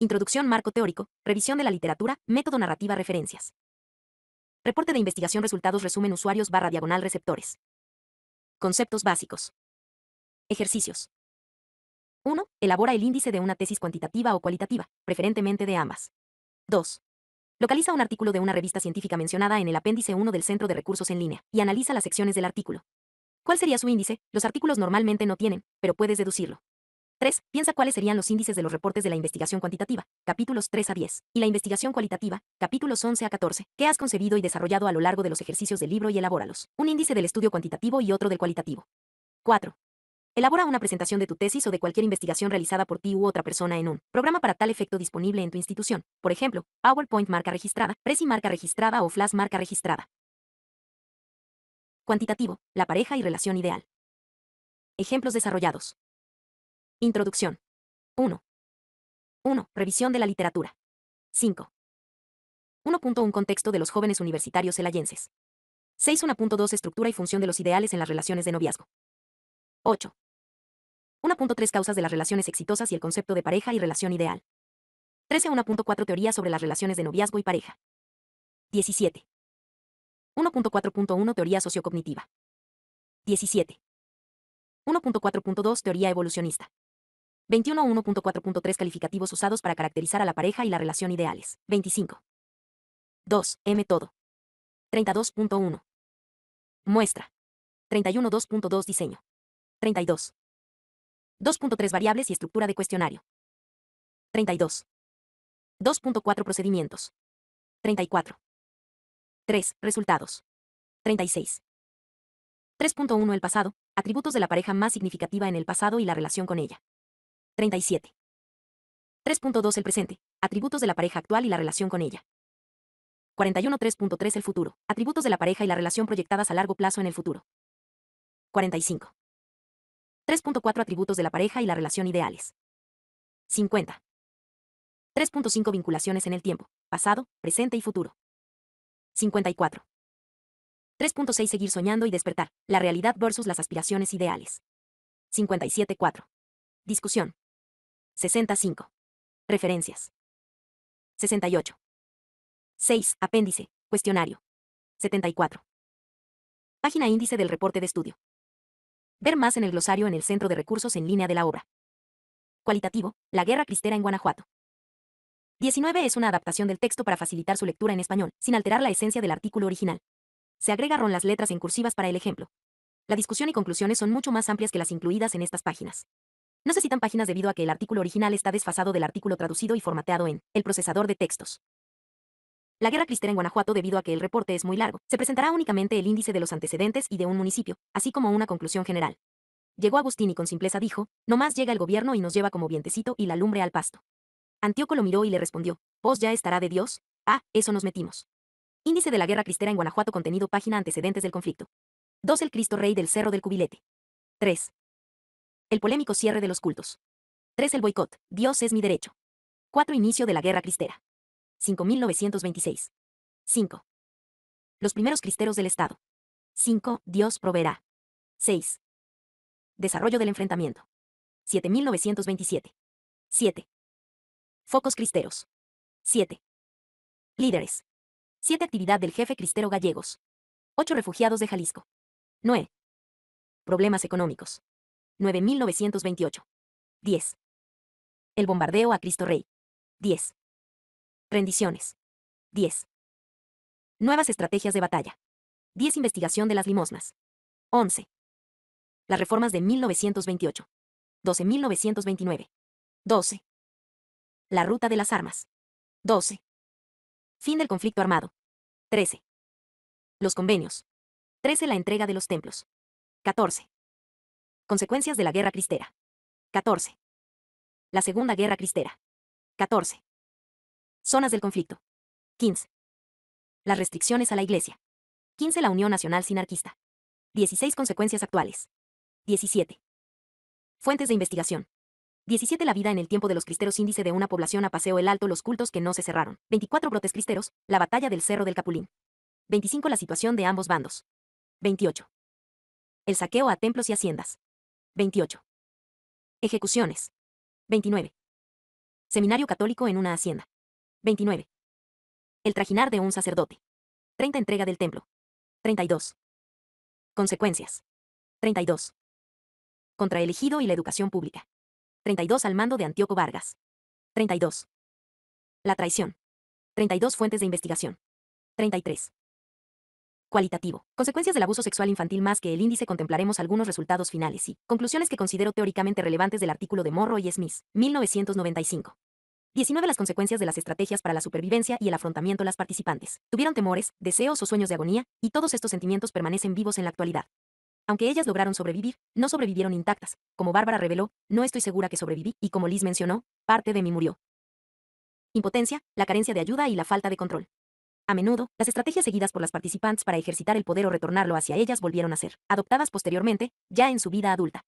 S1: Introducción marco teórico, revisión de la literatura, método narrativa referencias. Reporte de investigación resultados resumen usuarios barra diagonal receptores. Conceptos básicos. Ejercicios. 1. Elabora el índice de una tesis cuantitativa o cualitativa, preferentemente de ambas. 2. Localiza un artículo de una revista científica mencionada en el apéndice 1 del Centro de Recursos en Línea y analiza las secciones del artículo. ¿Cuál sería su índice? Los artículos normalmente no tienen, pero puedes deducirlo. 3. Piensa cuáles serían los índices de los reportes de la investigación cuantitativa, capítulos 3 a 10, y la investigación cualitativa, capítulos 11 a 14, que has concebido y desarrollado a lo largo de los ejercicios del libro y elabóralos. Un índice del estudio cuantitativo y otro del cualitativo. 4. Elabora una presentación de tu tesis o de cualquier investigación realizada por ti u otra persona en un programa para tal efecto disponible en tu institución, por ejemplo, PowerPoint marca registrada, Prezi marca registrada o Flash marca registrada. Cuantitativo, la pareja y relación ideal. Ejemplos desarrollados. Introducción. 1. 1. Revisión de la literatura. 5. 1.1 Contexto de los jóvenes universitarios celayenses. 6.1.2 Estructura y función de los ideales en las relaciones de noviazgo. 8. 1.3 Causas de las relaciones exitosas y el concepto de pareja y relación ideal. 13 1.4 Teoría sobre las relaciones de noviazgo y pareja. 17. 1.4.1 Teoría sociocognitiva. 17. 1.4.2 Teoría evolucionista. 21 1.4.3 Calificativos usados para caracterizar a la pareja y la relación ideales. 25. 2. M todo. 32.1. Muestra. 31.2.2 Diseño. 32. 2.3 Variables y estructura de cuestionario. 32. 2.4 Procedimientos. 34. 3. Resultados. 36. 3.1 El pasado, atributos de la pareja más significativa en el pasado y la relación con ella. 37. 3.2 El presente, atributos de la pareja actual y la relación con ella. 41 3.3 El futuro, atributos de la pareja y la relación proyectadas a largo plazo en el futuro. 45. 3.4 Atributos de la pareja y la relación ideales. 50. 3.5 Vinculaciones en el tiempo, pasado, presente y futuro. 54. 3.6 Seguir soñando y despertar, la realidad versus las aspiraciones ideales. 57.4. Discusión. 65. Referencias. 68. 6. Apéndice, cuestionario. 74. Página índice del reporte de estudio. Ver más en el glosario en el Centro de Recursos en línea de la obra. Cualitativo, La Guerra Cristera en Guanajuato. 19 es una adaptación del texto para facilitar su lectura en español, sin alterar la esencia del artículo original. Se agregaron las letras en cursivas para el ejemplo. La discusión y conclusiones son mucho más amplias que las incluidas en estas páginas. No se citan páginas debido a que el artículo original está desfasado del artículo traducido y formateado en el procesador de textos. La guerra cristera en Guanajuato debido a que el reporte es muy largo, se presentará únicamente el índice de los antecedentes y de un municipio, así como una conclusión general. Llegó Agustín y con simpleza dijo, no más llega el gobierno y nos lleva como vientecito y la lumbre al pasto. Antíoco lo miró y le respondió, vos ya estará de Dios, ah, eso nos metimos. Índice de la guerra cristera en Guanajuato contenido página antecedentes del conflicto. 2. El Cristo Rey del Cerro del Cubilete. 3. El polémico cierre de los cultos. 3. El boicot. Dios es mi derecho. 4. Inicio de la guerra cristera. 5926. 5. Los primeros cristeros del Estado. 5. Dios proveerá. 6. Desarrollo del enfrentamiento. 7927. 7. Focos cristeros. 7. Líderes. 7. Actividad del jefe cristero gallegos. 8. Refugiados de Jalisco. 9. Problemas económicos. 9928. 10. El bombardeo a Cristo Rey. 10. Rendiciones. 10. Nuevas estrategias de batalla. 10. Investigación de las limosnas. 11. Las reformas de 1928. 12. 1929. 12. La ruta de las armas. 12. Fin del conflicto armado. 13. Los convenios. 13. La entrega de los templos. 14. Consecuencias de la Guerra Cristera. 14. La Segunda Guerra Cristera. 14. Zonas del conflicto. 15. Las restricciones a la Iglesia. 15. La Unión Nacional Sinarquista. 16. Consecuencias actuales. 17. Fuentes de investigación. 17 La vida en el tiempo de los cristeros índice de una población a paseo el alto los cultos que no se cerraron. 24 Brotes cristeros, la batalla del Cerro del Capulín. 25 La situación de ambos bandos. 28. El saqueo a templos y haciendas. 28. Ejecuciones. 29. Seminario católico en una hacienda. 29. El trajinar de un sacerdote. 30. Entrega del templo. 32. Consecuencias. 32. Contra el ejido y la educación pública. 32. Al mando de Antíoco Vargas. 32. La traición. 32. Fuentes de investigación. 33. Cualitativo. Consecuencias del abuso sexual infantil más que el índice contemplaremos algunos resultados finales y conclusiones que considero teóricamente relevantes del artículo de Morro y Smith, 1995. 19. Las consecuencias de las estrategias para la supervivencia y el afrontamiento. Las participantes tuvieron temores, deseos o sueños de agonía, y todos estos sentimientos permanecen vivos en la actualidad. Aunque ellas lograron sobrevivir, no sobrevivieron intactas. Como Bárbara reveló, no estoy segura que sobreviví, y como Liz mencionó, parte de mí murió. Impotencia, la carencia de ayuda y la falta de control. A menudo, las estrategias seguidas por las participantes para ejercitar el poder o retornarlo hacia ellas volvieron a ser adoptadas posteriormente, ya en su vida adulta.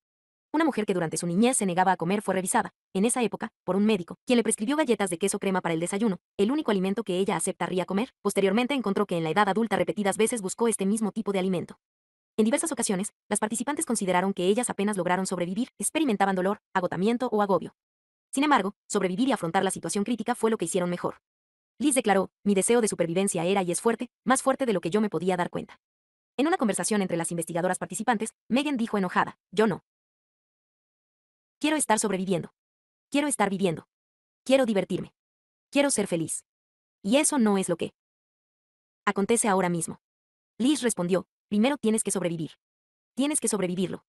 S1: Una mujer que durante su niñez se negaba a comer fue revisada, en esa época, por un médico, quien le prescribió galletas de queso crema para el desayuno, el único alimento que ella aceptaría comer. Posteriormente encontró que en la edad adulta repetidas veces buscó este mismo tipo de alimento. En diversas ocasiones, las participantes consideraron que ellas apenas lograron sobrevivir, experimentaban dolor, agotamiento o agobio. Sin embargo, sobrevivir y afrontar la situación crítica fue lo que hicieron mejor. Liz declaró, mi deseo de supervivencia era y es fuerte, más fuerte de lo que yo me podía dar cuenta. En una conversación entre las investigadoras participantes, Megan dijo enojada, yo no, Quiero estar sobreviviendo. Quiero estar viviendo. Quiero divertirme. Quiero ser feliz. Y eso no es lo que acontece ahora mismo. Liz respondió, primero tienes que sobrevivir. Tienes que sobrevivirlo.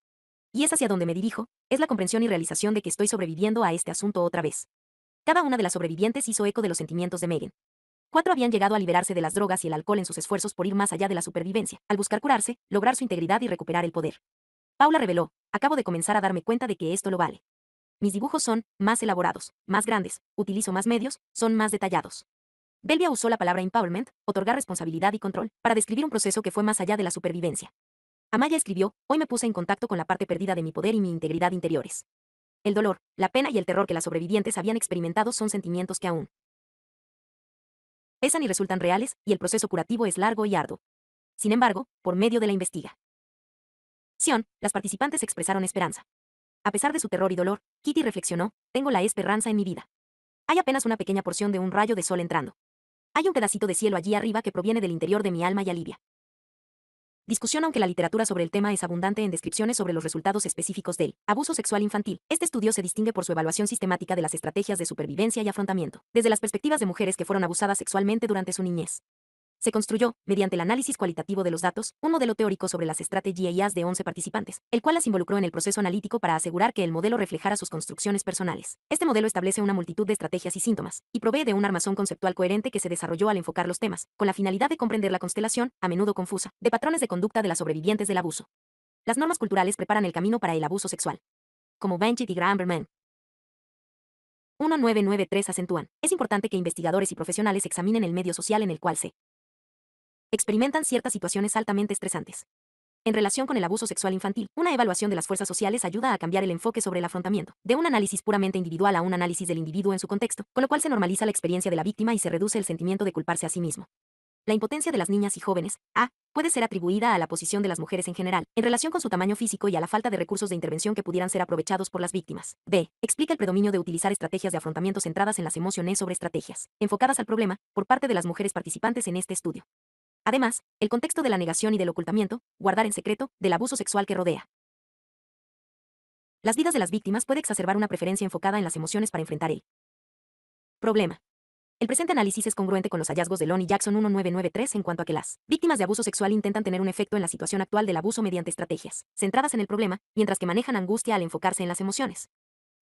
S1: Y es hacia donde me dirijo, es la comprensión y realización de que estoy sobreviviendo a este asunto otra vez. Cada una de las sobrevivientes hizo eco de los sentimientos de Megan. Cuatro habían llegado a liberarse de las drogas y el alcohol en sus esfuerzos por ir más allá de la supervivencia, al buscar curarse, lograr su integridad y recuperar el poder. Paula reveló, acabo de comenzar a darme cuenta de que esto lo vale. Mis dibujos son más elaborados, más grandes, utilizo más medios, son más detallados. Belvia usó la palabra empowerment, otorgar responsabilidad y control, para describir un proceso que fue más allá de la supervivencia. Amaya escribió, hoy me puse en contacto con la parte perdida de mi poder y mi integridad interiores. El dolor, la pena y el terror que las sobrevivientes habían experimentado son sentimientos que aún pesan y resultan reales, y el proceso curativo es largo y arduo. Sin embargo, por medio de la investiga las participantes expresaron esperanza. A pesar de su terror y dolor, Kitty reflexionó, tengo la esperanza en mi vida. Hay apenas una pequeña porción de un rayo de sol entrando. Hay un pedacito de cielo allí arriba que proviene del interior de mi alma y alivia. Discusión Aunque la literatura sobre el tema es abundante en descripciones sobre los resultados específicos del abuso sexual infantil, este estudio se distingue por su evaluación sistemática de las estrategias de supervivencia y afrontamiento, desde las perspectivas de mujeres que fueron abusadas sexualmente durante su niñez se construyó, mediante el análisis cualitativo de los datos, un modelo teórico sobre las estrategias de 11 participantes, el cual las involucró en el proceso analítico para asegurar que el modelo reflejara sus construcciones personales. Este modelo establece una multitud de estrategias y síntomas, y provee de un armazón conceptual coherente que se desarrolló al enfocar los temas, con la finalidad de comprender la constelación, a menudo confusa, de patrones de conducta de las sobrevivientes del abuso. Las normas culturales preparan el camino para el abuso sexual. Como Benchit y Graham Berman, 1993 acentúan. Es importante que investigadores y profesionales examinen el medio social en el cual se experimentan ciertas situaciones altamente estresantes. En relación con el abuso sexual infantil, una evaluación de las fuerzas sociales ayuda a cambiar el enfoque sobre el afrontamiento, de un análisis puramente individual a un análisis del individuo en su contexto, con lo cual se normaliza la experiencia de la víctima y se reduce el sentimiento de culparse a sí mismo. La impotencia de las niñas y jóvenes, A, puede ser atribuida a la posición de las mujeres en general, en relación con su tamaño físico y a la falta de recursos de intervención que pudieran ser aprovechados por las víctimas. B, explica el predominio de utilizar estrategias de afrontamiento centradas en las emociones sobre estrategias, enfocadas al problema, por parte de las mujeres participantes en este estudio. Además, el contexto de la negación y del ocultamiento, guardar en secreto, del abuso sexual que rodea. Las vidas de las víctimas puede exacerbar una preferencia enfocada en las emociones para enfrentar el problema. El presente análisis es congruente con los hallazgos de Lonnie Jackson 1993 en cuanto a que las víctimas de abuso sexual intentan tener un efecto en la situación actual del abuso mediante estrategias centradas en el problema, mientras que manejan angustia al enfocarse en las emociones.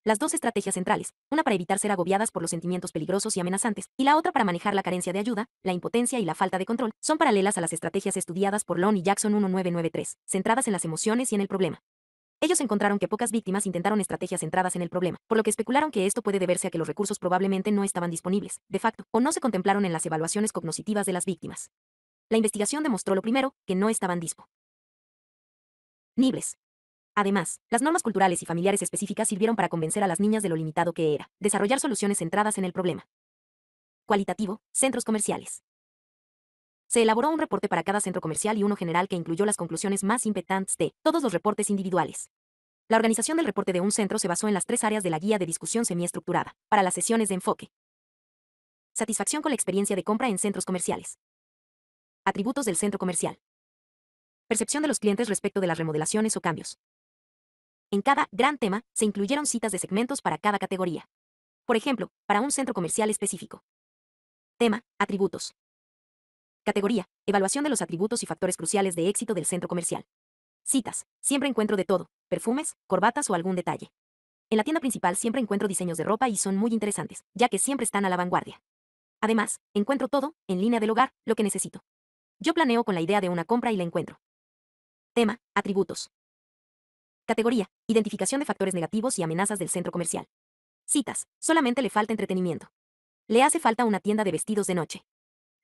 S1: Las dos estrategias centrales, una para evitar ser agobiadas por los sentimientos peligrosos y amenazantes, y la otra para manejar la carencia de ayuda, la impotencia y la falta de control, son paralelas a las estrategias estudiadas por Lon y Jackson 1993, centradas en las emociones y en el problema. Ellos encontraron que pocas víctimas intentaron estrategias centradas en el problema, por lo que especularon que esto puede deberse a que los recursos probablemente no estaban disponibles, de facto, o no se contemplaron en las evaluaciones cognitivas de las víctimas. La investigación demostró lo primero, que no estaban dispo. Nibles. Además, las normas culturales y familiares específicas sirvieron para convencer a las niñas de lo limitado que era, desarrollar soluciones centradas en el problema. Cualitativo, centros comerciales. Se elaboró un reporte para cada centro comercial y uno general que incluyó las conclusiones más impactantes de todos los reportes individuales. La organización del reporte de un centro se basó en las tres áreas de la guía de discusión semiestructurada, para las sesiones de enfoque. Satisfacción con la experiencia de compra en centros comerciales. Atributos del centro comercial. Percepción de los clientes respecto de las remodelaciones o cambios. En cada gran tema se incluyeron citas de segmentos para cada categoría. Por ejemplo, para un centro comercial específico. Tema, atributos. Categoría, evaluación de los atributos y factores cruciales de éxito del centro comercial. Citas, siempre encuentro de todo, perfumes, corbatas o algún detalle. En la tienda principal siempre encuentro diseños de ropa y son muy interesantes, ya que siempre están a la vanguardia. Además, encuentro todo, en línea del hogar, lo que necesito. Yo planeo con la idea de una compra y la encuentro. Tema, atributos. Categoría. Identificación de factores negativos y amenazas del centro comercial. Citas. Solamente le falta entretenimiento. Le hace falta una tienda de vestidos de noche.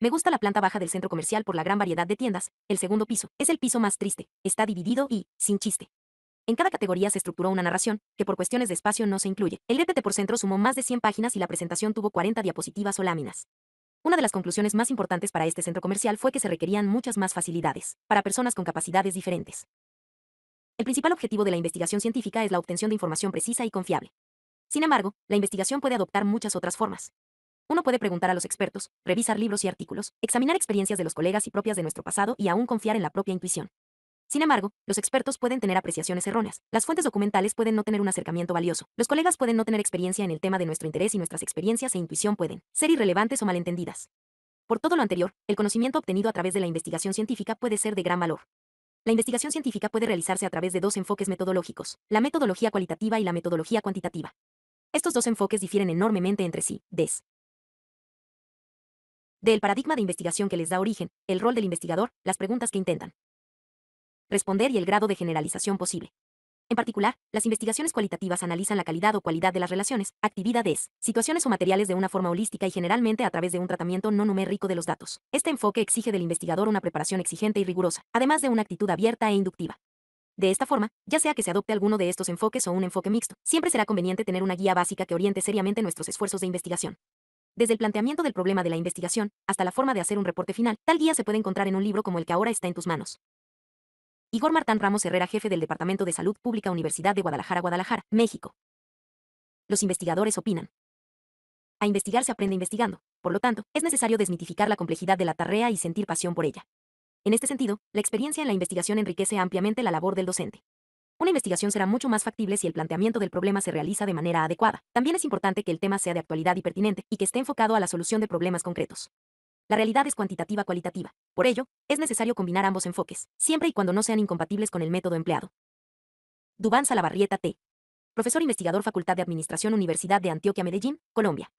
S1: Me gusta la planta baja del centro comercial por la gran variedad de tiendas. El segundo piso es el piso más triste, está dividido y, sin chiste. En cada categoría se estructuró una narración, que por cuestiones de espacio no se incluye. El GPT por centro sumó más de 100 páginas y la presentación tuvo 40 diapositivas o láminas. Una de las conclusiones más importantes para este centro comercial fue que se requerían muchas más facilidades, para personas con capacidades diferentes. El principal objetivo de la investigación científica es la obtención de información precisa y confiable. Sin embargo, la investigación puede adoptar muchas otras formas. Uno puede preguntar a los expertos, revisar libros y artículos, examinar experiencias de los colegas y propias de nuestro pasado y aún confiar en la propia intuición. Sin embargo, los expertos pueden tener apreciaciones erróneas, las fuentes documentales pueden no tener un acercamiento valioso, los colegas pueden no tener experiencia en el tema de nuestro interés y nuestras experiencias e intuición pueden ser irrelevantes o malentendidas. Por todo lo anterior, el conocimiento obtenido a través de la investigación científica puede ser de gran valor. La investigación científica puede realizarse a través de dos enfoques metodológicos, la metodología cualitativa y la metodología cuantitativa. Estos dos enfoques difieren enormemente entre sí, des. Del paradigma de investigación que les da origen, el rol del investigador, las preguntas que intentan responder y el grado de generalización posible. En particular, las investigaciones cualitativas analizan la calidad o cualidad de las relaciones, actividades, situaciones o materiales de una forma holística y generalmente a través de un tratamiento no numérico de los datos. Este enfoque exige del investigador una preparación exigente y rigurosa, además de una actitud abierta e inductiva. De esta forma, ya sea que se adopte alguno de estos enfoques o un enfoque mixto, siempre será conveniente tener una guía básica que oriente seriamente nuestros esfuerzos de investigación. Desde el planteamiento del problema de la investigación hasta la forma de hacer un reporte final, tal guía se puede encontrar en un libro como el que ahora está en tus manos. Igor Martán Ramos Herrera, jefe del Departamento de Salud Pública Universidad de Guadalajara, Guadalajara, México. Los investigadores opinan. A investigar se aprende investigando, por lo tanto, es necesario desmitificar la complejidad de la tarea y sentir pasión por ella. En este sentido, la experiencia en la investigación enriquece ampliamente la labor del docente. Una investigación será mucho más factible si el planteamiento del problema se realiza de manera adecuada. También es importante que el tema sea de actualidad y pertinente, y que esté enfocado a la solución de problemas concretos. La realidad es cuantitativa cualitativa. Por ello, es necesario combinar ambos enfoques, siempre y cuando no sean incompatibles con el método empleado. Dubán Salabarrieta T. Profesor e investigador Facultad de Administración Universidad de Antioquia Medellín, Colombia.